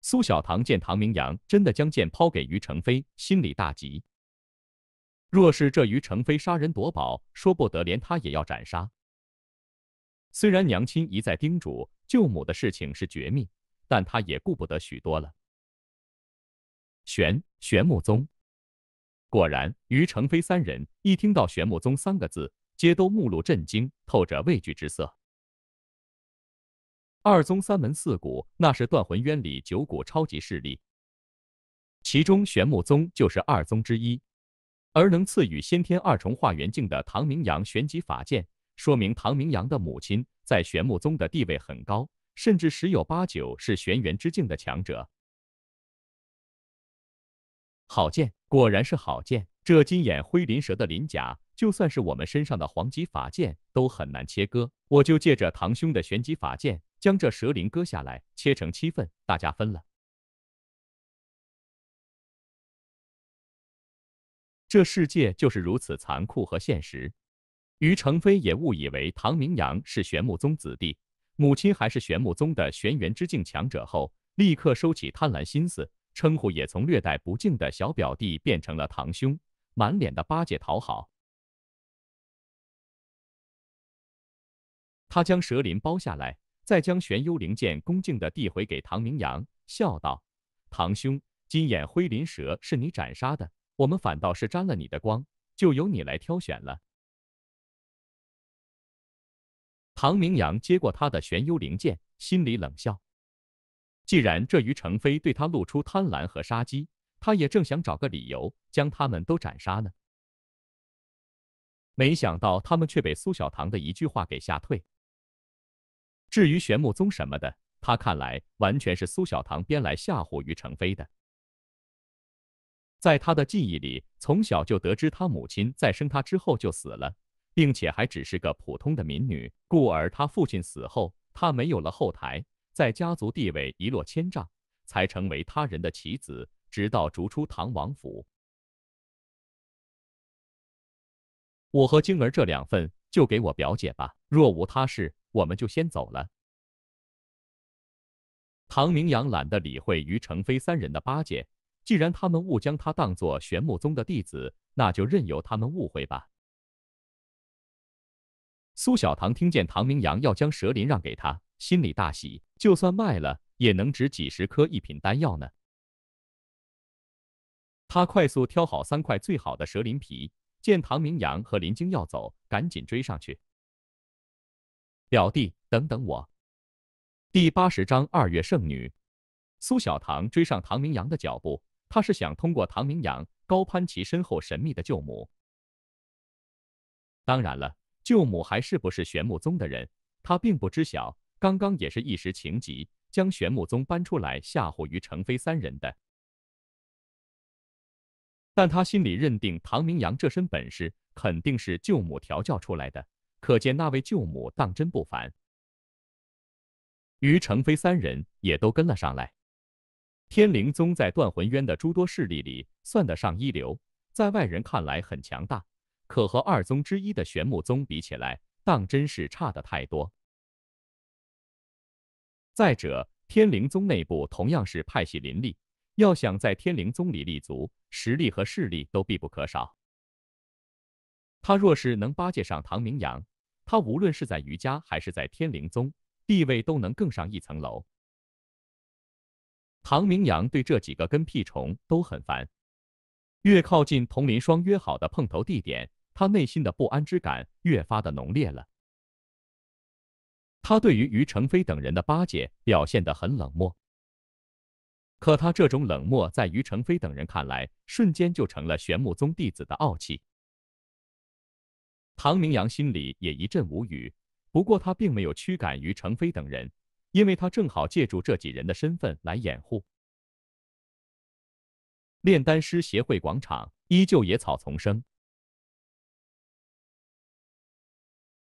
苏小棠见唐明阳真的将剑抛给于成飞，心里大急。若是这于成飞杀人夺宝，说不得连他也要斩杀。虽然娘亲一再叮嘱舅母的事情是绝密，但他也顾不得许多了。玄玄木宗果然，于成飞三人一听到“玄木宗”三个字，皆都目露震惊，透着畏惧之色。二宗三门四谷，那是断魂渊里九谷超级势力，其中玄木宗就是二宗之一。而能赐予先天二重化元境的唐明阳玄级法剑，说明唐明阳的母亲在玄木宗的地位很高，甚至十有八九是玄元之境的强者。好剑，果然是好剑！这金眼灰鳞蛇的鳞甲，就算是我们身上的黄级法剑都很难切割。我就借着堂兄的玄级法剑，将这蛇鳞割下来，切成七份，大家分了。这世界就是如此残酷和现实。于成飞也误以为唐明阳是玄木宗子弟，母亲还是玄木宗的玄元之境强者后，立刻收起贪婪心思。称呼也从略带不敬的小表弟变成了堂兄，满脸的巴结讨好。他将蛇鳞剥下来，再将玄幽灵剑恭敬的递回给唐明阳，笑道：“堂兄，金眼灰鳞蛇是你斩杀的，我们反倒是沾了你的光，就由你来挑选了。”唐明阳接过他的玄幽灵剑，心里冷笑。既然这于承飞对他露出贪婪和杀机，他也正想找个理由将他们都斩杀呢。没想到他们却被苏小棠的一句话给吓退。至于玄木宗什么的，他看来完全是苏小棠编来吓唬于成飞的。在他的记忆里，从小就得知他母亲在生他之后就死了，并且还只是个普通的民女，故而他父亲死后，他没有了后台。在家族地位一落千丈，才成为他人的棋子，直到逐出唐王府。我和晶儿这两份就给我表姐吧。若无他事，我们就先走了。唐明阳懒得理会于成飞三人的巴结，既然他们误将他当作玄牧宗的弟子，那就任由他们误会吧。苏小棠听见唐明阳要将蛇鳞让给他，心里大喜。就算卖了，也能值几十颗一品丹药呢。他快速挑好三块最好的蛇鳞皮，见唐明阳和林晶要走，赶紧追上去。表弟，等等我。第八十章二月圣女。苏小棠追上唐明阳的脚步，他是想通过唐明阳高攀其身后神秘的舅母。当然了，舅母还是不是玄木宗的人，他并不知晓。刚刚也是一时情急，将玄木宗搬出来吓唬于成飞三人的。但他心里认定唐明阳这身本事肯定是舅母调教出来的，可见那位舅母当真不凡。于成飞三人也都跟了上来。天灵宗在断魂渊的诸多势力里算得上一流，在外人看来很强大，可和二宗之一的玄木宗比起来，当真是差的太多。再者，天灵宗内部同样是派系林立，要想在天灵宗里立足，实力和势力都必不可少。他若是能巴结上唐明阳，他无论是在余家还是在天灵宗，地位都能更上一层楼。唐明阳对这几个跟屁虫都很烦，越靠近佟林霜约好的碰头地点，他内心的不安之感越发的浓烈了。他对于于成飞等人的巴结表现得很冷漠，可他这种冷漠在于成飞等人看来，瞬间就成了玄木宗弟子的傲气。唐明阳心里也一阵无语，不过他并没有驱赶于成飞等人，因为他正好借助这几人的身份来掩护。炼丹师协会广场依旧野草丛生，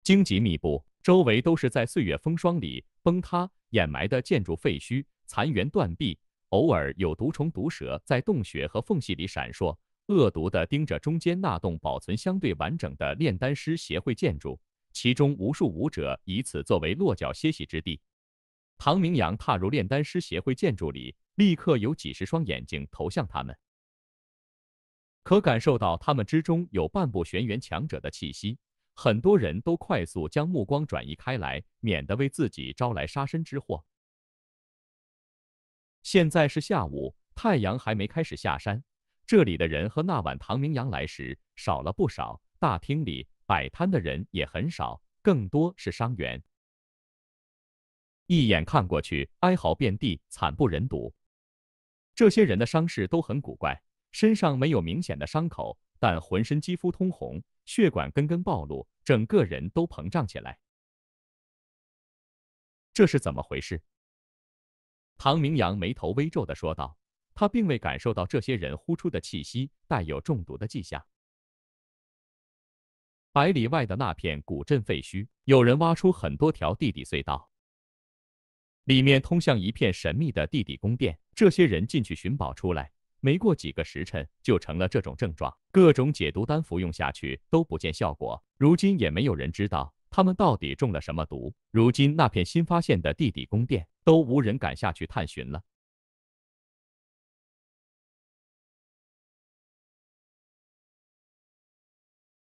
荆棘密布。周围都是在岁月风霜里崩塌掩埋的建筑废墟，残垣断壁。偶尔有毒虫毒蛇在洞穴和缝隙里闪烁，恶毒的盯着中间那栋保存相对完整的炼丹师协会建筑。其中无数武者以此作为落脚歇息之地。唐明阳踏入炼丹师协会建筑里，立刻有几十双眼睛投向他们，可感受到他们之中有半步玄元强者的气息。很多人都快速将目光转移开来，免得为自己招来杀身之祸。现在是下午，太阳还没开始下山，这里的人和那晚唐明阳来时少了不少。大厅里摆摊的人也很少，更多是伤员。一眼看过去，哀嚎遍地，惨不忍睹。这些人的伤势都很古怪，身上没有明显的伤口，但浑身肌肤通红。血管根根暴露，整个人都膨胀起来。这是怎么回事？唐明阳眉头微皱的说道。他并未感受到这些人呼出的气息带有中毒的迹象。百里外的那片古镇废墟，有人挖出很多条地底隧道，里面通向一片神秘的地底宫殿。这些人进去寻宝，出来。没过几个时辰，就成了这种症状，各种解毒丹服用下去都不见效果。如今也没有人知道他们到底中了什么毒。如今那片新发现的地底宫殿，都无人敢下去探寻了。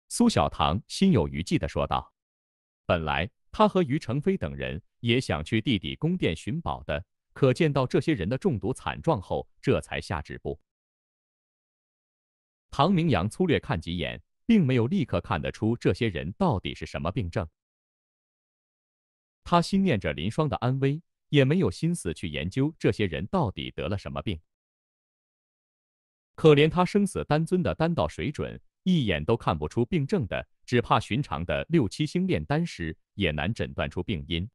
苏小棠心有余悸的说道：“本来他和于成飞等人也想去地底宫殿寻宝的。”可见到这些人的中毒惨状后，这才下止步。唐明阳粗略看几眼，并没有立刻看得出这些人到底是什么病症。他心念着林霜的安危，也没有心思去研究这些人到底得了什么病。可怜他生死丹尊的丹道水准，一眼都看不出病症的，只怕寻常的六七星炼丹师也难诊断出病因。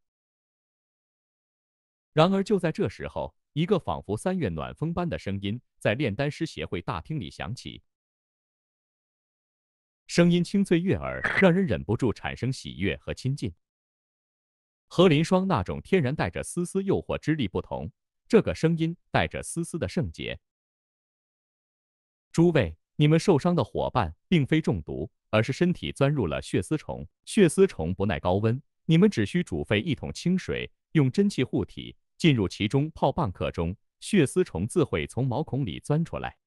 然而，就在这时候，一个仿佛三月暖风般的声音在炼丹师协会大厅里响起。声音清脆悦耳，让人忍不住产生喜悦和亲近。和林霜那种天然带着丝丝诱惑之力不同，这个声音带着丝丝的圣洁。诸位，你们受伤的伙伴并非中毒，而是身体钻入了血丝虫。血丝虫不耐高温，你们只需煮沸一桶清水，用真气护体。进入其中泡半刻钟，血丝虫自会从毛孔里钻出来。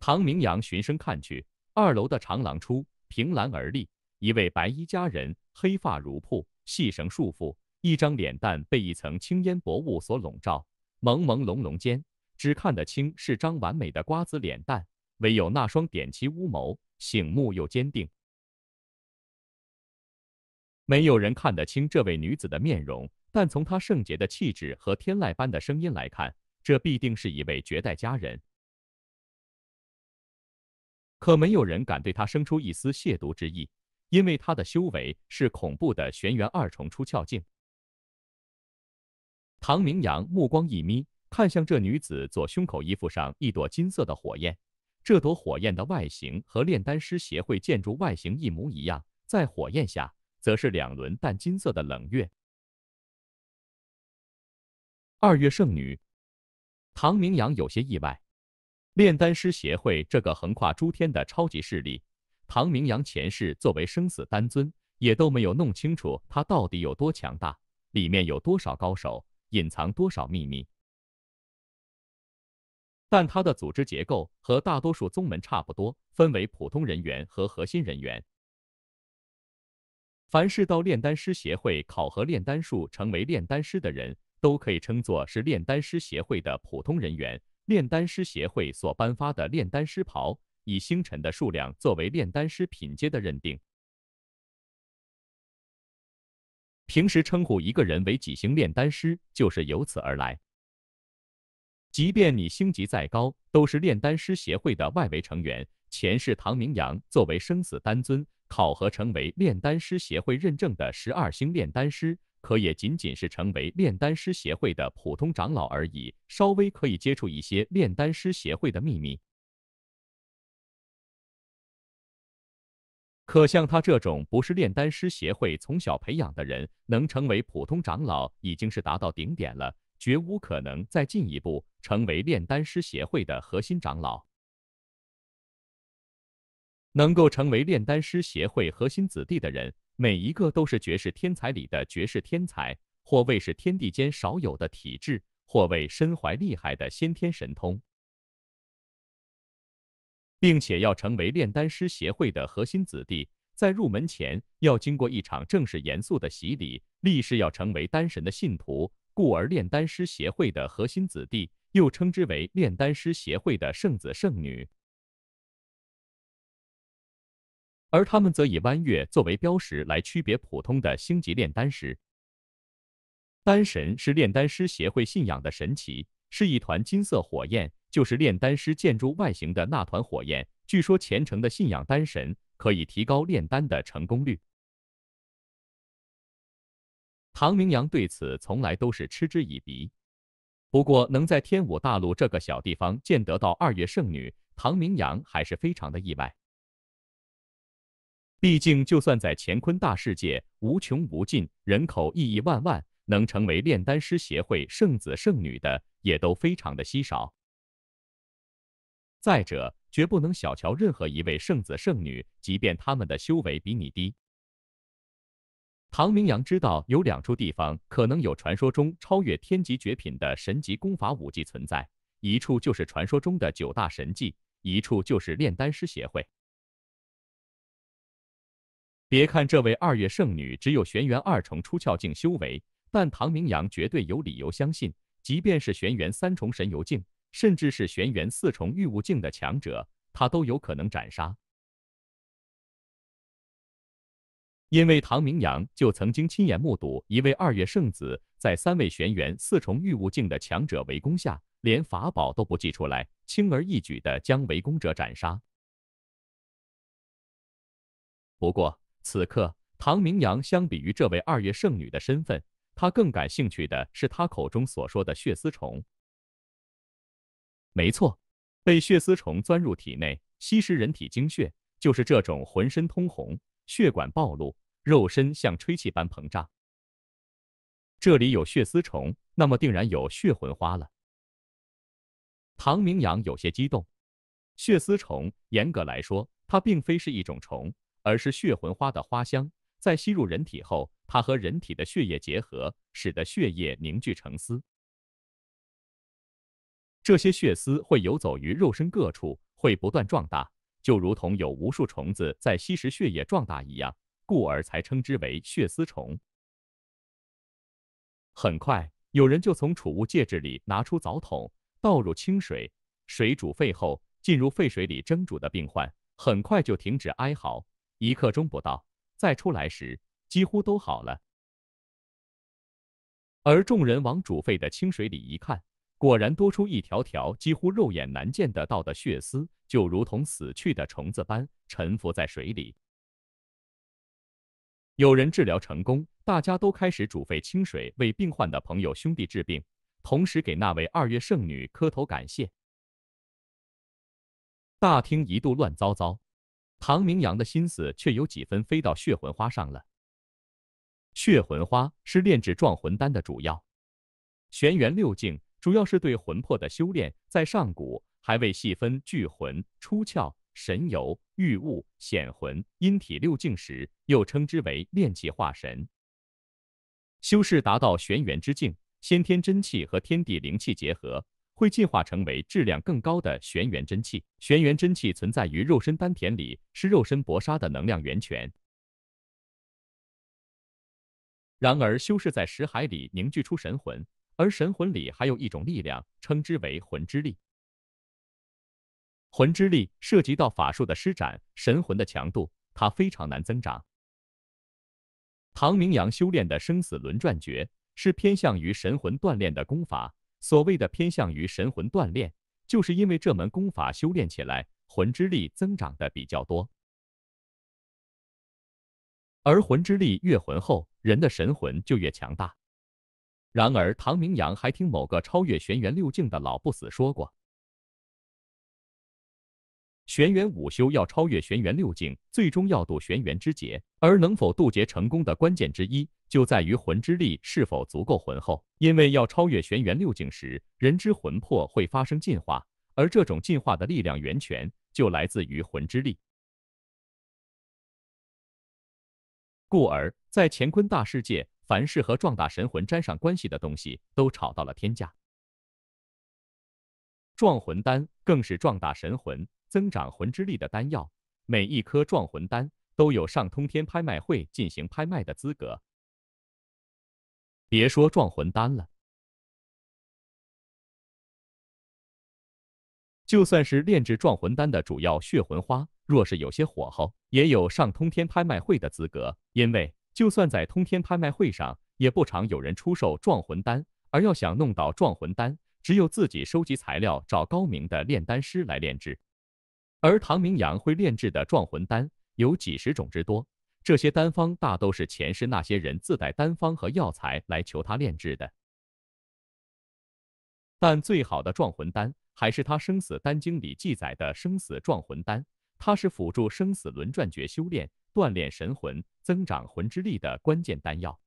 唐明阳循声看去，二楼的长廊出凭栏而立一位白衣佳人，黑发如瀑，细绳束缚，一张脸蛋被一层青烟薄雾所笼罩，朦朦胧胧间，只看得清是张完美的瓜子脸蛋，唯有那双点漆乌眸，醒目又坚定。没有人看得清这位女子的面容，但从她圣洁的气质和天籁般的声音来看，这必定是一位绝代佳人。可没有人敢对她生出一丝亵渎之意，因为她的修为是恐怖的玄元二重出窍境。唐明阳目光一眯，看向这女子左胸口衣服上一朵金色的火焰，这朵火焰的外形和炼丹师协会建筑外形一模一样，在火焰下。则是两轮淡金色的冷月。二月圣女唐明阳有些意外，炼丹师协会这个横跨诸天的超级势力，唐明阳前世作为生死丹尊，也都没有弄清楚他到底有多强大，里面有多少高手，隐藏多少秘密。但他的组织结构和大多数宗门差不多，分为普通人员和核心人员。凡是到炼丹师协会考核炼丹术，成为炼丹师的人，都可以称作是炼丹师协会的普通人员。炼丹师协会所颁发的炼丹师袍，以星辰的数量作为炼丹师品阶的认定。平时称呼一个人为几星炼丹师，就是由此而来。即便你星级再高，都是炼丹师协会的外围成员。前世唐明阳作为生死丹尊。考核成为炼丹师协会认证的十二星炼丹师，可也仅仅是成为炼丹师协会的普通长老而已，稍微可以接触一些炼丹师协会的秘密。可像他这种不是炼丹师协会从小培养的人，能成为普通长老已经是达到顶点了，绝无可能再进一步成为炼丹师协会的核心长老。能够成为炼丹师协会核心子弟的人，每一个都是绝世天才里的绝世天才，或为是天地间少有的体质，或为身怀厉害的先天神通，并且要成为炼丹师协会的核心子弟，在入门前要经过一场正式严肃的洗礼，立誓要成为丹神的信徒，故而炼丹师协会的核心子弟又称之为炼丹师协会的圣子圣女。而他们则以弯月作为标识来区别普通的星级炼丹师。丹神是炼丹师协会信仰的神奇，是一团金色火焰，就是炼丹师建筑外形的那团火焰。据说虔诚的信仰丹神可以提高炼丹的成功率。唐明阳对此从来都是嗤之以鼻。不过能在天武大陆这个小地方见得到二月圣女，唐明阳还是非常的意外。毕竟，就算在乾坤大世界无穷无尽，人口亿亿万万，能成为炼丹师协会圣子圣女的，也都非常的稀少。再者，绝不能小瞧任何一位圣子圣女，即便他们的修为比你低。唐明阳知道，有两处地方可能有传说中超越天级绝品的神级功法武技存在，一处就是传说中的九大神技，一处就是炼丹师协会。别看这位二月圣女只有玄元二重出窍境修为，但唐明阳绝对有理由相信，即便是玄元三重神游境，甚至是玄元四重御物境的强者，他都有可能斩杀。因为唐明阳就曾经亲眼目睹一位二月圣子在三位玄元四重御物境的强者围攻下，连法宝都不祭出来，轻而易举的将围攻者斩杀。不过。此刻，唐明阳相比于这位二月圣女的身份，他更感兴趣的是他口中所说的血丝虫。没错，被血丝虫钻入体内，吸食人体精血，就是这种浑身通红、血管暴露、肉身像吹气般膨胀。这里有血丝虫，那么定然有血魂花了。唐明阳有些激动。血丝虫，严格来说，它并非是一种虫。而是血魂花的花香，在吸入人体后，它和人体的血液结合，使得血液凝聚成丝。这些血丝会游走于肉身各处，会不断壮大，就如同有无数虫子在吸食血液壮大一样，故而才称之为血丝虫。很快，有人就从储物戒指里拿出澡桶，倒入清水，水煮沸后，进入沸水里蒸煮的病患，很快就停止哀嚎。一刻钟不到，再出来时几乎都好了。而众人往煮沸的清水里一看，果然多出一条条几乎肉眼难见得到的血丝，就如同死去的虫子般沉浮在水里。有人治疗成功，大家都开始煮沸清水为病患的朋友兄弟治病，同时给那位二月圣女磕头感谢。大厅一度乱糟糟。唐明阳的心思却有几分飞到血魂花上了。血魂花是炼制壮魂丹的主药。玄元六境主要是对魂魄的修炼，在上古还未细分聚魂、出窍、神游、御物、显魂、阴体六境时，又称之为炼气化神。修士达到玄元之境，先天真气和天地灵气结合。会进化成为质量更高的玄元真气。玄元真气存在于肉身丹田里，是肉身搏杀的能量源泉。然而，修士在识海里凝聚出神魂，而神魂里还有一种力量，称之为魂之力。魂之力涉及到法术的施展、神魂的强度，它非常难增长。唐明阳修炼的生死轮转诀是偏向于神魂锻炼的功法。所谓的偏向于神魂锻炼，就是因为这门功法修炼起来，魂之力增长的比较多。而魂之力越浑厚，人的神魂就越强大。然而，唐明阳还听某个超越玄元六境的老不死说过。玄元五修要超越玄元六境，最终要渡玄元之劫，而能否渡劫成功的关键之一，就在于魂之力是否足够浑厚。因为要超越玄元六境时，人之魂魄会发生进化，而这种进化的力量源泉就来自于魂之力。故而，在乾坤大世界，凡是和壮大神魂沾上关系的东西，都炒到了天价。壮魂丹更是壮大神魂。增长魂之力的丹药，每一颗壮魂丹都有上通天拍卖会进行拍卖的资格。别说壮魂丹了，就算是炼制壮魂丹的主要血魂花，若是有些火候，也有上通天拍卖会的资格。因为就算在通天拍卖会上，也不常有人出售壮魂丹，而要想弄到壮魂丹，只有自己收集材料，找高明的炼丹师来炼制。而唐明阳会炼制的壮魂丹有几十种之多，这些丹方大都是前世那些人自带丹方和药材来求他炼制的。但最好的壮魂丹还是他《生死丹经》里记载的生死壮魂丹，它是辅助生死轮转诀修炼、锻炼神魂、增长魂之力的关键丹药。